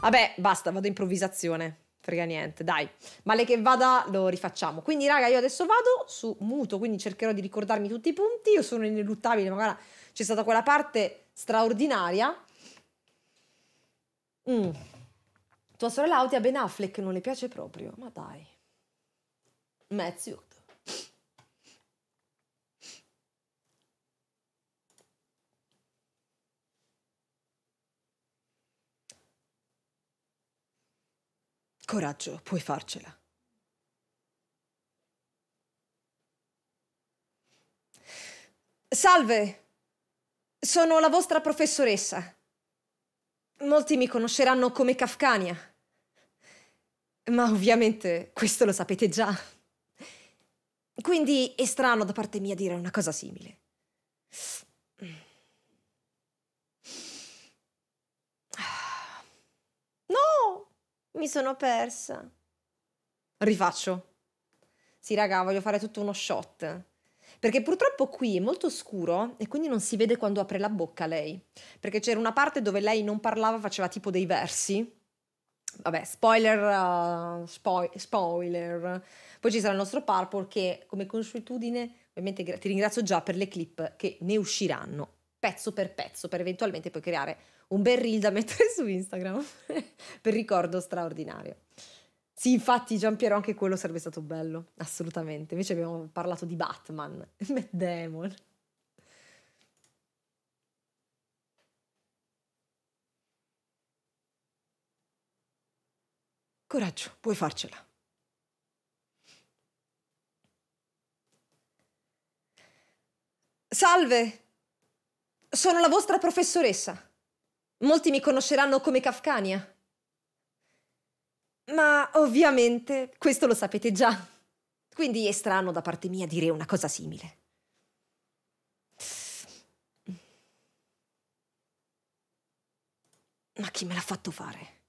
Vabbè, basta, vado improvvisazione. Frega niente, dai. Male che vada, lo rifacciamo. Quindi, raga, io adesso vado su muto, quindi cercherò di ricordarmi tutti i punti. Io sono ineluttabile, magari c'è stata quella parte straordinaria. Mm. Tua sorella Audia Ben Affleck non le piace proprio, ma dai. Matthew Coraggio, puoi farcela. Salve, sono la vostra professoressa. Molti mi conosceranno come Kafkania. Ma ovviamente questo lo sapete già. Quindi è strano da parte mia dire una cosa simile. Mi sono persa. Rifaccio. Sì, raga, voglio fare tutto uno shot. Perché purtroppo qui è molto scuro e quindi non si vede quando apre la bocca lei. Perché c'era una parte dove lei non parlava, faceva tipo dei versi. Vabbè, spoiler, uh, spo spoiler. Poi ci sarà il nostro Purple che, come consuetudine, ovviamente ti ringrazio già per le clip che ne usciranno pezzo per pezzo per eventualmente poi creare un bel reel da mettere su Instagram per ricordo straordinario. Sì, infatti Giampiero anche quello sarebbe stato bello, assolutamente. Invece abbiamo parlato di Batman, Matt Damon. Coraggio, puoi farcela. Salve, sono la vostra professoressa. Molti mi conosceranno come Kafkania. Ma ovviamente questo lo sapete già. Quindi è strano da parte mia dire una cosa simile. Ma chi me l'ha fatto fare?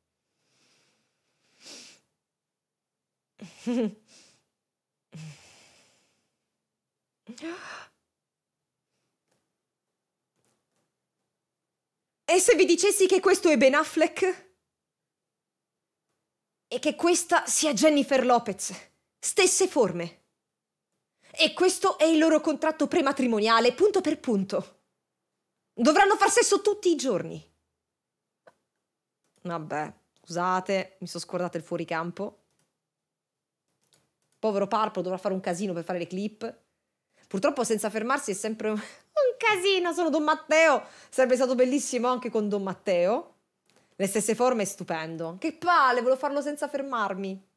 Ah! E se vi dicessi che questo è Ben Affleck? E che questa sia Jennifer Lopez. Stesse forme. E questo è il loro contratto prematrimoniale, punto per punto. Dovranno far sesso tutti i giorni. Vabbè, scusate, mi sono scordata il fuoricampo. Povero Parpo dovrà fare un casino per fare le clip. Purtroppo senza fermarsi è sempre un casino, sono Don Matteo. Sarebbe stato bellissimo anche con Don Matteo. Le stesse forme stupendo. Che palle, volevo farlo senza fermarmi.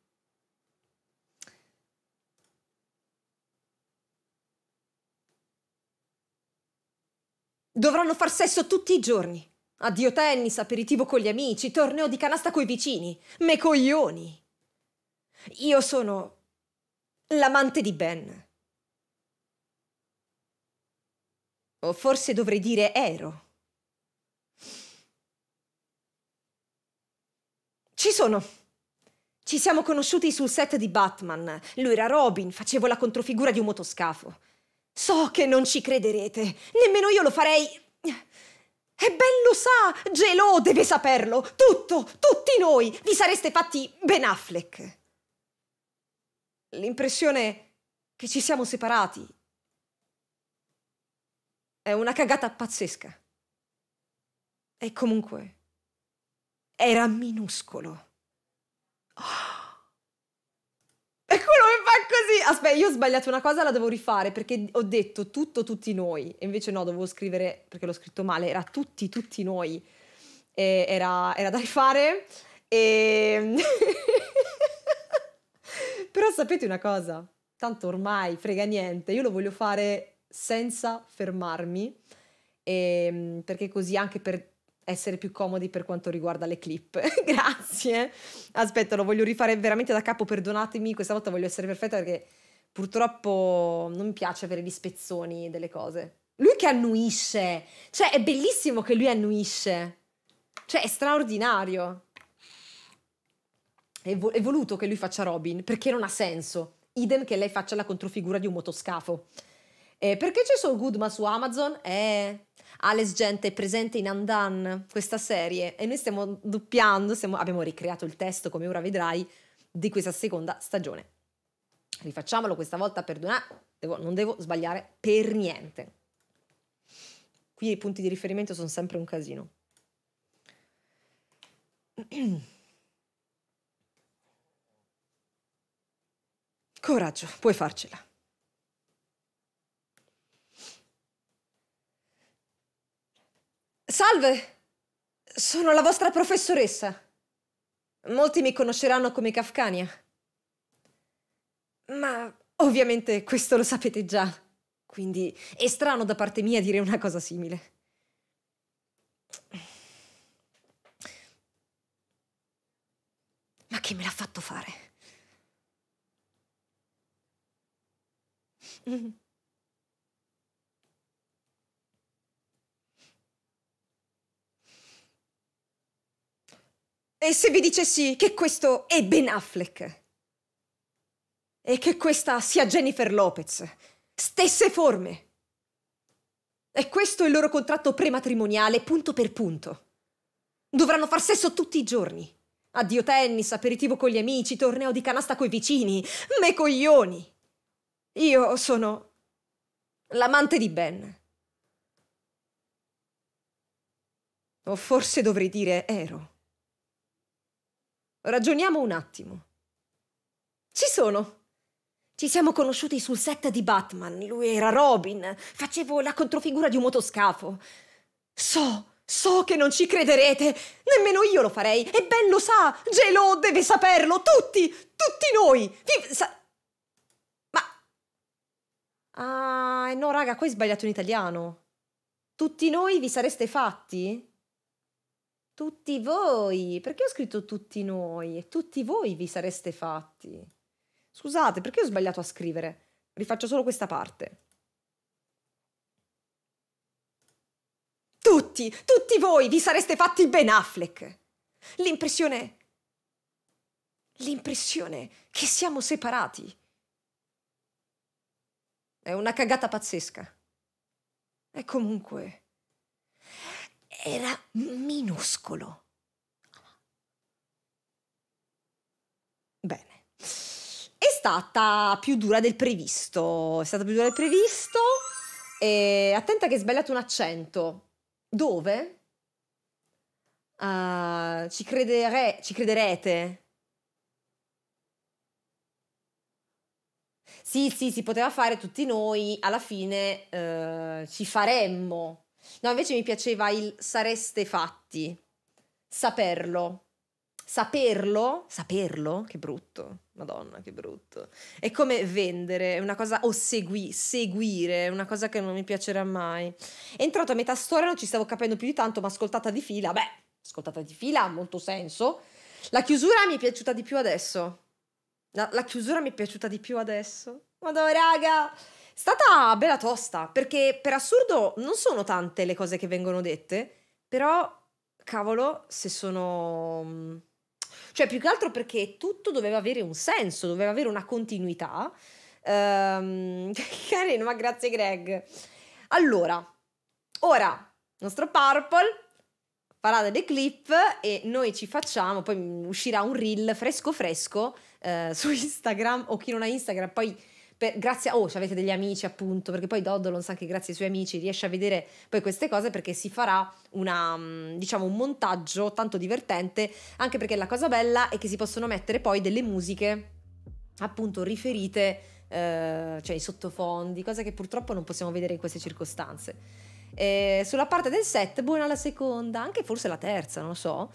Dovranno far sesso tutti i giorni. Addio tennis, aperitivo con gli amici, torneo di canasta coi vicini. Me coglioni. Io sono l'amante di Ben. O forse dovrei dire ero. Ci sono. Ci siamo conosciuti sul set di Batman. Lui era Robin, facevo la controfigura di un motoscafo. So che non ci crederete. Nemmeno io lo farei. E bello sa, Gelo deve saperlo. Tutto, tutti noi. Vi sareste fatti Ben Affleck. L'impressione che ci siamo separati è una cagata pazzesca. E comunque era minuscolo. Oh. E quello mi fa così. Aspetta, io ho sbagliato una cosa, la devo rifare perché ho detto tutto, tutti noi. E invece no, dovevo scrivere perché l'ho scritto male. Era tutti, tutti noi. E era, era da rifare. E... Però sapete una cosa? Tanto ormai frega niente, io lo voglio fare senza fermarmi, e, ehm, perché così anche per essere più comodi per quanto riguarda le clip. Grazie. Aspetta, lo voglio rifare veramente da capo, perdonatemi, questa volta voglio essere perfetta perché purtroppo non mi piace avere gli spezzoni delle cose. Lui che annuisce, cioè è bellissimo che lui annuisce, cioè è straordinario. È, vo- è voluto che lui faccia Robin perché non ha senso. Idem che lei faccia la controfigura di un motoscafo. Eh, perché c'è solo Goodman su Amazon? Eh, Alex Gente è presente in Andan, questa serie, e noi stiamo doppiando, stiamo, abbiamo ricreato il testo, come ora vedrai, di questa seconda stagione. Rifacciamolo questa volta, perdona, ah, devo, non devo sbagliare per niente. Qui i punti di riferimento sono sempre un casino. Coraggio, puoi farcela. Salve! Sono la vostra professoressa. Molti mi conosceranno come Kafkania. Ma ovviamente questo lo sapete già, quindi è strano da parte mia dire una cosa simile. Ma che me l'ha fatto fare? E se vi dicessi che questo è Ben Affleck? E che questa sia Jennifer Lopez? Stesse forme! E questo è il loro contratto prematrimoniale, punto per punto. Dovranno far sesso tutti i giorni. Addio tennis, aperitivo con gli amici, torneo di canasta coi vicini. Me coglioni! Io sono l'amante di Ben. O forse dovrei dire ero. Ragioniamo un attimo. Ci sono. Ci siamo conosciuti sul set di Batman. Lui era Robin. Facevo la controfigura di un motoscafo. So, so che non ci crederete. Nemmeno io lo farei. E Ben lo sa. Gelo deve saperlo. Tutti, tutti noi. Vi, sa- Ah, no, raga, qua hai sbagliato in italiano. Tutti noi vi sareste fatti? Tutti voi! Perché ho scritto tutti noi? E tutti voi vi sareste fatti. Scusate, perché ho sbagliato a scrivere? Rifaccio solo questa parte. Tutti, tutti voi vi sareste fatti Ben Affleck. L'impressione... L'impressione che siamo separati. È una cagata pazzesca. E comunque era minuscolo. Bene. È stata più dura del previsto. È stata più dura del previsto. E attenta che hai sbagliato un accento. Dove? Uh, ci, credere, ci crederete? Sì, sì, si poteva fare tutti noi, alla fine uh, ci faremmo No, invece mi piaceva il sareste fatti, saperlo. Saperlo, saperlo, che brutto, madonna, che brutto. È come vendere, è una cosa, o segui, seguire, è una cosa che non mi piacerà mai. È entrato a metà storia, non ci stavo capendo più di tanto, ma ascoltata di fila, beh, ascoltata di fila ha molto senso. La chiusura mi è piaciuta di più adesso. La, la chiusura mi è piaciuta di più adesso. Madonna, raga! stata bella tosta, perché per assurdo non sono tante le cose che vengono dette, però cavolo, se sono... Mm, cioè, più che altro perché tutto doveva avere un senso, doveva avere una continuità. Ehm, carino, ma grazie Greg. Allora, ora, nostro Purple farà delle clip e noi ci facciamo, poi uscirà un reel fresco fresco eh, su Instagram o chi non ha Instagram, poi per, grazie a, oh, se avete degli amici appunto, perché poi sa che grazie ai suoi amici riesce a vedere poi queste cose perché si farà una, mm, diciamo, un montaggio tanto divertente, anche perché la cosa bella è che si possono mettere poi delle musiche appunto riferite, eh, cioè i sottofondi, cosa che purtroppo non possiamo vedere in queste circostanze. E eh, sulla parte del set, buona la seconda, anche forse la terza, non lo so.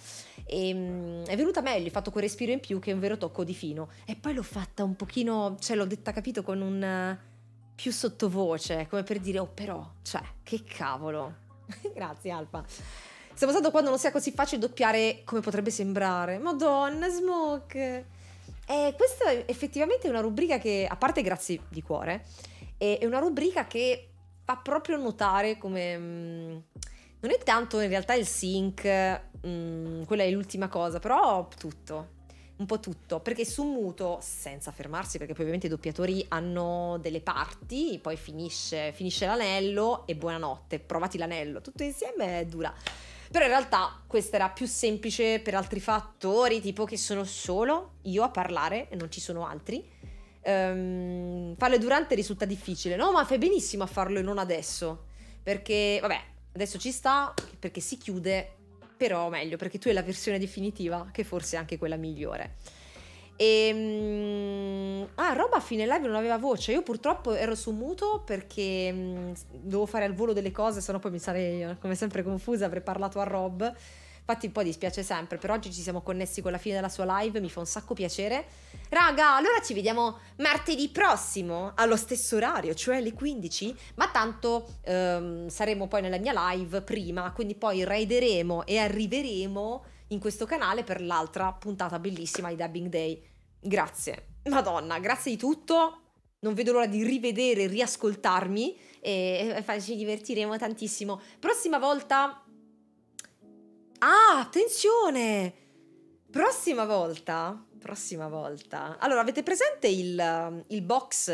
E, ehm, è venuta meglio, ho fatto quel respiro in più che un vero tocco di fino. E poi l'ho fatta un pochino, cioè l'ho detta, capito, con un più sottovoce, come per dire, oh però, cioè, che cavolo. Grazie Alfa. Stiamo usando quando non sia così facile doppiare come potrebbe sembrare. Madonna, Smoke. Eh, questa è effettivamente una rubrica che, a parte grazie di cuore, è una rubrica che fa proprio notare come... Mh, mm, non è tanto in realtà il sync, mh, mm, quella è l'ultima cosa, però tutto. Un po' tutto, perché su muto, senza fermarsi, perché poi ovviamente i doppiatori hanno delle parti, poi finisce, finisce l'anello e buonanotte, provati l'anello, tutto insieme dura. Però in realtà questa era più semplice per altri fattori, tipo che sono solo io a parlare e non ci sono altri. Um, farlo durante risulta difficile, no? Ma fai benissimo a farlo e non adesso. Perché, vabbè, Adesso ci sta perché si chiude, però meglio perché tu hai la versione definitiva che forse è anche quella migliore. E, ehm, ah, roba a fine live non aveva voce. Io purtroppo ero su muto perché mh, mm, dovevo fare al volo delle cose, sennò poi mi sarei come sempre confusa, avrei parlato a Rob Infatti un po' dispiace sempre, però oggi ci siamo connessi con la fine della sua live, mi fa un sacco piacere. Raga, allora ci vediamo martedì prossimo allo stesso orario, cioè alle 15, ma tanto ehm, saremo poi nella mia live prima, quindi poi raideremo e arriveremo in questo canale per l'altra puntata bellissima di Dubbing Day. Grazie. Madonna, grazie di tutto. Non vedo l'ora di rivedere, riascoltarmi e, ci divertiremo tantissimo. Prossima volta Ah, attenzione! Prossima volta, prossima volta. Allora, avete presente il, il box?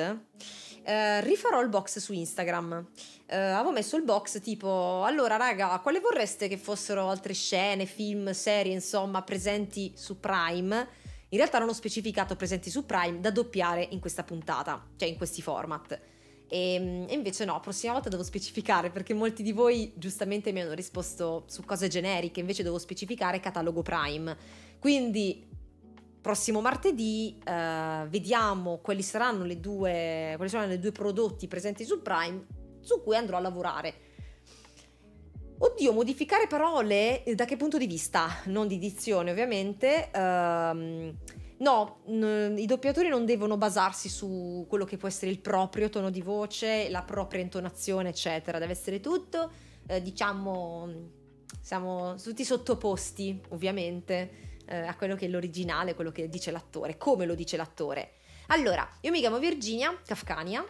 Eh, rifarò il box su Instagram. Eh, avevo messo il box tipo, allora raga, quale vorreste che fossero altre scene, film, serie, insomma, presenti su Prime? In realtà non ho specificato presenti su Prime da doppiare in questa puntata, cioè in questi format. Ehm, e, invece no, prossima volta devo specificare perché molti di voi giustamente mi hanno risposto su cose generiche, invece devo specificare catalogo Prime. Quindi prossimo martedì eh, vediamo quali saranno le due, quali saranno le due prodotti presenti su Prime su cui andrò a lavorare. Oddio, modificare parole eh, da che punto di vista? Non di dizione ovviamente. Ehm, No, n- i doppiatori non devono basarsi su quello che può essere il proprio tono di voce, la propria intonazione, eccetera. Deve essere tutto, eh, diciamo, siamo tutti sottoposti, ovviamente, eh, a quello che è l'originale, quello che dice l'attore, come lo dice l'attore. Allora, io mi chiamo Virginia Kafkania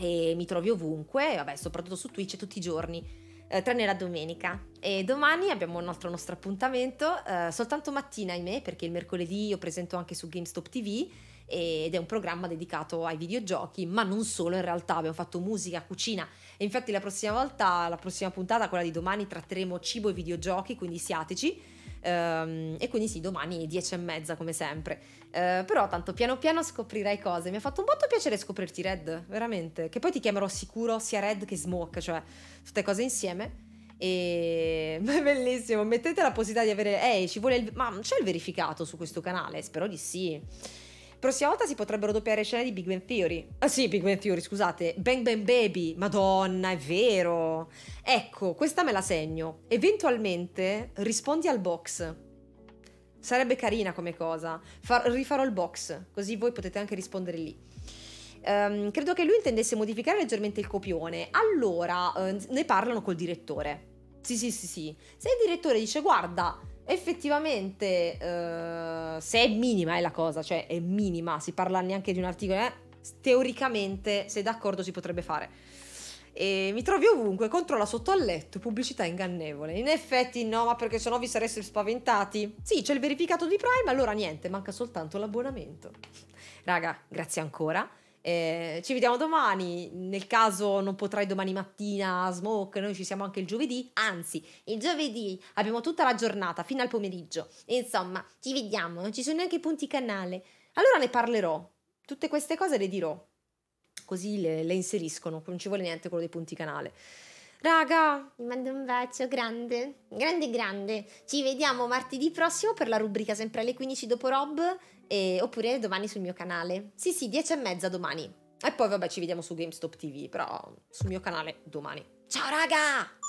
e mi trovi ovunque, vabbè, soprattutto su Twitch tutti i giorni eh, tranne la domenica. E domani abbiamo un altro nostro appuntamento, eh, soltanto mattina, ahimè, perché il mercoledì io presento anche su GameStop TV ed è un programma dedicato ai videogiochi, ma non solo in realtà, abbiamo fatto musica, cucina e infatti la prossima volta, la prossima puntata, quella di domani, tratteremo cibo e videogiochi, quindi siateci. Um, ehm, e quindi sì, domani 10 e mezza come sempre. Eh, però tanto piano piano scoprirai cose. Mi ha fatto un botto piacere scoprirti Red, veramente. Che poi ti chiamerò sicuro sia Red che Smoke, cioè tutte cose insieme. E è bellissimo, mettete la possibilità di avere... Eh, ci vuole il... Ma c'è il verificato su questo canale? Spero di sì. Prossima volta si potrebbero doppiare scene di Big Bang Theory. Ah sì, Big Bang Theory, scusate. Bang Bang Baby, madonna, è vero. Ecco, questa me la segno. Eventualmente rispondi al box. Sarebbe carina come cosa. Far, rifarò il box, così voi potete anche rispondere lì. Um, credo che lui intendesse modificare leggermente il copione. Allora, uh, ne parlano col direttore. Sì, sì, sì, sì. Se il direttore dice, guarda, effettivamente, uh, se è minima è la cosa, cioè è minima, si parla neanche di un articolo, eh? teoricamente, se è d'accordo, si potrebbe fare e mi trovi ovunque, controlla sotto al letto, pubblicità ingannevole. In effetti no, ma perché sennò vi sareste spaventati. Sì, c'è il verificato di Prime, allora niente, manca soltanto l'abbonamento. Raga, grazie ancora. Eh, ci vediamo domani. Nel caso non potrai domani mattina, Smoke, noi ci siamo anche il giovedì. Anzi, il giovedì abbiamo tutta la giornata fino al pomeriggio. Insomma, ci vediamo, non ci sono neanche punti canale. Allora ne parlerò. Tutte queste cose le dirò così le, le inseriscono, non ci vuole niente quello dei punti canale. Raga, vi mando un bacio grande, grande grande. Ci vediamo martedì prossimo per la rubrica sempre alle 15 dopo Rob e, oppure domani sul mio canale. Sì, sì, 10 e mezza domani. E poi vabbè ci vediamo su GameStop TV, però sul mio canale domani. Ciao raga!